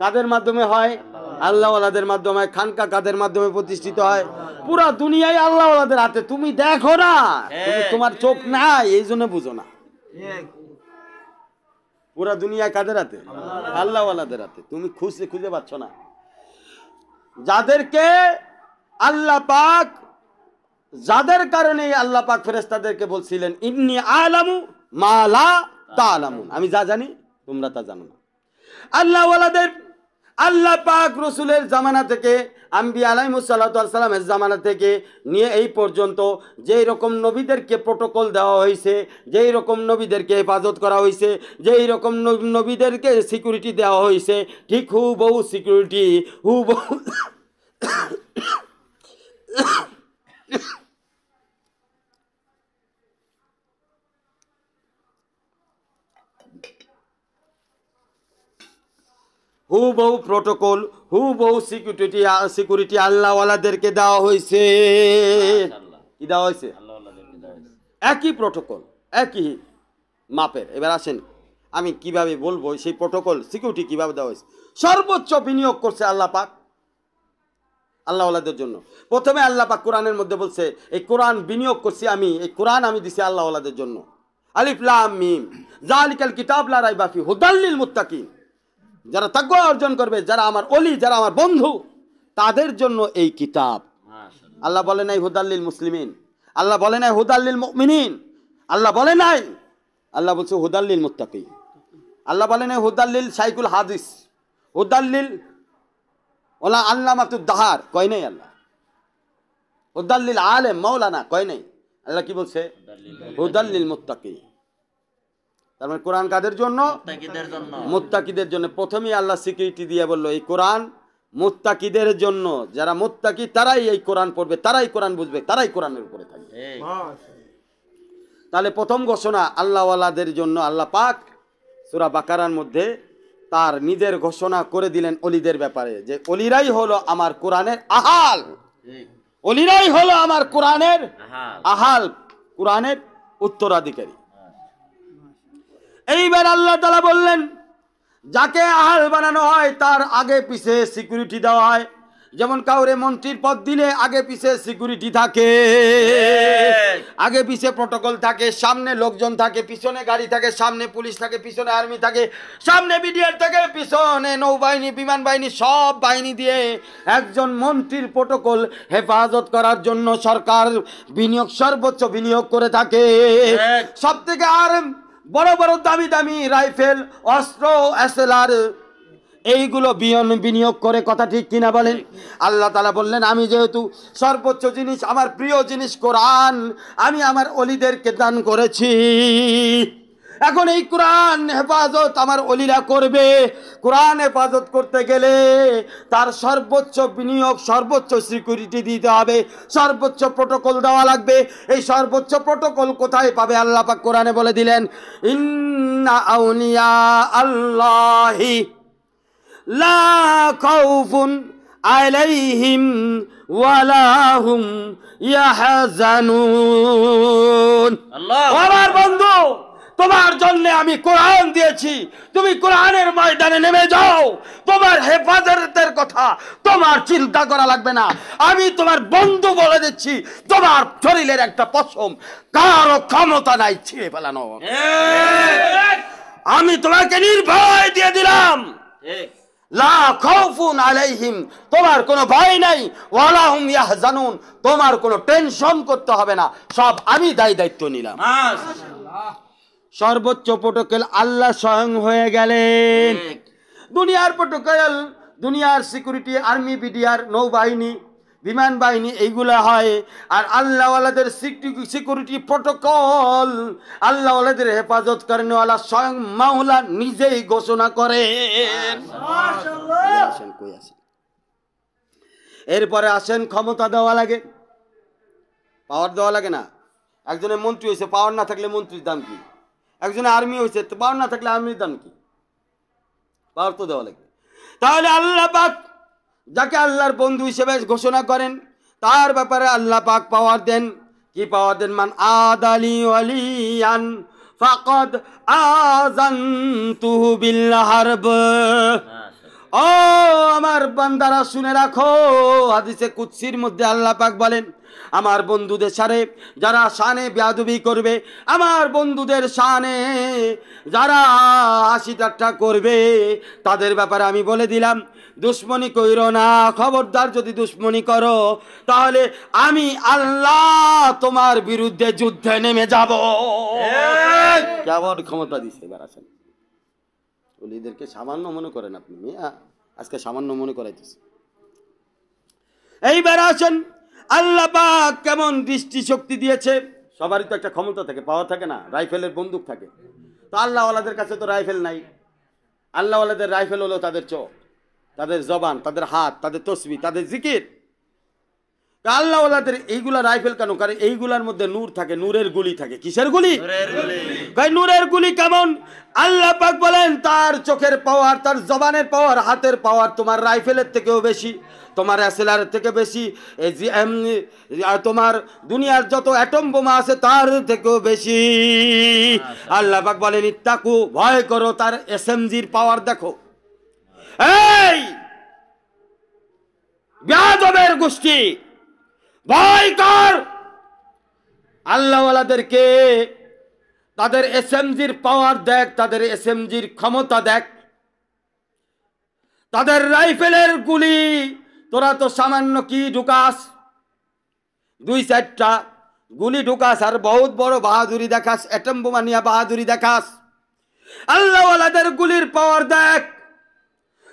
কাদের মাধ্যমে হয় আল্লাহওয়ালাদের মাধ্যমে খানকা কাদের মাধ্যমে প্রতিষ্ঠিত হয় পুরা দুনিয়ায় আল্লাহওয়ালাদের হাতে তুমি দেখো না হ্যাঁ। তোমার চোখ নাই এই জন্য বুঝো না হ্যাঁ। পুরা দুনিয়া কাদের হাতে আল্লাহওয়ালাদের হাতে তুমি খুঁজে খুঁজে পাচ্ছ না যাদেরকে আল্লাহ পাক যাদের কারণে আল্লাহ পাক তাদেরকে বলছিলেন ইমনি আলামু মালা তা আলামুন আমি যা জানি তোমরা তা জানো না আল্লাহওয়ালাদের আল্লাহ পাক রসুলের জামানা থেকে আম্বি আলাইমুসাল্লাতামের জামানা থেকে নিয়ে এই পর্যন্ত যেই রকম নবীদেরকে প্রোটোকল দেওয়া হয়েছে যেই রকম নবীদেরকে হেফাজত করা হয়েছে যেই রকম নবীদেরকে সিকিউরিটি দেওয়া হয়েছে ঠিক হু বহু সিকিউরিটি হু বহু হুবহু প্রোটোকল হুবহু সিকিউরিটি সিকিউরিটি আল্লাহওয়ালাদেরকে দেওয়া হয়েছে কি দেওয়া হয়েছে একই প্রোটোকল একই মাপের এবার আসেন আমি কিভাবে বলবো সেই প্রোটোকল সিকিউরিটি কিভাবে দেওয়া হয়েছে সর্বোচ্চ বিনিয়োগ করছে আল্লাহ পাক আল্লাহওয়ালাদের জন্য প্রথমে আল্লাহ পাক কোরআনের মধ্যে বলছে এই কোরআন বিনিয়োগ করছি আমি এই কোরআন আমি দিছি আল্লাহওয়ালাদের জন্য আলিফলা মিম কিতাব কিতাবলা বাফি হুদাল্লিল মুত্তাকিম যারা তাজ্ঞ অর্জন করবে যারা আমার অলি যারা আমার বন্ধু তাদের জন্য এই কিতাব আল্লাহ বলে নাই হুদাল্লিল মুসলিমিন আল্লাহ বলে নাই হুদাল্লিল মিনিন আল্লাহ বলে নাই আল্লাহ বলছে হুদাল্লিল মুত্তাকি আল্লাহ বলে নাই হুদাল্লিল সাইকুল হাদিস হুদাল্লিল ওলা আল্লাহ মাতুর দাহার কয় নাই আল্লাহ হুদাল্লিল আলেম মৌলানা কয় নাই আল্লাহ কি বলছে হুদাল্লিল মুত্তাকি তার মানে কোরআন কাদের জন্য মোত্তাকিদের জন্য প্রথমেই আল্লাহ স্বীকৃতি দিয়ে বললো এই কোরআন মোত্তাকিদের জন্য যারা মোত্তাকি তারাই এই কোরআন পড়বে তারাই কোরআন বুঝবে তারাই কোরআনের উপরে থাকবে তাহলে প্রথম ঘোষণা আল্লাহওয়ালাদের জন্য আল্লাহ পাক সুরা বাকারার মধ্যে তার নিজের ঘোষণা করে দিলেন অলিদের ব্যাপারে যে অলিরাই হলো আমার কোরআনের আহাল অলিরাই হলো আমার কোরআনের আহাল কোরআনের উত্তরাধিকারী এইবার আল্লাহ তালা বললেন যাকে আহাল বানানো হয় তার আগে পিছে সিকিউরিটি দেওয়া হয় যেমন কাউরে মন্ত্রীর পদ দিলে আগে পিছে সিকিউরিটি থাকে আগে পিছে প্রোটোকল থাকে সামনে লোকজন থাকে পিছনে গাড়ি থাকে সামনে পুলিশ থাকে পিছনে আর্মি থাকে সামনে বিডিআর থাকে পিছনে নৌবাহিনী বিমান বাহিনী সব বাহিনী দিয়ে একজন মন্ত্রীর প্রোটোকল হেফাজত করার জন্য সরকার বিনিয়োগ সর্বোচ্চ বিনিয়োগ করে থাকে সব থেকে আর বড় বড় দামি দামি রাইফেল অস্ত্র এসেলার এইগুলো বিয়ন বিনিয়োগ করে কথা ঠিক কিনা বলেন আল্লাহ তালা বললেন আমি যেহেতু সর্বোচ্চ জিনিস আমার প্রিয় জিনিস কোরআন আমি আমার অলিদেরকে দান করেছি এখন এই কোরআন হেফাজত আমার অলিরা করবে কোরআন হেফাজত করতে গেলে তার সর্বোচ্চ বিনিয়োগ সর্বোচ্চ সিকিউরিটি দিতে হবে সর্বোচ্চ প্রোটোকল দেওয়া লাগবে এই সর্বোচ্চ প্রোটোকল কোথায় পাবে আল্লাহ পাক কোরআনে বলে দিলেন ইন্না আউলিয়া আল্লাহি লা খাউফুন আলাইহিম ওয়ালাহুম ইয়াহাজানুন আল্লাহ আমার বন্ধু তোমার জন্য আমি কোরআন দিয়েছি তুমি কোরআনের ময়দানে নেমে যাও তোমার হেফাজতের কথা তোমার চিন্তা করা লাগবে না আমি তোমার বন্ধু বলে দিচ্ছি তোমার শরীরের একটা পশম কারো ক্ষমতা নাই ছিঁড়ে ফেলানো আমি তোমাকে নির্ভয় দিয়ে দিলাম আলাইহিম তোমার কোনো ভয় নাই ওয়ালাহুম জানুন তোমার কোনো টেনশন করতে হবে না সব আমি দায় দায়িত্ব নিলাম সর্বোচ্চ পটকেল আল্লাহ স্বয়ং হয়ে গেলেন হ্যাঁ। দুনিয়ার পটকেল দুনিয়ার সিকিউরিটি আর্মি বিডিআর নৌবাহিনী বিমান বাহিনী এইগুলা হয় আর আল্লাহওয়ালাদের সিকিউরিটি প্রোটোকল আল্লাহওয়ালাদের হেফাজত করেন স্বয়ং মাওলা নিজেই ঘোষণা করে এরপরে আসেন ক্ষমতা দেওয়া লাগে পাওয়ার দেওয়া লাগে না একজনের মন্ত্রী হয়েছে পাওয়ার না থাকলে মন্ত্রীর দাম কি একজন আর্মি হয়েছে তো পাওয়ার না থাকলে আর্মি দান কি পাওয়ার তো দেওয়া লাগবে তাহলে আল্লাহ পাক যাকে আল্লাহর বন্ধু হিসেবে ঘোষণা করেন তার ব্যাপারে আল্লাহ পাক পাওয়ার দেন কি পাওয়ার দেন মান আদালি আলিয়ান ফাকদ আজান বিল হারব ও আমার বান্দারা শুনে রাখো হাদিসে কুৎসির মধ্যে আল্লাহ পাক বলেন আমার বন্ধুদের সারে যারা শানে বেয়াদুবি করবে আমার বন্ধুদের শানে যারা আশি ঠাট্টা করবে তাদের ব্যাপারে আমি বলে দিলাম দুশ্মনী কইর না খবরদার যদি দুশ্মনী করো তাহলে আমি আল্লাহ তোমার বিরুদ্ধে যুদ্ধে নেমে যাব কেমন ক্ষমতা দিচ্ছে এবার আসেন ওলিদেরকে সামান্য মনে করেন আপনি আজকে সামান্য মনে করাইতেছে এইবার আসেন আল্লাহ কেমন দৃষ্টি শক্তি দিয়েছে সবারই তো একটা ক্ষমতা থাকে পাওয়া থাকে না রাইফেলের বন্দুক থাকে তো আল্লাহওয়ালাদের কাছে তো রাইফেল নাই আল্লাহওয়ালাদের রাইফেল হলো তাদের চোখ তাদের জবান তাদের হাত তাদের তসবি তাদের জিকির আল্লাহ এইগুলা রাইফেল কেন কারণ এইগুলার মধ্যে নূর থাকে নূরের গুলি থাকে কিসের গুলি নূরের গুলি কেমন আল্লাহ পাক বলেন তার চোখের পাওয়ার তার জবানের পাওয়ার হাতের পাওয়ার তোমার রাইফেলের থেকেও বেশি তোমার অ্যাসেলার থেকে বেশি তোমার দুনিয়ার যত অ্যাটম বোমা আছে তার থেকেও বেশি আল্লাহ পাক বলেন ইত্তাকু ভয় করো তার এসএমজির পাওয়ার দেখো এই বেয়াদবের গোষ্ঠী ভয় কর আল্লাহওয়ালাদেরকে তাদের এস এমজির পাওয়ার দেখ তাদের এস এমজির ক্ষমতা দেখ তাদের রাইফেলের গুলি তোরা তো সামান্য কি ঢুকাস দুই চারটা গুলি ঢুকাস আর বহুত বড় বাহাদুরি দেখাস অ্যাটম নিয়ে বাহাদুরি দেখাস আল্লাহওয়ালাদের গুলির পাওয়ার দেখ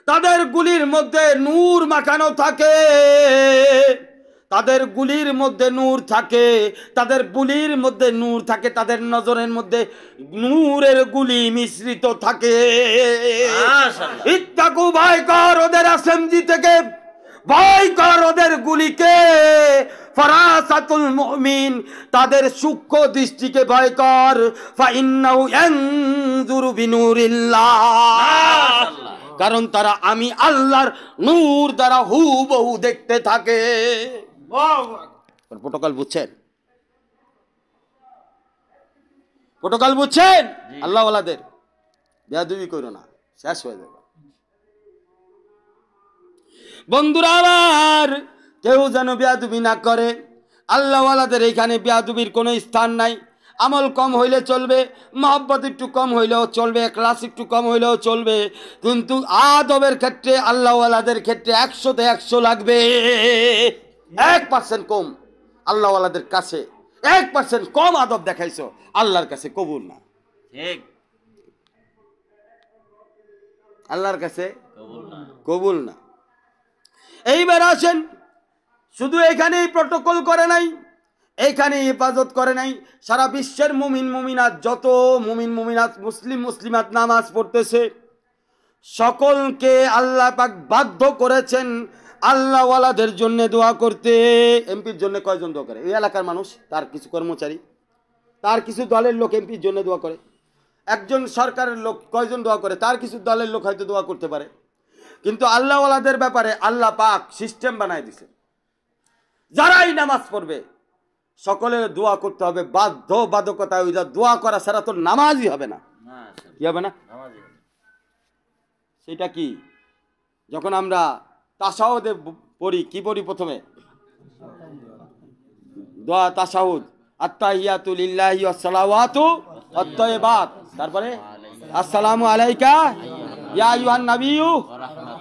তাদের গুলির মধ্যে নূর মাখানো থাকে তাদের গুলির মধ্যে নূর থাকে তাদের বুলির মধ্যে নূর থাকে তাদের নজরের মধ্যে নূরের গুলি মিশ্রিত থাকে ইত্তাকু ভাই কর ওদের আসেমজি থেকে ভয় কর ওদের গুলিকে ফরাসাতুল মুমিন তাদের সূক্ষ্ম দৃষ্টিকে ভয় কর ফাইন্নাউ ইয়ানজুরু বিনুরিল্লাহ কারণ তারা আমি আল্লাহর নূর দ্বারা হুবহু দেখতে থাকে প্রোটোকল বুঝছেন প্রোটোকল বুঝছেন আল্লাহওয়ালাদের বেয়াদুবি করো না শেষ হয়ে যাবে বন্ধুরা আমার কেউ যেন বেয়াদুবি না করে আল্লাহওয়ালাদের এইখানে বেয়াদুবির কোনো স্থান নাই আমল কম হইলে চলবে মহব্বত একটু কম হইলেও চলবে ক্লাস একটু কম হইলেও চলবে কিন্তু আদবের ক্ষেত্রে আল্লাহওয়ালাদের ক্ষেত্রে একশোতে একশো লাগবে এক পার্সেন্ট কম আল্লাহওয়ালাদের কাছে এক পার্সেন্ট কম আদব দেখাইছো আল্লাহর কাছে কবুল না আল্লাহর কাছে কবুল না এইবার আসেন শুধু এখানেই প্রটোকল করে নাই এখানে হেফাজত করে নাই সারা বিশ্বের মুমিন মুমিনাত যত মুমিন মুমিনাত মুসলিম মুসলিমাত নামাজ পড়তেছে সকলকে আল্লাহ পাক বাধ্য করেছেন আল্লাহওয়ালাদের জন্য দোয়া করতে এমপির জন্য কয়জন দোয়া করে এই এলাকার মানুষ তার কিছু কর্মচারী তার কিছু দলের লোক এমপির জন্য দোয়া করে একজন সরকারের লোক কয়জন দোয়া করে তার কিছু দলের লোক হয়তো দোয়া করতে পারে কিন্তু আল্লাহওয়ালাদের ব্যাপারে আল্লাহ পাক সিস্টেম বানাই দিছে যারাই নামাজ পড়বে সকলের দোয়া করতে হবে বাধ্য বাধকতা ওই দোয়া করা ছাড়া তো নামাজই হবে না কি হবে না সেটা কি যখন আমরা তাসাহুদে পড়ি কি পড়ি প্রথমে দোয়া তাসাহুদ আত্মাহিয়াতুলিল্লাহি আসসালাওয়াতু অত্তয়েবাত তারপরে আসসালামু আলাইকা ইয়া ইউহান নাবিয়ু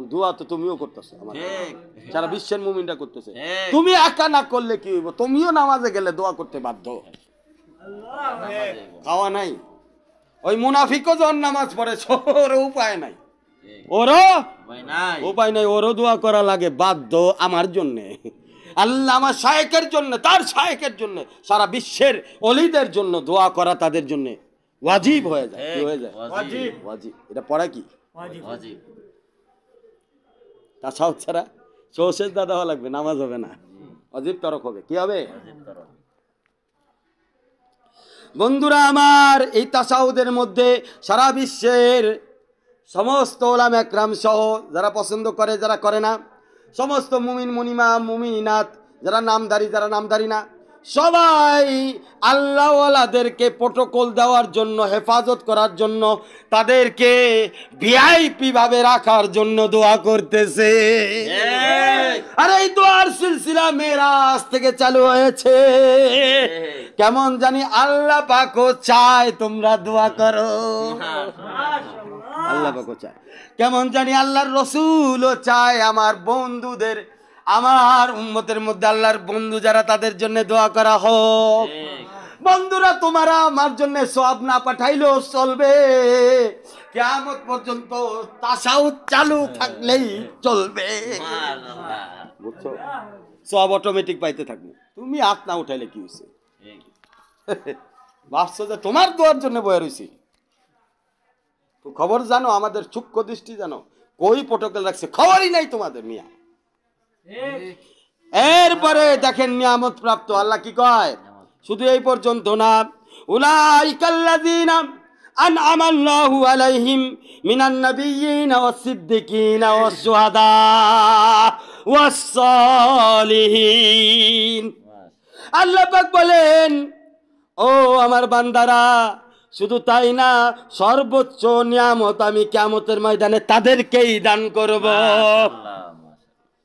এখন দোয়া তো তুমিও করতেছো সারা বিশ্বের মুমিনটা করতেছে তুমি একা না করলে কি হইব তুমিও নামাজে গেলে দোয়া করতে বাধ্য খাওয়া নাই ওই মুনাফিকও জন নামাজ পড়ে ওর উপায় নাই ওরও উপায় নাই ওরও দোয়া করা লাগে বাধ্য আমার জন্যে আল্লাহ আমার শায়েকের জন্য তার শায়েকের জন্য সারা বিশ্বের অলিদের জন্য দোয়া করা তাদের জন্য ওয়াজিব হয়ে যায় হয়ে যায় ওয়াজিব ওয়াজিব এটা পড়া কি তাছাও ছাড়া চৌশেষ দাদা হওয়া লাগবে নামাজ হবে না অজীব তরক হবে কি হবে বন্ধুরা আমার এই তাসাউদের মধ্যে সারা বিশ্বের সমস্ত ওলাম একরাম সহ যারা পছন্দ করে যারা করে না সমস্ত মুমিন মুনিমা মুমিনাথ যারা নামধারী যারা নামধারী না সবাই আল্লাহওয়ালাদেরকে প্রোটোকল দেওয়ার জন্য হেফাজত করার জন্য তাদেরকে ভিআইপি ভাবে রাখার জন্য দোয়া করতেছে আর এই দোয়ার সিলসিলা মেরাজ থেকে চালু হয়েছে কেমন জানি আল্লাহ পাকো চায় তোমরা দোয়া করো আল্লাহ পাকো চায় কেমন জানি আল্লাহর রসুলও চায় আমার বন্ধুদের আমার উম্মতের মধ্যে আল্লাহর বন্ধু যারা তাদের জন্য দোয়া করা হোক বন্ধুরা তোমারা আমার জন্য সব না পাঠাইলেও চলবে কেমন পর্যন্ত তাসাও চালু হ্যাঁ। থাকলেই চলবে সব অটোমেটিক পাইতে থাকবে তুমি হাত না উঠাইলে কি হয়েছে ভাবছো যে তোমার দোয়ার জন্য বয়ে রয়েছি খবর জানো আমাদের সূক্ষ্ম দৃষ্টি জানো কই পটকে রাখছে খবরই নাই তোমাদের মিয়া এরপরে দেখেন নিয়ামত প্রাপ্ত আল্লাহ কি কয় শুধু এই পর্যন্ত না উলাইকাল্লাযীনা أنعم الله عليهم من النبيين والصديقين والشهداء والصالحين আল্লাহ পাক বলেন ও আমার বান্দারা শুধু তাই না সর্বোচ্চ নিয়ামত আমি কেমতের ময়দানে তাদেরকেই দান করব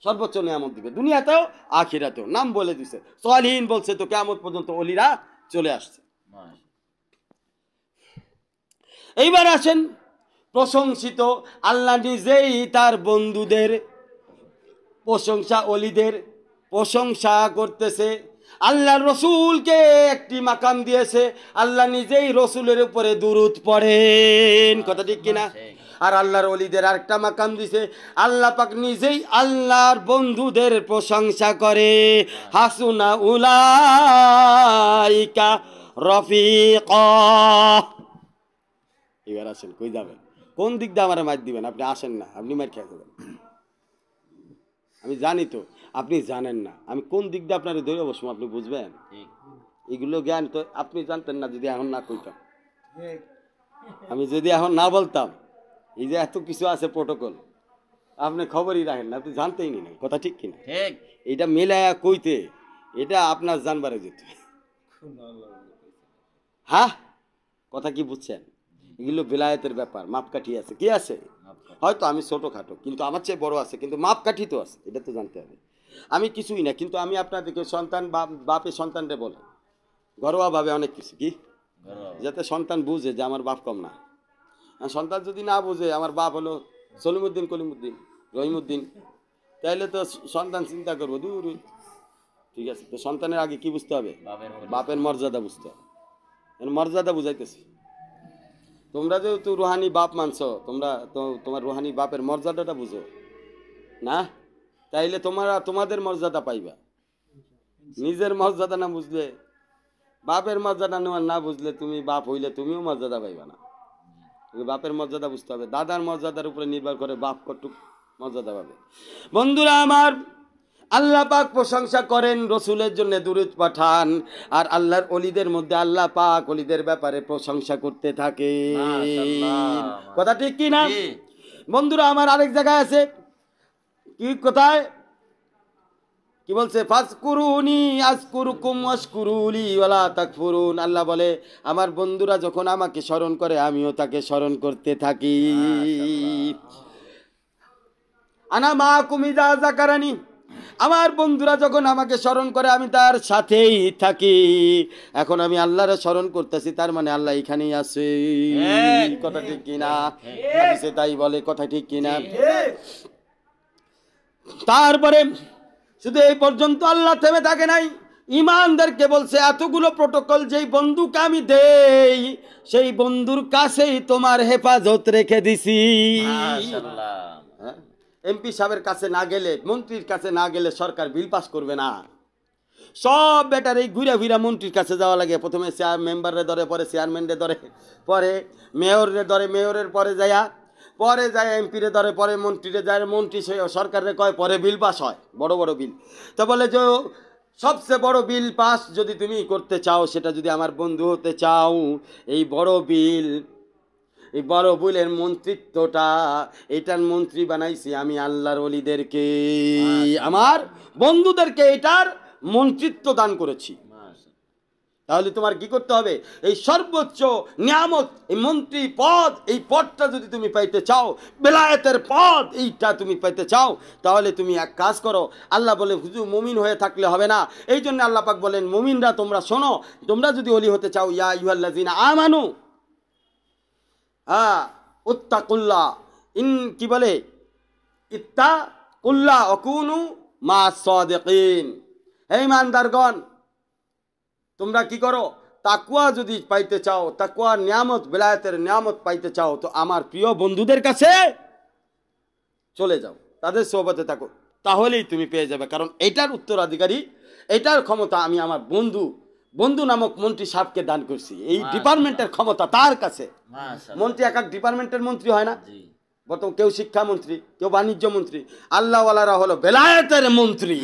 সর্বোচ্চ নিয়ামত দিবে দুনিয়াতেও আখিরাতেও নাম বলে দিছে সলহীন বলছে তো কেমন পর্যন্ত অলিরা চলে আসছে এইবার আসেন প্রশংসিত আল্লাহ নিজেই তার বন্ধুদের প্রশংসা অলিদের প্রশংসা করতেছে আল্লাহ রসুলকে একটি মাকাম দিয়েছে আল্লাহ নিজেই রসুলের উপরে দুরুদ পড়েন কথা ঠিক কিনা আর আল্লাহর অলিদের আরেকটা মাকাম দিছে আল্লাহ পাক নিজেই আল্লাহর বন্ধুদের প্রশংসা করে হাসুনা উলাইকা রফিক এবার আসেন কই যাবেন কোন দিক দিয়ে আমার মার দিবেন আপনি আসেন না আপনি মার খেয়ে দেবেন আমি জানি তো আপনি জানেন না আমি কোন দিক দিয়ে আপনার ধরে বসবো আপনি বুঝবেন এগুলো জ্ঞান তো আপনি জানতেন না যদি এখন না কইতাম আমি যদি এখন না বলতাম এই যে এত কিছু আছে প্রোটোকল আপনি খবরই রাখেন না আপনি জানতেই নি না কথা ঠিক কিনা ঠিক এটা মেলায়া কইতে এটা আপনার জানবারে যেত হ্যাঁ কথা কি বুঝছেন এগুলো বেলায়েতের ব্যাপার মাপকাঠি আছে কি আছে হয়তো আমি ছোটো খাটো কিন্তু আমার চেয়ে বড় আছে কিন্তু মাপকাঠি তো আছে এটা তো জানতে হবে আমি কিছুই না কিন্তু আমি আপনাদেরকে সন্তান বাপে সন্তানটা বলে ঘরোয়াভাবে অনেক কিছু কি যাতে সন্তান বুঝে যে আমার বাপ কম না সন্তান যদি না বোঝে আমার বাপ হলো সলিমুদ্দিন কলিমুদ্দিন রহিমুদ্দিন তাইলে তো সন্তান চিন্তা করবো দূর ঠিক আছে তো সন্তানের আগে কি বুঝতে হবে বাপের মর্যাদা বুঝতে হবে মর্যাদা বুঝাইতেছি তোমরা যেহেতু রুহানি বাপ মানছ তোমরা তো তোমার রুহানি বাপের মর্যাদাটা বুঝো না তাইলে তোমরা তোমাদের মর্যাদা পাইবা নিজের মর্যাদা না বুঝলে বাপের মর্যাদা না বুঝলে তুমি বাপ হইলে তুমিও মর্যাদা পাইবা না বাপের মর্যাদা বুঝতে হবে দাদার মর্যাদার উপরে নির্ভর করে বাপ কটুক মর্যাদা পাবে বন্ধুরা আমার আল্লাহ পাক প্রশংসা করেন রসুলের জন্য দূরত পাঠান আর আল্লাহর অলিদের মধ্যে আল্লাহ পাক অলিদের ব্যাপারে প্রশংসা করতে থাকে কথা ঠিক কি না বন্ধুরা আমার আরেক জায়গায় আছে কি কোথায় কি বলছে ফাসকুরুনি আসকুরুকুম আসকুরুলি ওয়ালা তাকফুরুন আল্লাহ বলে আমার বন্ধুরা যখন আমাকে স্মরণ করে আমিও তাকে স্মরণ করতে থাকি আনা মা কুমিদা জাকারানি আমার বন্ধুরা যখন আমাকে স্মরণ করে আমি তার সাথেই থাকি এখন আমি আল্লাহর স্মরণ করতেছি তার মানে আল্লাহ এখানেই আছে হ্যাঁ। কথা ঠিক কিনা হ্যাঁ। তাই বলে কথা ঠিক কিনা হ্যাঁ। তারপরে শুধু এই পর্যন্ত আল্লাহ থেমে থাকে নাই ইমানদেরকে বলছে এতগুলো প্রোটোকল যেই বন্ধুকে আমি দেই সেই বন্ধুর কাছেই তোমার হেফাজত রেখে দিছি হ্যাঁ? এমপি সাহেবের কাছে না গেলে মন্ত্রীর কাছে না গেলে সরকার বিল পাস করবে না সব বেটার এই ঘুরে ঘুরে মন্ত্রীর কাছে যাওয়া লাগে প্রথমে চেয়ার মেম্বারে ধরে পরে চেয়ারম্যানরে ধরে পরে মেয়রের ধরে মেয়রের পরে যায়া পরে যায় এমপিরে ধরে পরে মন্ত্রীরে যায় মন্ত্রী সরকারে কয় পরে বিল পাস হয় বড় বড় বিল তো বলে যে সবচেয়ে বড় বিল পাস যদি তুমি করতে চাও সেটা যদি আমার বন্ধু হতে চাও এই বড় বিল এই বড় বিলের মন্ত্রিত্বটা এটার মন্ত্রী বানাইছি আমি আল্লাহর অলিদেরকে আচ্ছা। আমার বন্ধুদেরকে এটার মন্ত্রিত্ব দান করেছি তাহলে তোমার কি করতে হবে এই সর্বোচ্চ নিয়ামত এই মন্ত্রী পদ এই পদটা যদি তুমি পাইতে চাও বেলায়েতের পদ এইটা তুমি পাইতে চাও তাহলে তুমি এক কাজ করো আল্লাহ বলে হুজু মুমিন হয়ে থাকলে হবে না এই জন্য আল্লাহ পাক বলেন মুমিনরা তোমরা শোনো তোমরা যদি অলি হতে চাও ইয়া ইউ আ আমানু হ্যাঁ উত্তাকুল্লা ইন কি বলে ইত্তা কুল্লা অকুনু মা সদিন হে ইমানদারগণ তোমরা কি করো তাকুয়া যদি পাইতে চাও তাকুয়া নিয়ামত বেলায়তের নিয়ামত পাইতে চাও তো আমার প্রিয় বন্ধুদের কাছে চলে যাও তাদের সোহবতে থাকো তাহলেই তুমি পেয়ে যাবে কারণ এটার উত্তরাধিকারী এটার ক্ষমতা আমি আমার বন্ধু বন্ধু নামক মন্ত্রী সাহেবকে দান করছি এই ডিপার্টমেন্টের ক্ষমতা তার কাছে মন্ত্রী এক এক ডিপার্টমেন্টের মন্ত্রী হয় না বর্তমান কেউ শিক্ষামন্ত্রী কেউ বাণিজ্য মন্ত্রী আল্লাহওয়ালারা হলো বেলায়তের মন্ত্রী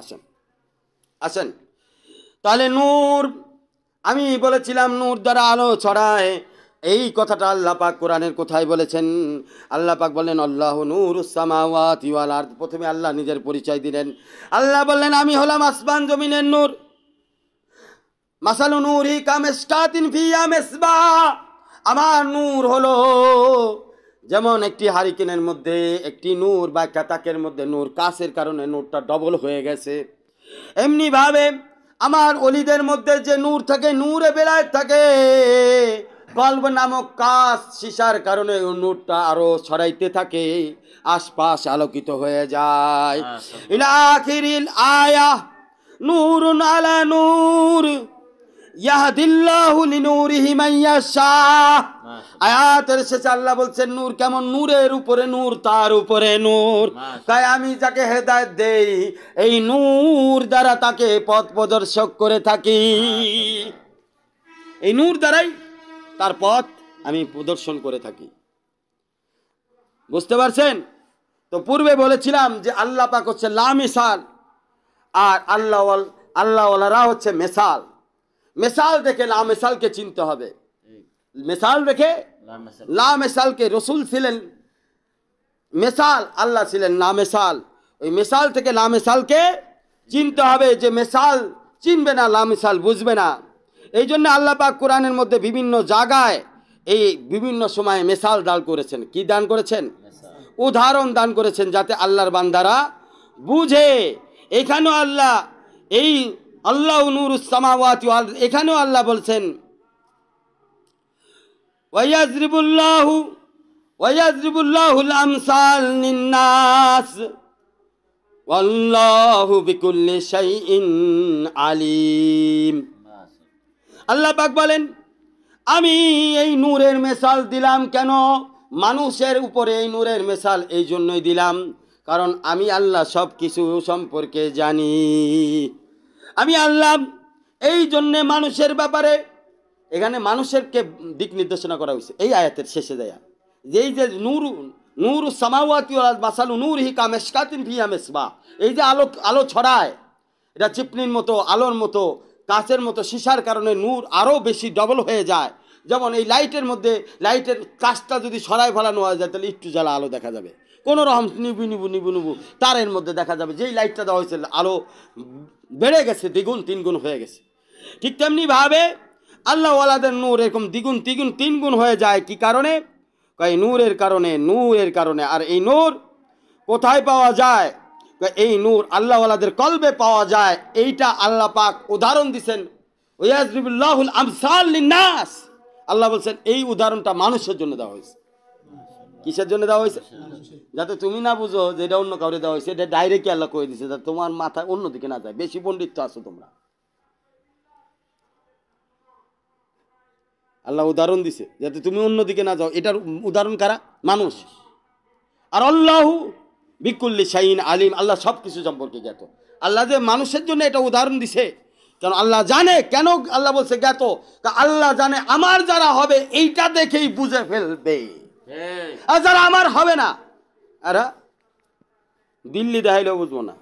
আসেন আসেন তাহলে নূর আমি বলেছিলাম নূর দ্বারা আলো ছড়ায় এই কথাটা আল্লাহ পাক কোরআনের কোথায় বলেছেন আল্লাহ পাক বললেন আল্লাহ নূর সামাওয়াত ইওয়াল আর প্রথমে আল্লাহ নিজের পরিচয় দিলেন আল্লাহ বললেন আমি হলাম আসমান জমিনের নূর মাসালু নূর ই কামেস্কাতিন ফিয়া মেসবা আমার নূর হলো যেমন একটি হারিকেনের মধ্যে একটি নূর বা একটা মধ্যে নূর কাছের কারণে নূরটা ডবল হয়ে গেছে এমনিভাবে আমার অলিদের মধ্যে যে নূর থাকে নূরে বেলায় থাকে কল্ব নামক কাজ সিসার কারণে নূরটা আরো ছড়াইতে থাকে আশপাশ আলোকিত হয়ে যায় আচ্ছা। আয়া নূর নালা নূর আয়াতের শেষে আল্লাহ বলছেন নূর কেমন নূরের উপরে নূর তার উপরে নূর তাই আমি দেই এই নূর দ্বারা তাকে পথ প্রদর্শক করে থাকি এই নূর দ্বারাই তার পথ আমি প্রদর্শন করে থাকি বুঝতে পারছেন তো পূর্বে বলেছিলাম যে আল্লাহ হচ্ছে লা মিসাল আর আল্লাহ আল্লাহওয়ালারা হচ্ছে মেসাল মেসাল দেখে লা মেসালকে চিনতে হবে মেসাল দেখে লা মেসালকে রসুল ছিলেন মেসাল আল্লাহ ছিলেন না মেসাল ওই মেসাল থেকে লা মেসালকে চিনতে হবে যে মেসাল চিনবে না লা মেসাল বুঝবে না এই জন্য আল্লাহ পাক কোরআনের মধ্যে বিভিন্ন জায়গায় এই বিভিন্ন সময়ে মেসাল দান করেছেন কি দান করেছেন উদাহরণ দান করেছেন যাতে আল্লাহর বান্দারা বুঝে এখানেও আল্লাহ এই আল্লাহ নুরুসামাওয়াত এখানেও আল্লাহ বলছেন ওয়াজরিবুল্লাহ ওয়াজরিবুল্লাহুল আমসাল নিন্নাস আল্লাহু বিকুল্লি শাইইন আলিম আল্লাহ পাক বলেন আমি এই নূরের মেসাল দিলাম কেন মানুষের উপরে এই নূরের মেসাল এই জন্যই দিলাম কারণ আমি আল্লাহ সব কিছু সম্পর্কে জানি আমি আনলাম এই জন্যে মানুষের ব্যাপারে এখানে মানুষেরকে দিক নির্দেশনা করা হয়েছে এই আয়াতের শেষে দেয়া যেই যে নূর নূর সামাওয়াতি বাসালু নূর হিকা মেসকাতিন ভিয়া মেসবা এই যে আলো আলো ছড়ায় এটা চিপনির মতো আলোর মতো কাচের মতো সিসার কারণে নূর আরও বেশি ডবল হয়ে যায় যেমন এই লাইটের মধ্যে লাইটের কাজটা যদি সরাই ফেলানো হয়ে যায় তাহলে একটু জ্বালা আলো দেখা যাবে কোনো রকম নিবু নিবু নিবু নিবু তারের মধ্যে দেখা যাবে যেই লাইটটা দেওয়া হয়েছিল আলো বেড়ে গেছে দ্বিগুণ তিনগুণ হয়ে গেছে ঠিক তেমনিভাবে আল্লাহওয়ালাদের নূর এরকম দ্বিগুণ তিগুণ তিনগুণ হয়ে যায় কি কারণে কয় নূরের কারণে নূরের কারণে আর এই নূর কোথায় পাওয়া যায় এই নূর আল্লাহওয়ালাদের কলবে পাওয়া যায় এইটা আল্লাহ পাক উদাহরণ দিছেন ওয়াজবিবুল্লাহুল আমসাল নাস আল্লাহ বলছেন এই উদাহরণটা মানুষের জন্য দেওয়া হয়েছে কিসের জন্য দেওয়া হয়েছে হ্যাঁ, হ্যাঁ, যাতে তুমি না বুঝো যে এটা অন্য কাউরে দেওয়া হয়েছে এটা ডাইরেক্ট আল্লাহ করে দিছে যাতে তোমার মাথায় অন্যদিকে না যায় বেশি পণ্ডিত আছো তোমরা আল্লাহ উদাহরণ দিছে যাতে তুমি অন্যদিকে না যাও এটার উদাহরণ কারা মানুষ আর আল্লাহ বিকুল্লি শাহিন আলিম আল্লাহ সব কিছু সম্পর্কে জ্ঞাত আল্লাহ যে মানুষের জন্য এটা উদাহরণ দিছে কারণ আল্লাহ জানে কেন আল্লাহ বলছে জ্ঞাত আল্লাহ জানে আমার যারা হবে এইটা দেখেই বুঝে ফেলবে হ্যাঁ। আর আমার হবে না আর দিল্লি দেখাইলেও বুঝবো না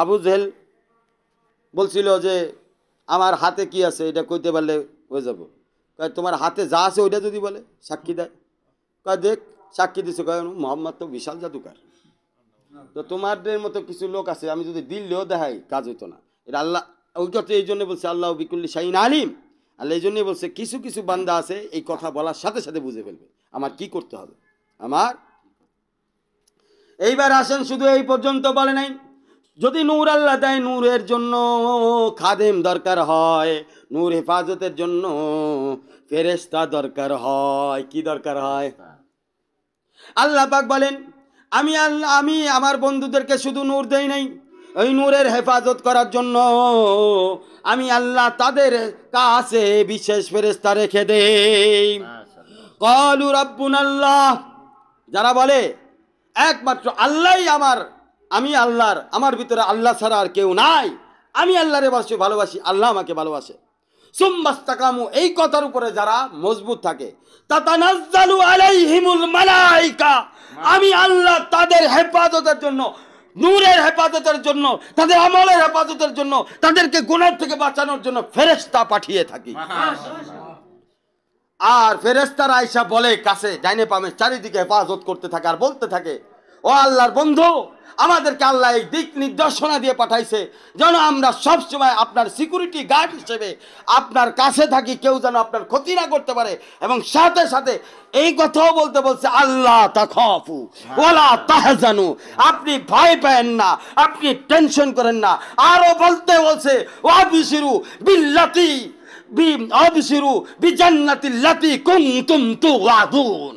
আবু জেহেল বলছিল যে আমার হাতে কি আছে এটা কইতে পারলে হয়ে যাবো কয় তোমার হাতে যা আছে ওইটা যদি বলে সাক্ষী দেয় কয় দেখ সাক্ষী দিছে কয় মোহাম্মদ তো বিশাল জাদুকার তো তোমাদের মতো কিছু লোক আছে আমি যদি দিল্লিও দেখাই কাজ হইতো না এটা আল্লাহ ওই কথা এই জন্য বলছে আল্লাহ বিকুল্লি শাহিন আলিম আল্লাহ এই জন্যই বলছে কিছু কিছু বান্দা আছে এই কথা বলার সাথে সাথে বুঝে ফেলবে আমার কি করতে হবে আমার এইবার আসেন শুধু এই পর্যন্ত বলে নাই যদি নূর আল্লাহ দেয় নূরের জন্য খাদেম দরকার হয় নূর হেফাজতের জন্য ফেরেস্তা দরকার হয় কি দরকার হয় আল্লাহ পাক বলেন আমি আল্লাহ আমি আমার বন্ধুদেরকে শুধু নূর দেই নাই ওই নূরের হেফাজত করার জন্য আমি আল্লাহ তাদের কাছে বিশেষ ফেরেস্তা রেখে দেই কলু আল্লাহ যারা বলে একমাত্র আল্লাহ আমার আমি আল্লাহর আমার ভিতরে আল্লাহ ছাড়া আর কেউ নাই আমি আল্লাহরে বাসি ভালোবাসি আল্লাহ আমাকে ভালোবাসে সুম্বাস্তাকামু এই কথার উপরে যারা মজবুত থাকে মালাইকা আমি আল্লাহ তাদের হেফাজতের জন্য নূরের হেফাজতের জন্য তাদের আমলের হেফাজতের জন্য তাদেরকে গুণার থেকে বাঁচানোর জন্য ফেরেস্তা পাঠিয়ে থাকি আর ফেরেস্তার আয়সা বলে কাছে ডাইনে পামে চারিদিকে হেফাজত করতে থাকে আর বলতে থাকে ও আল্লাহর বন্ধু আমাদেরকে আল্লাহ এই দিক নির্দেশনা দিয়ে পাঠাইছে যেন আমরা সব সময় আপনার সিকিউরিটি গার্ড হিসেবে আপনার কাছে থাকি কেউ যেন আপনার ক্ষতি না করতে পারে এবং সাথে সাথে এই কথাও বলতে বলছে আল্লাহ তাকু ওলা তাহজানু আপনি ভয় পায়েন না আপনি টেনশন করেন না আরও বলতে বলছে ও বিশিরু বিল্লাতি বি আবসিরু বি কুনতুম তুওয়াদুন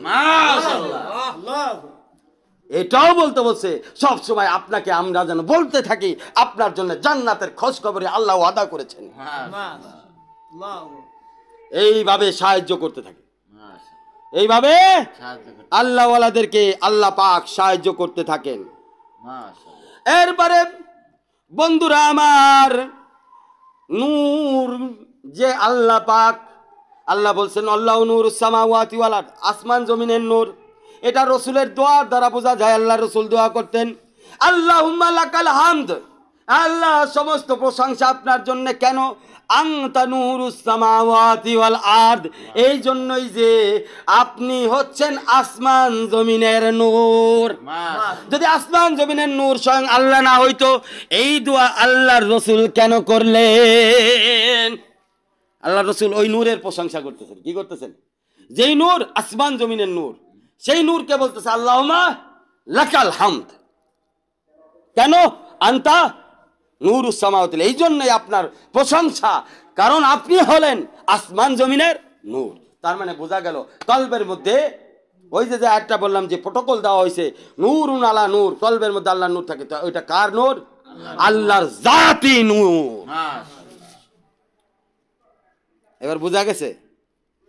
এটাও বলতে বলছে সবসময় আপনাকে আমরা যেন বলতে থাকি আপনার জন্য জান্নাতের খোঁজ খবরে আল্লাহ আদা করেছেন এইভাবে সাহায্য করতে থাকি এইভাবে আল্লাহওয়ালাদেরকে আল্লাহ পাক সাহায্য করতে থাকেন এরপরে বন্ধুরা আমার নূর যে আল্লাহ পাক আল্লাহ বলছেন আল্লাহ নূর সামাওয়াতিওয়ালার আসমান জমিনের নূর এটা রসুলের দোয়ার দ্বারা বোঝা যায় আল্লাহ রসুল দোয়া করতেন আল্লাহ লাকাল হামদ আল্লাহ সমস্ত প্রশংসা আপনার জন্য কেন এই জন্যই যে আপনি হচ্ছেন আসমান জমিনের নূর যদি আসমান জমিনের নূর স্বয়ং আল্লাহ না হইতো এই দোয়া আল্লাহর রসুল কেন করলেন আল্লাহ রসুল ওই নূরের প্রশংসা করতেছেন কি করতেছেন যেই নূর আসমান জমিনের নূর সেই নূরকে বলতেছে আল্লাহ লাকাল হামদ কেন আন্তা নূর উসামাউতিল এই জন্যই আপনার প্রশংসা কারণ আপনি হলেন আসমান জমিনের নূর তার মানে বোঝা গেল কল্পের মধ্যে ওই যে একটা বললাম যে প্রোটোকল দেওয়া হয়েছে নূর আলা নূর কল্পের মধ্যে আল্লাহ নূর থাকে ওইটা কার নূর আল্লাহর জাতি নূর এবার বোঝা গেছে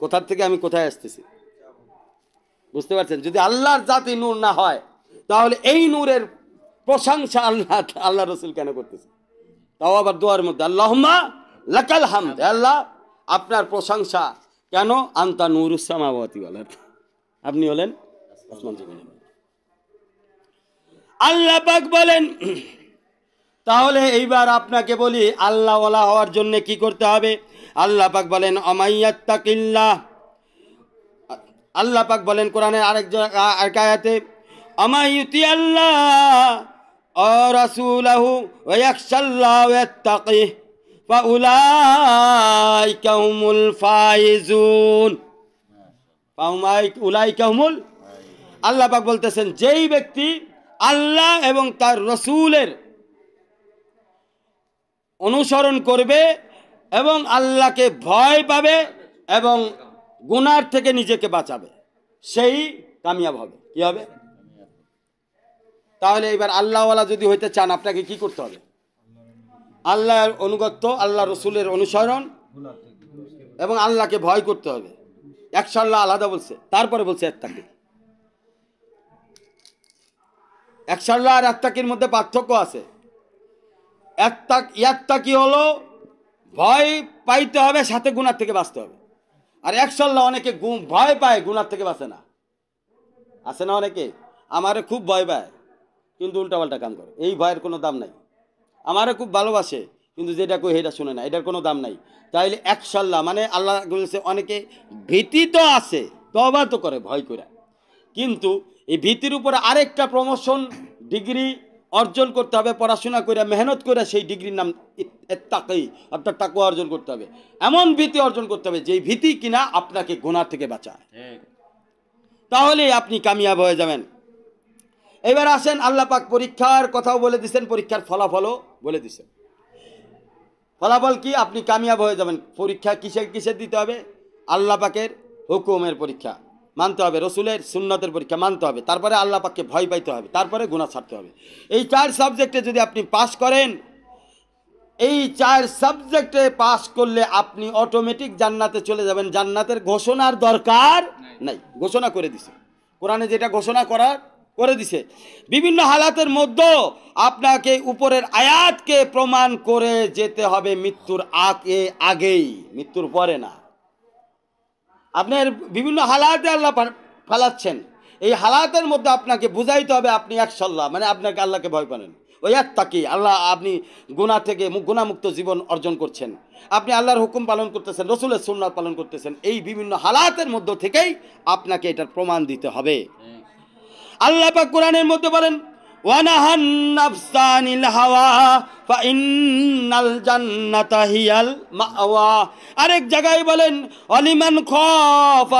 কোথার থেকে আমি কোথায় আসতেছি বুঝতে পারছেন যদি আল্লাহর জাতি নূর না হয় তাহলে এই নূরের প্রশংসা আল্লাহ আল্লাহ রসুল কেন করতেছে তাও আবার দোয়ার মধ্যে আল্লাহমা লাকাল হামদ আল্লাহ আপনার প্রশংসা কেন আন্তা নূর ইসলামাবাতি বলেন আপনি হলেন আল্লাহ পাক বলেন তাহলে এইবার আপনাকে বলি আল্লাহওয়ালা হওয়ার জন্য কি করতে হবে আল্লাহ বলেন অমাইয়াত্তাকিল্লাহ আল্লাহ পাক বলেন কোরআনের আরেক আরেক আয়াতে অমায়ুতি আল্লাহ অরাসুলাহু ওয়াকশাল্লাহ ওয়াত্তাকি فأولئك هم الفائزون فأولئك هم আল্লাহ পাক বলতেছেন যেই ব্যক্তি আল্লাহ এবং তার রসুলের অনুসরণ করবে এবং আল্লাহকে ভয় পাবে এবং গুনার থেকে নিজেকে বাঁচাবে সেই কামিয়াব হবে কি হবে তাহলে এবার আল্লাহওয়ালা যদি হইতে চান আপনাকে কি করতে হবে আল্লাহর অনুগত্য আল্লাহ রসুলের অনুসরণ এবং আল্লাহকে ভয় করতে হবে একশো আল্লাহ আলাদা বলছে তারপরে বলছে এত্তাকি একশো আল্লাহ আর এত্তাকির মধ্যে পার্থক্য আছে এত্তাক কি হলো ভয় পাইতে হবে সাথে গুণার থেকে বাঁচতে হবে আর একসল্লা অনেকে ভয় পায় গুণার থেকে বাঁচে না আছে না অনেকে আমারে খুব ভয় পায় কিন্তু উল্টাপাল্টা কাম করে এই ভয়ের কোনো দাম নাই আমারে খুব ভালোবাসে কিন্তু যেটা কই এটা শুনে না এটার কোনো দাম নাই তাইলে একসল্লা মানে আল্লাহ বলেছে অনেকে ভীতি তো আছে তবা তো করে ভয় করে কিন্তু এই ভীতির উপরে আরেকটা প্রমোশন ডিগ্রি অর্জন করতে হবে পড়াশোনা করে মেহনত করে সেই ডিগ্রির নাম তাকেই অর্থাৎ তাকুয়া অর্জন করতে হবে এমন ভীতি অর্জন করতে হবে যেই ভীতি কিনা আপনাকে গোনা থেকে বাঁচায় তাহলে আপনি কামিয়াব হয়ে যাবেন এবার আসেন আল্লাহ পাক পরীক্ষার কথাও বলে দিচ্ছেন পরীক্ষার ফলাফলও বলে দিচ্ছেন ফলাফল কি আপনি কামিয়াব হয়ে যাবেন পরীক্ষা কিসে কিসে দিতে হবে আল্লাহ পাকের হুকুমের পরীক্ষা মানতে হবে রসুলের সুন্নতের পরীক্ষা মানতে হবে তারপরে আল্লাহ পাককে ভয় পাইতে হবে তারপরে গুণা ছাড়তে হবে এই চার সাবজেক্টে যদি আপনি পাশ করেন এই চার সাবজেক্টে পাশ করলে আপনি অটোমেটিক জান্নাতে চলে যাবেন জান্নাতের ঘোষণার দরকার নাই ঘোষণা করে দিছে কোরআনে যেটা ঘোষণা করার করে দিছে বিভিন্ন হালাতের মধ্যে আপনাকে উপরের আয়াতকে প্রমাণ করে যেতে হবে মৃত্যুর আগে আগেই মৃত্যুর পরে না আপনার বিভিন্ন হালাতে আল্লাহ ফালাচ্ছেন এই হালাতের মধ্যে আপনাকে বুঝাইতে হবে আপনি একসাল্লাহ মানে আপনাকে আল্লাহকে ভয় পানেন ওই এক তাকি আল্লাহ আপনি গুণা থেকে গুণামুক্ত জীবন অর্জন করছেন আপনি আল্লাহর হুকুম পালন করতেছেন রসুলের সুন্নার পালন করতেছেন এই বিভিন্ন হালাতের মধ্য থেকেই আপনাকে এটার প্রমাণ দিতে হবে আল্লাহ পাক কোরআনের মধ্যে বলেন ونهى আরেক জায়গায় বলেন অলিমান খফ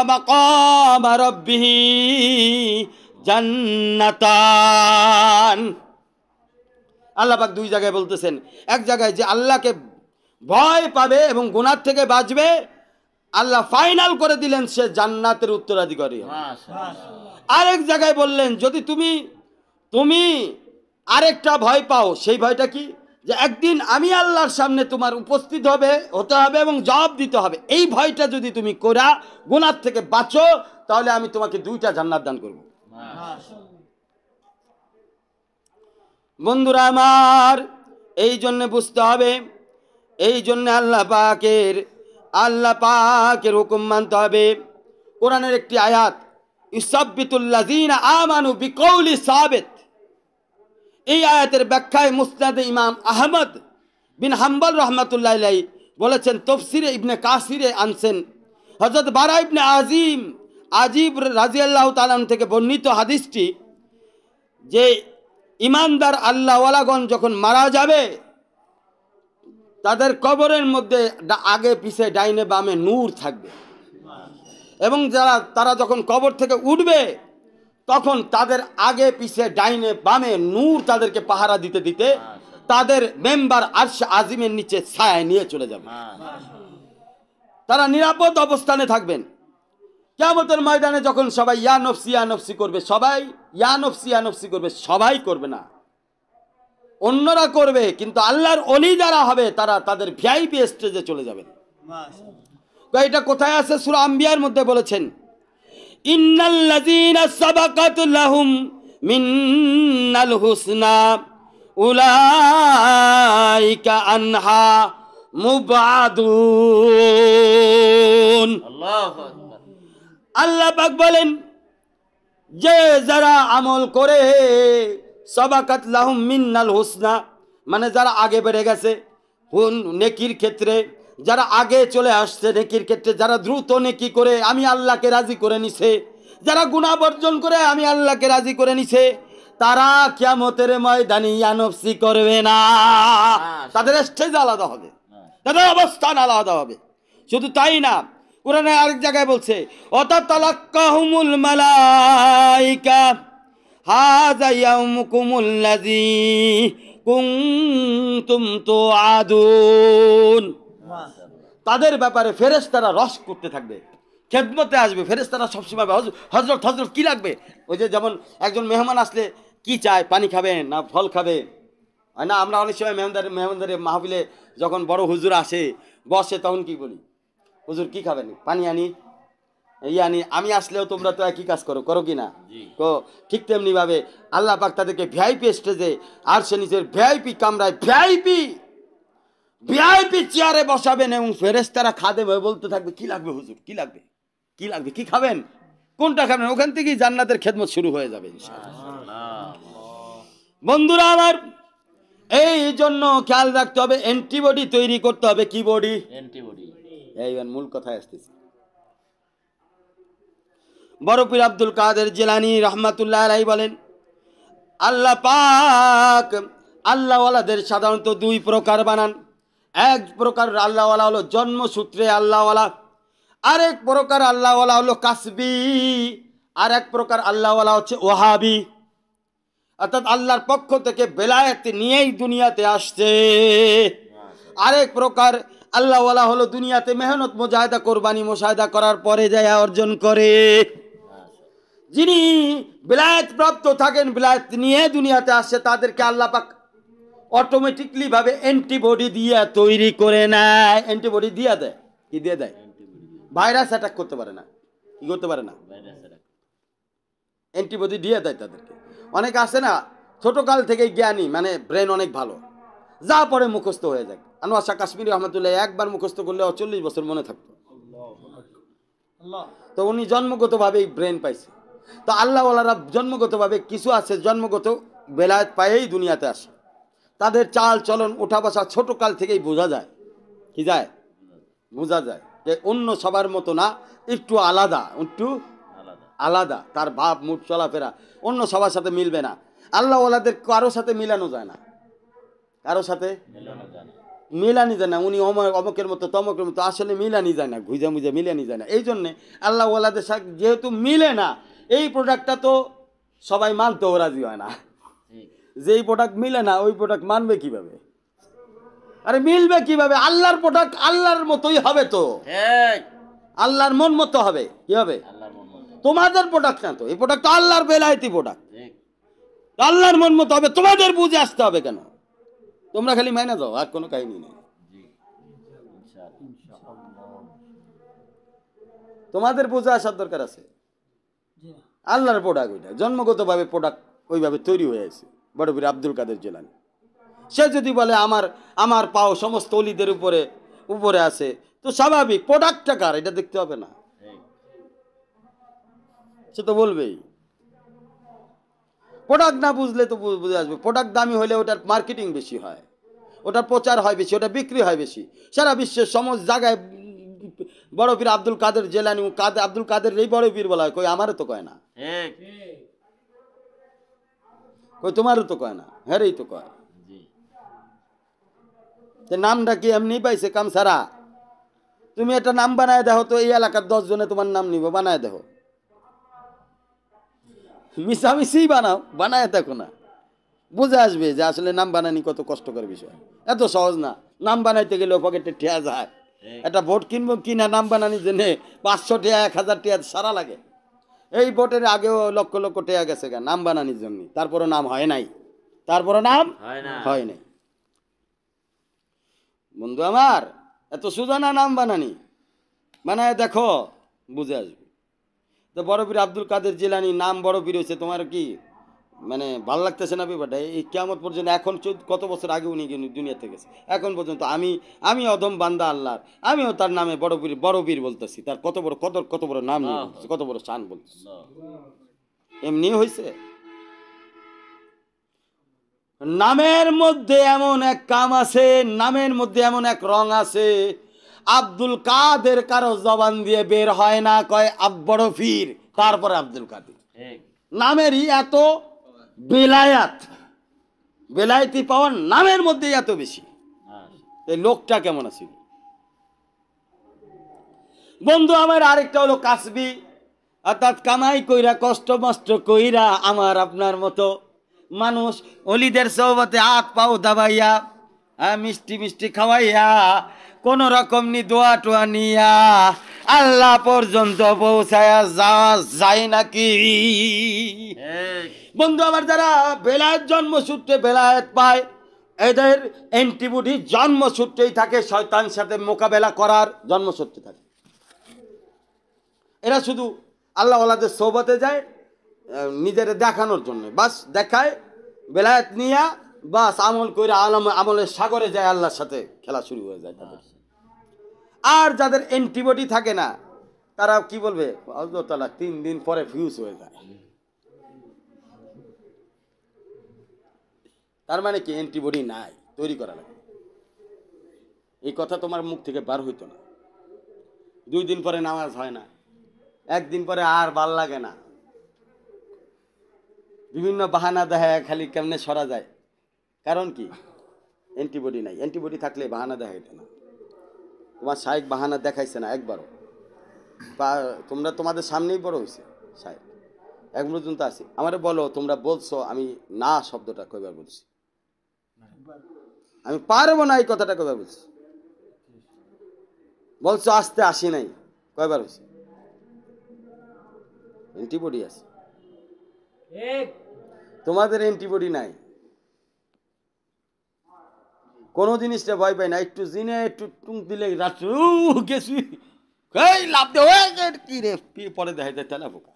দুই জায়গায় বলতেছেন এক জায়গায় যে আল্লাহকে ভয় পাবে এবং গুনার থেকে বাঁচবে আল্লাহ ফাইনাল করে দিলেন সে জান্নাতের উত্তরাধিকারী আরেক জায়গায় বললেন যদি তুমি তুমি আরেকটা ভয় পাও সেই ভয়টা কি যে একদিন আমি আল্লাহর সামনে তোমার উপস্থিত হবে হতে হবে এবং জবাব দিতে হবে এই ভয়টা যদি তুমি কোরা গুনার থেকে বাঁচো তাহলে আমি তোমাকে দুইটা জান্নার দান করব বন্ধুরা আমার এই জন্যে বুঝতে হবে এই জন্যে আল্লাহ পাকের আল্লাহ পাকের হুকুম মানতে হবে কোরআনের একটি আয়াত ইসাবিতুল্লাহ আমানু বিকৌলি সাবেত এই আয়াতের ব্যাখ্যায় মুসনাদে ইমাম আহমদ বিন হাম্বল রহমতুল্লাহ বলেছেন তফসিরে ইবনে কাসিরে আনছেন হজরত বারা ইবনে আজিম আজিব রাজিয়াল্লাহ তালাম থেকে বর্ণিত হাদিসটি যে ইমানদার আল্লাহওয়ালাগণ যখন মারা যাবে তাদের কবরের মধ্যে আগে পিছে ডাইনে বামে নূর থাকবে এবং যারা তারা যখন কবর থেকে উঠবে তখন তাদের আগে পিছে ডাইনে বামে নূর তাদেরকে পাহারা দিতে দিতে তাদের মেম্বার আরশ আজিমের নিচে ছায় নিয়ে চলে যাবে তারা নিরাপদ অবস্থানে থাকবেন কেমতের ময়দানে যখন সবাই ইয়া নফসি করবে সবাই ইয়ানফসি নফসি করবে সবাই করবে না অন্যরা করবে কিন্তু আল্লাহর অলি যারা হবে তারা তাদের ভিআইপি স্টেজে চলে যাবেন এটা কোথায় আছে সুরা আম্বিয়ার মধ্যে বলেছেন লাহুম আল্লাহ বলেন যে যারা আমল করে সবাকাত লাহুম মিন্নাল হুসনা মানে যারা আগে বেড়ে গেছে নেকির ক্ষেত্রে যারা আগে চলে আসছে নেকির ক্ষেত্রে যারা দ্রুত নেকি করে আমি আল্লাহকে রাজি করে নিছে যারা গুণা বর্জন করে আমি আল্লাহকে রাজি করে নিছে তারা কিয়ামতের ময়দানি ইয়ানফসি করবে না তাদের স্টেজ আলাদা হবে তাদের অবস্থান আলাদা হবে শুধু তাই না কোরআনে আরেক জায়গায় বলছে অত মালাইকা হাযা কুনতুম তুআদুন তাদের ব্যাপারে ফেরেস তারা রস করতে থাকবে খেদমতে আসবে ফেরেস তারা সবসময় হজরত হজরত কী লাগবে ওই যে যেমন একজন মেহমান আসলে কি চায় পানি খাবে না ফল খাবে হয় না আমরা অনেক সময় মেহমদার মেহমানদারে মাহফিলে যখন বড় হুজুর আসে বসে তখন কি বলি হুজুর কি খাবেন পানি আনি এই আনি আমি আসলেও তোমরা তো একই কাজ করো করো কি না তো ঠিক তেমনিভাবে আল্লাহ পাক তাদেরকে ভিআইপি স্টেজে আর সে নিজের ভিআইপি কামরায় ভিআইপি ভিআইপি চেয়ারে বসাবেন এবং ফেরেস্তারা খাদে হয়ে বলতে থাকবে কি লাগবে হুজুর কি লাগবে কি লাগবে কি খাবেন কোনটা খাবেন ওখান থেকেই জান্নাতের খেদমত শুরু হয়ে যাবে বন্ধুরা আমার এই জন্য খেয়াল রাখতে হবে অ্যান্টিবডি তৈরি করতে হবে কি বডি অ্যান্টিবডি এইবার মূল কথায় আসতেছি বরপির আব্দুল কাদের জেলানি রহমাতুল্লাহ রাই বলেন আল্লাহ পাক আল্লাহওয়ালাদের সাধারণত দুই প্রকার বানান এক প্রকার আল্লাহওয়ালা হলো জন্মসূত্রে আল্লাহওয়ালা আরেক প্রকার আল্লাহওয়ালা হলো কাসবি আর এক প্রকার আল্লাহওয়ালা হচ্ছে ওহাবি অর্থাৎ আল্লাহর পক্ষ থেকে বেলায়েত নিয়েই দুনিয়াতে আসছে আরেক প্রকার আল্লাহওয়ালা হলো দুনিয়াতে মেহনত মোজাহেদা কোরবানি মোশাহেদা করার পরে যায় অর্জন করে যিনি বিলায়ত প্রাপ্ত থাকেন বিলায়ত নিয়ে দুনিয়াতে আসছে তাদেরকে আল্লাহ অটোমেটিকলি ভাবে অ্যান্টিবডি দিয়ে তৈরি করে নেয় অ্যান্টিবডি দিয়ে দেয় কি দিয়ে দেয় ভাইরাস অ্যাটাক করতে পারে না কি করতে পারে না অ্যান্টিবডি দিয়ে দেয় তাদেরকে অনেক আসে না ছোটোকাল থেকে জ্ঞানী মানে ব্রেন অনেক ভালো যা পরে মুখস্থ হয়ে যাক আনোয়াশা কাশ্মীর রহমতুল্লাহ একবার মুখস্থ করলে চল্লিশ বছর মনে থাকতো তো উনি জন্মগতভাবেই ব্রেন পাইছে তো আল্লাহওয়ালারা জন্মগতভাবে কিছু আছে জন্মগত বেলায় পায়েই দুনিয়াতে আসে তাদের চাল চলন উঠা বসা ছোটোকাল থেকেই বোঝা যায় কি যায় বোঝা যায় যে অন্য সবার মতো না একটু আলাদা একটু আলাদা তার ভাব মুঠ চলাফেরা অন্য সবার সাথে মিলবে না আল্লাহ ওলাদের কারো সাথে মিলানো যায় না কারো সাথে মিলানি যায় না উনি অমকের মতো তমকের মতো আসলে মিলানি যায় না ঘুজা মুজা মিলানি যায় না এই জন্যে আল্লাহ ওলাদের সাথে যেহেতু মিলে না এই প্রোডাক্টটা তো সবাই মানতেও রাজি হয় না যেই প্রোডাক্ট মিলে না ওই প্রোডাক্ট মানবে কিভাবে আরে মিলবে কিভাবে আল্লাহর প্রোডাক্ট আল্লাহর মতোই হবে তো আল্লাহর মন মতো হবে কি হবে তোমাদের প্রোডাক্ট না তো এই প্রোডাক্ট তো আল্লাহর বেলায়তি প্রোডাক্ট আল্লাহর মন মতো হবে তোমাদের বুঝে আসতে হবে কেন তোমরা খালি মাইনে দাও আর কোনো কাহিনী নেই তোমাদের বুঝে আসার দরকার আছে আল্লাহর প্রোডাক্ট ওইটা জন্মগতভাবে প্রোডাক্ট ওইভাবে তৈরি হয়ে আছে বড়বীর আব্দুল কাদের জেলানি সে যদি বলে আমার আমার পাও সমস্ত অলিদের উপরে উপরে আছে তো স্বাভাবিক প্রোডাক্টটা কার এটা দেখতে হবে না সে তো বলবেই প্রোডাক্ট না বুঝলে তো বুঝে আসবে প্রোডাক্ট দামি হলে ওটার মার্কেটিং বেশি হয় ওটার প্রচার হয় বেশি ওটা বিক্রি হয় বেশি সারা বিশ্বের সমস্ত জায়গায় বড় বীর আব্দুল কাদের জেলানি কাদের আব্দুল কাদের এই বড় বীর বলা হয় কই আমারও তো কয় না হ্যাঁ। কই তোমারও তো কয় না হেরেই তো কয় নামটা কি এমনি পাইছে কাম সারা তুমি একটা নাম বানায় দেখো তো এই এলাকার দশ জনে তোমার নাম নিব বানায় দেখো মিশামিশি বানাও বানায় দেখো না বুঝে আসবে যে আসলে নাম বানানি কত কষ্টকর বিষয় এত সহজ না নাম বানাইতে গেলে পকেটে ঠেয়া যায় হ্যাঁ। একটা ভোট কিনবো কিনা নাম বানানি জেনে পাঁচশো টিয়া এক হাজার টিয়া সারা লাগে এই ভোটের আগেও লক্ষ লক্ষ টেয়া গেছে গা নাম বানানির জন্য তারপরে নাম হয় নাই তারপরে নাম হয় নাই বন্ধু আমার এত সুজানা নাম বানানি মানে দেখো বুঝে আসবে তো বড় পীর আব্দুল কাদের জিলানি নাম বড় পীর হয়েছে তোমার কি মানে ভালো লাগতেছে না ব্যাপারটা এই কেমন পর্যন্ত এখন কত বছর আগে উনি দুনিয়াতে গেছে এখন পর্যন্ত আমি আমি অধম বান্দা আল্লাহর আমিও তার নামে বড় বীর বড় বীর বলতেছি তার কত বড় কত কত বড় নাম নিয়ে কত বড় চান বলতেছি এমনি হয়েছে নামের মধ্যে এমন এক কাম আছে নামের মধ্যে এমন এক রং আছে আব্দুল কাদের কারো জবান দিয়ে বের হয় না কয় আব্বর ফির তারপরে আব্দুল কাদের নামেরই এত বেলায়াত বেলায়তি পাওয়ার নামের মধ্যে এত বেশি এই লোকটা কেমন আছে বন্ধু আমার আরেকটা হলো কাশবি অর্থাৎ কামাই কইরা কষ্ট মষ্ট কইরা আমার আপনার মতো মানুষ অলিদের সহবতে হাত পাও দাবাইয়া হ্যাঁ মিষ্টি মিষ্টি খাওয়াইয়া কোনো রকম নি দোয়া টোয়া নিয়া আল্লাহ পর্যন্ত পৌঁছায়া যাওয়া যায় নাকি বন্ধু আবার যারা বেলায়েত জন্মসূত্রে বেলায়েত পায় এদের অ্যান্টিবডি জন্মসূত্রেই থাকে শয়তান সাথে মোকাবেলা করার জন্মসূত্রে থাকে এরা শুধু আল্লাহ আল্লাহদের সোবতে যায় নিজেরা দেখানোর জন্য বাস দেখায় বেলায়েত নিয়ে বাস আমল করে আলম আমলের সাগরে যায় আল্লাহর সাথে খেলা শুরু হয়ে যায় তাদের আর যাদের অ্যান্টিবডি থাকে না তারা কি বলবে তালা তিন দিন পরে ফিউজ হয়ে যায় তার মানে কি অ্যান্টিবডি নাই তৈরি করা লাগে এই কথা তোমার মুখ থেকে বার হইতো না দুই দিন পরে নামাজ হয় না একদিন পরে আর ভাল লাগে না বিভিন্ন বাহানা দেখায় খালি কেমনে সরা যায় কারণ কি অ্যান্টিবডি নাই অ্যান্টিবডি থাকলে বাহানা দেখা না তোমার শাহেক বাহানা দেখাইছে না একবারও তোমরা তোমাদের সামনেই বড় হয়েছে শাহেক এক পর্যন্ত আছি আমার বলো তোমরা বলছো আমি না শব্দটা কইবার বলছি আমি পারবো না এই কথাটা কইবার বলছি বলছো আসতে আসি নাই কয়বার হয়েছে অ্যান্টিবডি আছে তোমাদের অ্যান্টিবডি নাই কোনো জিনিসটা ভয় পাই না একটু জিনে একটু টুং দিলে রাত্রে উ গেছি এই লাভ দে কি রে পরে দেখা যায় তেলা পোকা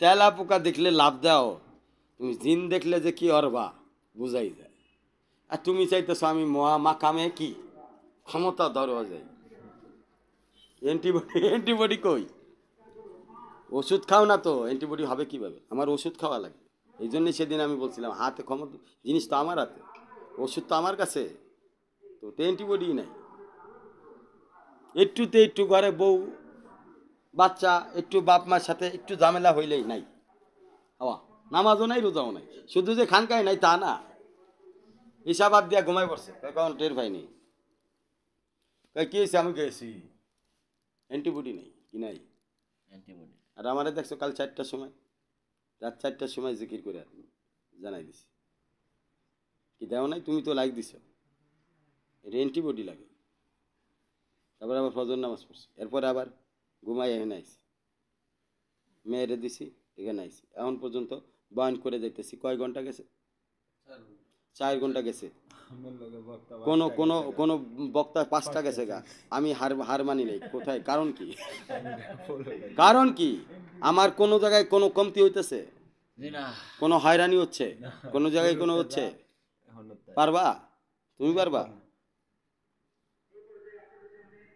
তেলা পোকা দেখলে লাভ দাও তুমি জিন দেখলে যে কি অরবা বুঝাই যায় আর তুমি চাইতেছো আমি মহা মাকামে কি ক্ষমতা ধরো যায় অ্যান্টিবডি অ্যান্টিবডি কই ওষুধ খাও না তো অ্যান্টিবডি হবে কিভাবে আমার ওষুধ খাওয়া লাগে এই জন্যই সেদিন আমি বলছিলাম হাতে ক্ষমতা জিনিস তো আমার হাতে ওষুধ তো আমার কাছে তো অ্যান্টিবডি নাই একটুতে একটু ঘরে বউ বাচ্চা একটু বাপ মার সাথে একটু ঝামেলা হইলেই নাই হওয়া নামাজও নাই রোজাও নাই শুধু যে খানকাই নাই তা না হিসাব আপ দিয়া ঘুমাই পড়ছে কখন টের পাইনি কি হয়েছে আমি গেছি অ্যান্টিবডি নেই কি নাই অ্যান্টিবডি আর আমারে দেখছো কাল চারটার সময় রাত চারটার সময় জিকির করে জানাই দিছি কি দেও নাই তুমি তো লাইক দিছ এটা অ্যান্টিবডি লাগে তারপরে আবার ফজর নামাজ পড়ছি এরপরে আবার ঘুমাই এখানে আইসি মেয়েরে দিছি এখানে আইসি এখন পর্যন্ত বয়ন করে যাইতেছি কয় ঘন্টা গেছে চার ঘন্টা গেছে কোনো কোনো কোনো বক্তা পাঁচটা গেছে গা আমি হার হার মানি নেই কোথায় কারণ কি কারণ কি আমার কোনো জায়গায় কোনো কমতি হইতেছে কোনো হয়রানি হচ্ছে কোনো জায়গায় কোনো হচ্ছে পারবা তুমি পারবা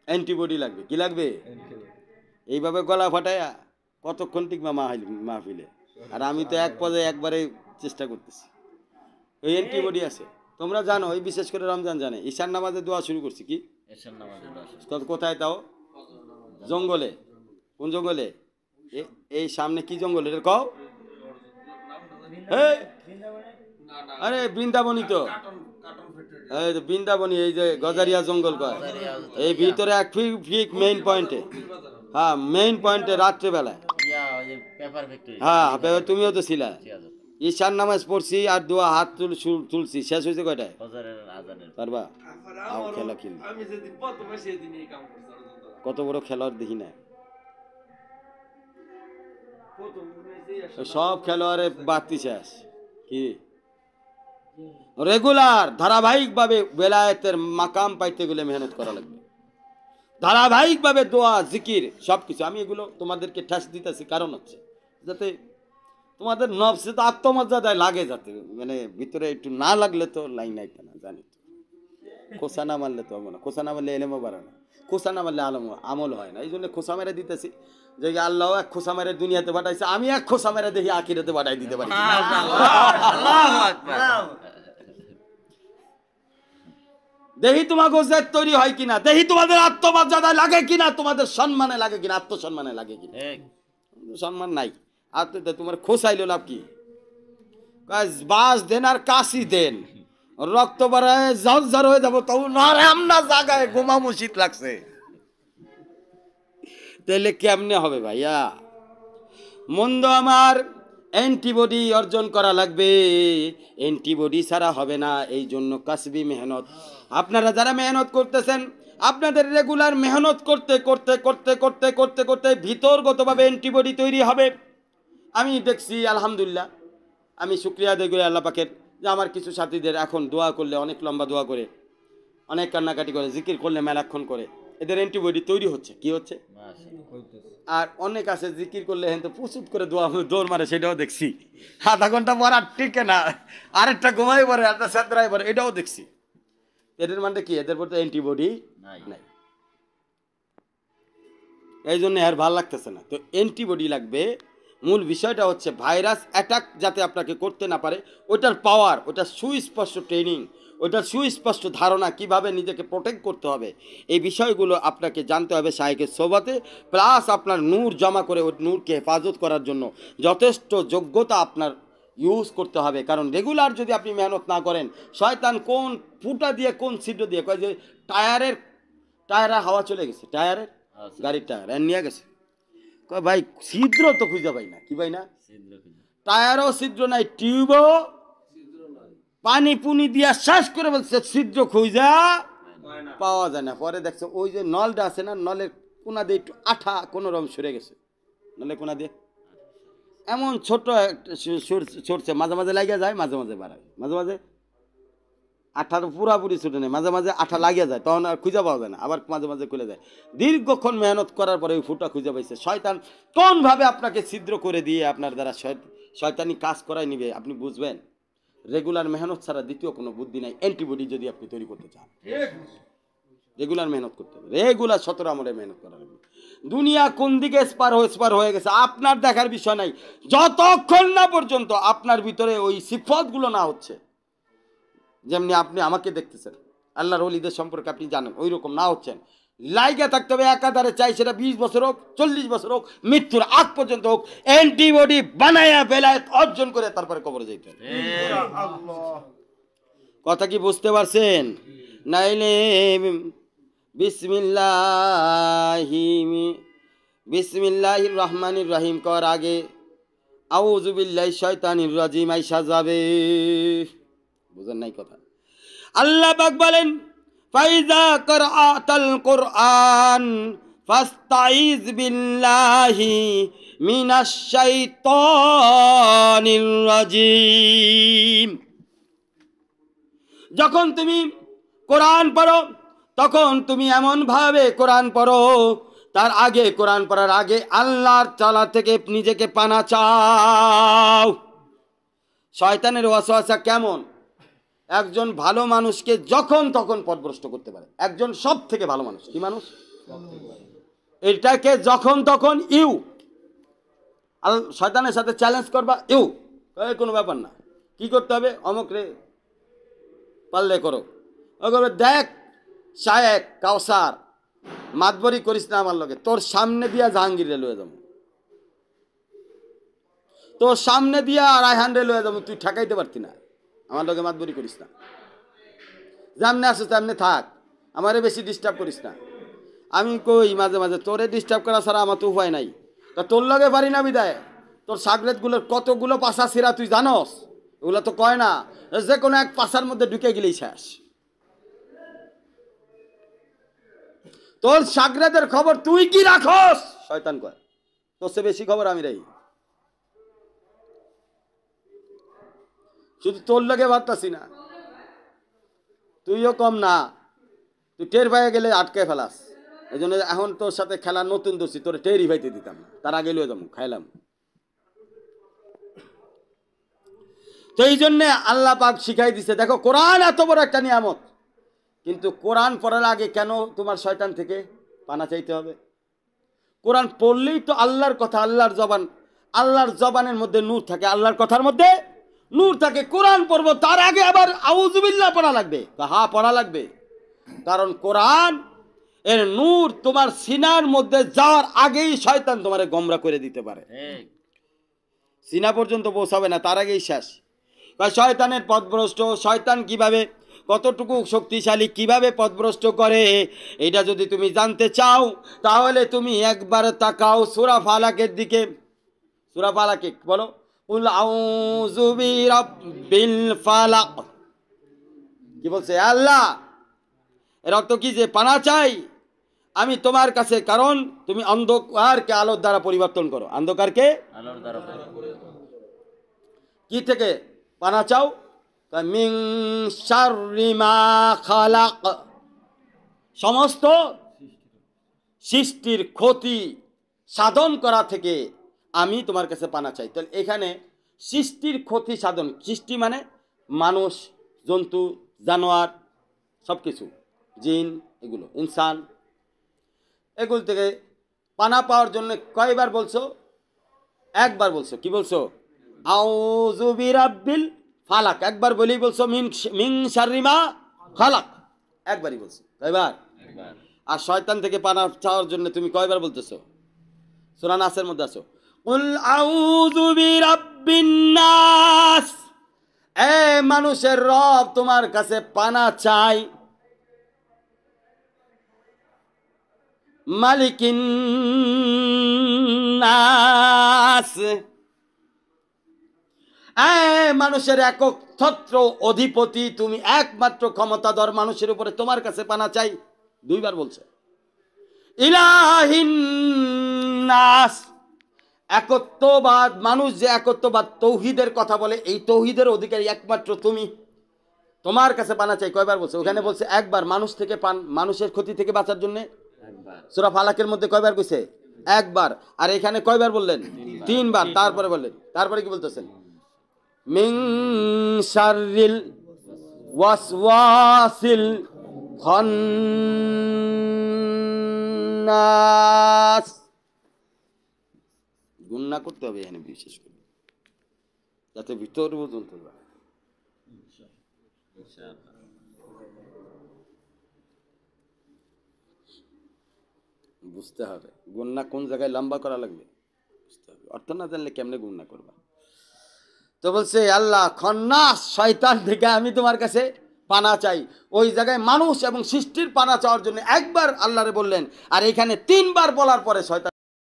অ্যান্টিবডি লাগবে কি লাগবে এইভাবে গলা ফাটায়া কতক্ষণ টিকবা মাহফিলে আর আমি তো এক পদে একবারে চেষ্টা করতেছি এই অ্যান্টিবডি আছে তোমরা জানো এই বিশেষ করে রমজান জানে ঈশান নামাজে দোয়া শুরু করছি কি কোথায় তাও জঙ্গলে কোন জঙ্গলে এই সামনে কি জঙ্গল এটা কও আরে বৃন্দাবনী তো বৃন্দাবনী এই যে গজারিয়া জঙ্গল কয় এই ভিতরে এক ফিক মেইন পয়েন্টে হ্যাঁ মেইন পয়েন্টে রাত্রেবেলায় হ্যাঁ তুমিও তো ছিলা ঈশান নামাজ পড়ছি আর দোয়া হাত তুল তুলছি শেষ হয়েছে কয়টায় পারবা খেলা খেলি কত বড় খেলোয়াড় দেখি না সব খেলোয়াড়ে বাড়তি শেষ কি রেগুলার ধারাবাহিকভাবে বেলায়েতের মাকাম পাইতে গেলে মেহনত করা লাগবে ধারাবাহিকভাবে দোয়া জিকির সব কিছু আমি এগুলো তোমাদেরকে ঠেস দিতেছি কারণ হচ্ছে যাতে তোমাদের নবসে তো আত্মমর্যাদায় লাগে যাতে মানে ভিতরে একটু না লাগলে তো লাইন আইতে না জানি তো খোসা না মারলে তো হবে না খোসা না মারলে এলেমও বাড়ে না খোসা না মারলে আলম আমল হয় না এই জন্য খোসা মেরে দিতেছি যে আল্লাহ এক খোসা মেরে দুনিয়াতে পাঠাইছে আমি এক খোসা মেরে দেখি আখিরাতে পাঠাই দিতে পারি দেহি তোমার গোজের তৈরি হয় কিনা দেহি তোমাদের আত্মমর্যাদায় লাগে কিনা তোমাদের সম্মানে লাগে কিনা আত্মসম্মানে লাগে কিনা সম্মান নাই আর তোমার খোসাইলো লাভ কি বাস দেন আর কাশি দেন রক্ত বাড়ায় ঝরঝর হয়ে যাবো তবু নারাম না জাগায় ঘুমামো শীত লাগছে তাহলে কেমনে হবে ভাইয়া মন্দ আমার অ্যান্টিবডি অর্জন করা লাগবে অ্যান্টিবডি ছাড়া হবে না এই জন্য কাসবি মেহনত আপনারা যারা মেহনত করতেছেন আপনাদের রেগুলার মেহনত করতে করতে করতে করতে করতে করতে ভিতরগতভাবে অ্যান্টিবডি তৈরি হবে আমি দেখছি আলহামদুলিল্লাহ আমি শুক্রিয়া আদায় করি আল্লাহ পাখের যে আমার কিছু সাথীদের এখন দোয়া করলে অনেক লম্বা দোয়া করে অনেক কান্নাকাটি করে জিকির করলে মেলাক্ষণ করে এদের অ্যান্টিবডি তৈরি হচ্ছে কি হচ্ছে আর অনেক আছে জিকির করলে হ্যাঁ তো প্রচুর করে দোয়া দৌড় মারে সেটাও দেখছি আধা ঘন্টা পর আর টিকে না আরেকটা ঘুমাই পরে আরেকটা সাতরাই পরে এটাও দেখছি এদের মানে কি এদের পর তো অ্যান্টিবডি নাই এই জন্য আর ভাল লাগতেছে না তো অ্যান্টিবডি লাগবে মূল বিষয়টা হচ্ছে ভাইরাস অ্যাটাক যাতে আপনাকে করতে না পারে ওটার পাওয়ার ওটার সুস্পষ্ট ট্রেনিং ওটার সুস্পষ্ট ধারণা কিভাবে নিজেকে প্রোটেক্ট করতে হবে এই বিষয়গুলো আপনাকে জানতে হবে সাহেকের সোভাতে প্লাস আপনার নূর জমা করে ওই নূরকে হেফাজত করার জন্য যথেষ্ট যোগ্যতা আপনার ইউজ করতে হবে কারণ রেগুলার যদি আপনি মেহনত না করেন শয়তান কোন ফুটা দিয়ে কোন ছিদ্র দিয়ে কয় যে টায়ারের টায়ারে হাওয়া চলে গেছে টায়ারের আচ্ছা। গাড়ির টায়ার নিয়ে গেছে ভাই ছিদ্র তো খুঁজে পাই না কি পাই না টায়ারও ছিদ্র নাই টিউবও পানি পুনি দিয়া শ্বাস করে বলছে ছিদ্র খুঁজা পাওয়া যায় না পরে দেখছে ওই যে নলটা আছে না নলের কোনা দিয়ে একটু আঠা কোনো রকম সরে গেছে নলে কোনা দিয়ে এমন ছোট সরছে মাঝে মাঝে লাগিয়ে যায় মাঝে মাঝে বাড়ায় মাঝে মাঝে আঠার পুরাপুরি ছুটে নেয় মাঝে মাঝে আঠা লাগিয়ে যায় তখন আর খুঁজে পাওয়া যায় না আবার মাঝে মাঝে খুলে যায় দীর্ঘক্ষণ মেহনত করার পরে ওই ফুটা খুঁজে পাইছে শয়তান কোনভাবে আপনাকে ছিদ্র করে দিয়ে আপনার দ্বারা শয়তানি কাজ করাই নিবে আপনি বুঝবেন রেগুলার মেহনত ছাড়া দ্বিতীয় কোনো বুদ্ধি নাই অ্যান্টিবডি যদি আপনি তৈরি করতে চান রেগুলার মেহনত করতে হবে রেগুলার সতেরো আমলে মেহনত করা লাগবে দুনিয়া কোন দিকে স্পার হয়ে স্পার হয়ে গেছে আপনার দেখার বিষয় নাই যতক্ষণ না পর্যন্ত আপনার ভিতরে ওই সিফতগুলো না হচ্ছে যেমনি আপনি আমাকে দেখতেছেন আল্লাহর অলিদের সম্পর্কে আপনি জানেন ওই রকম না হচ্ছেন লাইগা থাকতে হবে একাধারে চাই সেটা বিশ বছর হোক চল্লিশ বছর হোক মৃত্যুর আগ পর্যন্ত হোক অ্যান্টিবডি বানায়া বেলায় অর্জন করে তারপরে কবরে যেতে কথা কি বুঝতে পারছেন নাইলে বিসমিল্লাহ বিসমিল্লাহ রহমানির রহিম কর আগে আউজুবিল্লাহ শয়তানির রাজিম আইসা যাবে বুঝেন নাই কথা আল্লাহ পাক বলেন ফাইজা কর আতাল কোরআন ফাস্তাইজ বিল্লাহি মিনাশ শাইতানির রাজিম যখন তুমি কোরআন পড়ো তখন তুমি এমনভাবে কোরআন পড়ো তার আগে কোরআন পড়ার আগে আল্লাহর চালা থেকে নিজেকে পানা চাও শয়তানের ওয়াসওয়াসা কেমন একজন ভালো মানুষকে যখন তখন পথভ্রষ্ট করতে পারে একজন সব থেকে ভালো মানুষ কি মানুষ এটাকে যখন তখন ইউ আর শয়তানের সাথে চ্যালেঞ্জ করবা ইউ কোনো ব্যাপার না কি করতে হবে অমক রে পারলে করো করবে দেখ শায়েক কাউসার মাতবরি করিস না আমার লোকে তোর সামনে দিয়া জাহাঙ্গীর রেলওয়ে যাবো তোর সামনে দিয়া রায়হান রে লয়ে যাবো তুই ঠেকাইতে পারতি না আমার লগে মাতবরি করিস না জামনে আসো তেমনে থাক আমারে বেশি ডিস্টার্ব করিস না আমি কই মাঝে মাঝে তোরে ডিস্টার্ব করা ছাড়া আমার তো উপায় নাই তা তোর লগে পারি না বিদায় তোর সাগরেতগুলোর কতগুলো পাশা সিরা তুই জানস ওগুলো তো কয় না যে কোনো এক পাশার মধ্যে ঢুকে গেলেই শেষ তোর সাগরেদের খবর তুই কি রাখস শয়তান কয় তোর সে বেশি খবর আমি রাই শুধু তোর লোকে ভাবতাছি না তুইও কম না তুই টের পায়ে গেলে আটকে ফেলাস এই জন্য এখন তোর সাথে খেলা নতুন দোষী তোর টেরই ভাইতে দিতাম তার আগে লয়ে যাবো খাইলাম তো এই জন্যে আল্লাহ পাক শিখাই দিছে দেখো কোরআন এত বড় একটা নিয়ামত কিন্তু কোরআন পড়ার আগে কেন তোমার শয়তান থেকে পানা চাইতে হবে কোরআন পড়লেই তো আল্লাহর কথা আল্লাহর জবান আল্লাহর জবানের মধ্যে নূর থাকে আল্লাহর কথার মধ্যে নূর থাকে কোরআন পড়বো তার আগে আবার আউজুবিল্লা পড়া লাগবে হা পড়া লাগবে কারণ কোরআন এর নূর তোমার সিনার মধ্যে যাওয়ার আগেই শয়তান তোমার গমরা করে দিতে পারে সিনা পর্যন্ত পৌঁছাবে না তার আগেই শেষ শয়তানের পথভ্রষ্ট শয়তান কিভাবে কতটুকু শক্তিশালী কিভাবে পথভ্রষ্ট করে এটা যদি তুমি জানতে চাও তাহলে তুমি একবার তাকাও সুরা ফালাকের দিকে সুরা ফালাকে বলো উল আউযু বিরাব্বিল ফালাক কি বলছে আল্লাহ এর অর্থ কি যে পানা চাই আমি তোমার কাছে কারণ তুমি অন্ধকারকে আলোর দ্বারা পরিবর্তন করো অন্ধকারকে আলোর কি থেকে পানা চাও মিং শারিমা খালাক সমস্ত সৃষ্টির ক্ষতি সাধন করা থেকে আমি তোমার কাছে পানা চাই তাহলে এখানে সৃষ্টির ক্ষতি সাধন সৃষ্টি মানে মানুষ জন্তু জানোয়ার সব কিছু জিন এগুলো ইনসান এগুলো থেকে পানা পাওয়ার জন্য কয়বার বলছো একবার বলছো কি বলছো আউজুবিরাব্বিল ফালাক একবার বলেই বলছো মিং মিং ফালাক একবারই বলছো কয়বার আর শয়তান থেকে পানা চাওয়ার জন্য তুমি কয়বার বলতেছো সোনা নাসের মধ্যে আছো কুল আউযু বিরাব্বিন এ মানুষের রব তোমার কাছে পানা চাই মালিকিন নাস মানুষের একক ছত্র অধিপতি তুমি একমাত্র ক্ষমতাধর মানুষের উপরে তোমার কাছে পানা চাই দুইবার বলছে ইলাহিন নাস একত্ববাদ মানুষ যে একত্ববাদ তৌহিদের কথা বলে এই তৌহিদের অধিকারী একমাত্র তুমি তোমার কাছে পানা চাই কয়বার বলছে ওখানে বলছে একবার মানুষ থেকে পান মানুষের ক্ষতি থেকে বাঁচার জন্যে সুরা ফালাকের মধ্যে কয়বার কইছে একবার আর এখানে কয়বার বললেন তিনবার তারপরে বললেন তারপরে কি বলতেছেন মিং শারিল ওয়াসওয়াসিল খন্নাস না করতে হবে এখানে বিশেষ করে যাতে ভিতর পর্যন্ত যায় বুঝতে হবে গুন্না কোন জায়গায় লম্বা করা লাগবে বুঝতে হবে অর্থ না জানলে কেমনে গুন্না করবা তো বলছে আল্লাহ খন্নাস শয়তান থেকে আমি তোমার কাছে পানা চাই ওই জায়গায় মানুষ এবং সৃষ্টির পানা চাওয়ার জন্য একবার আল্লাহরে বললেন আর এখানে তিনবার বলার পরে শয়তান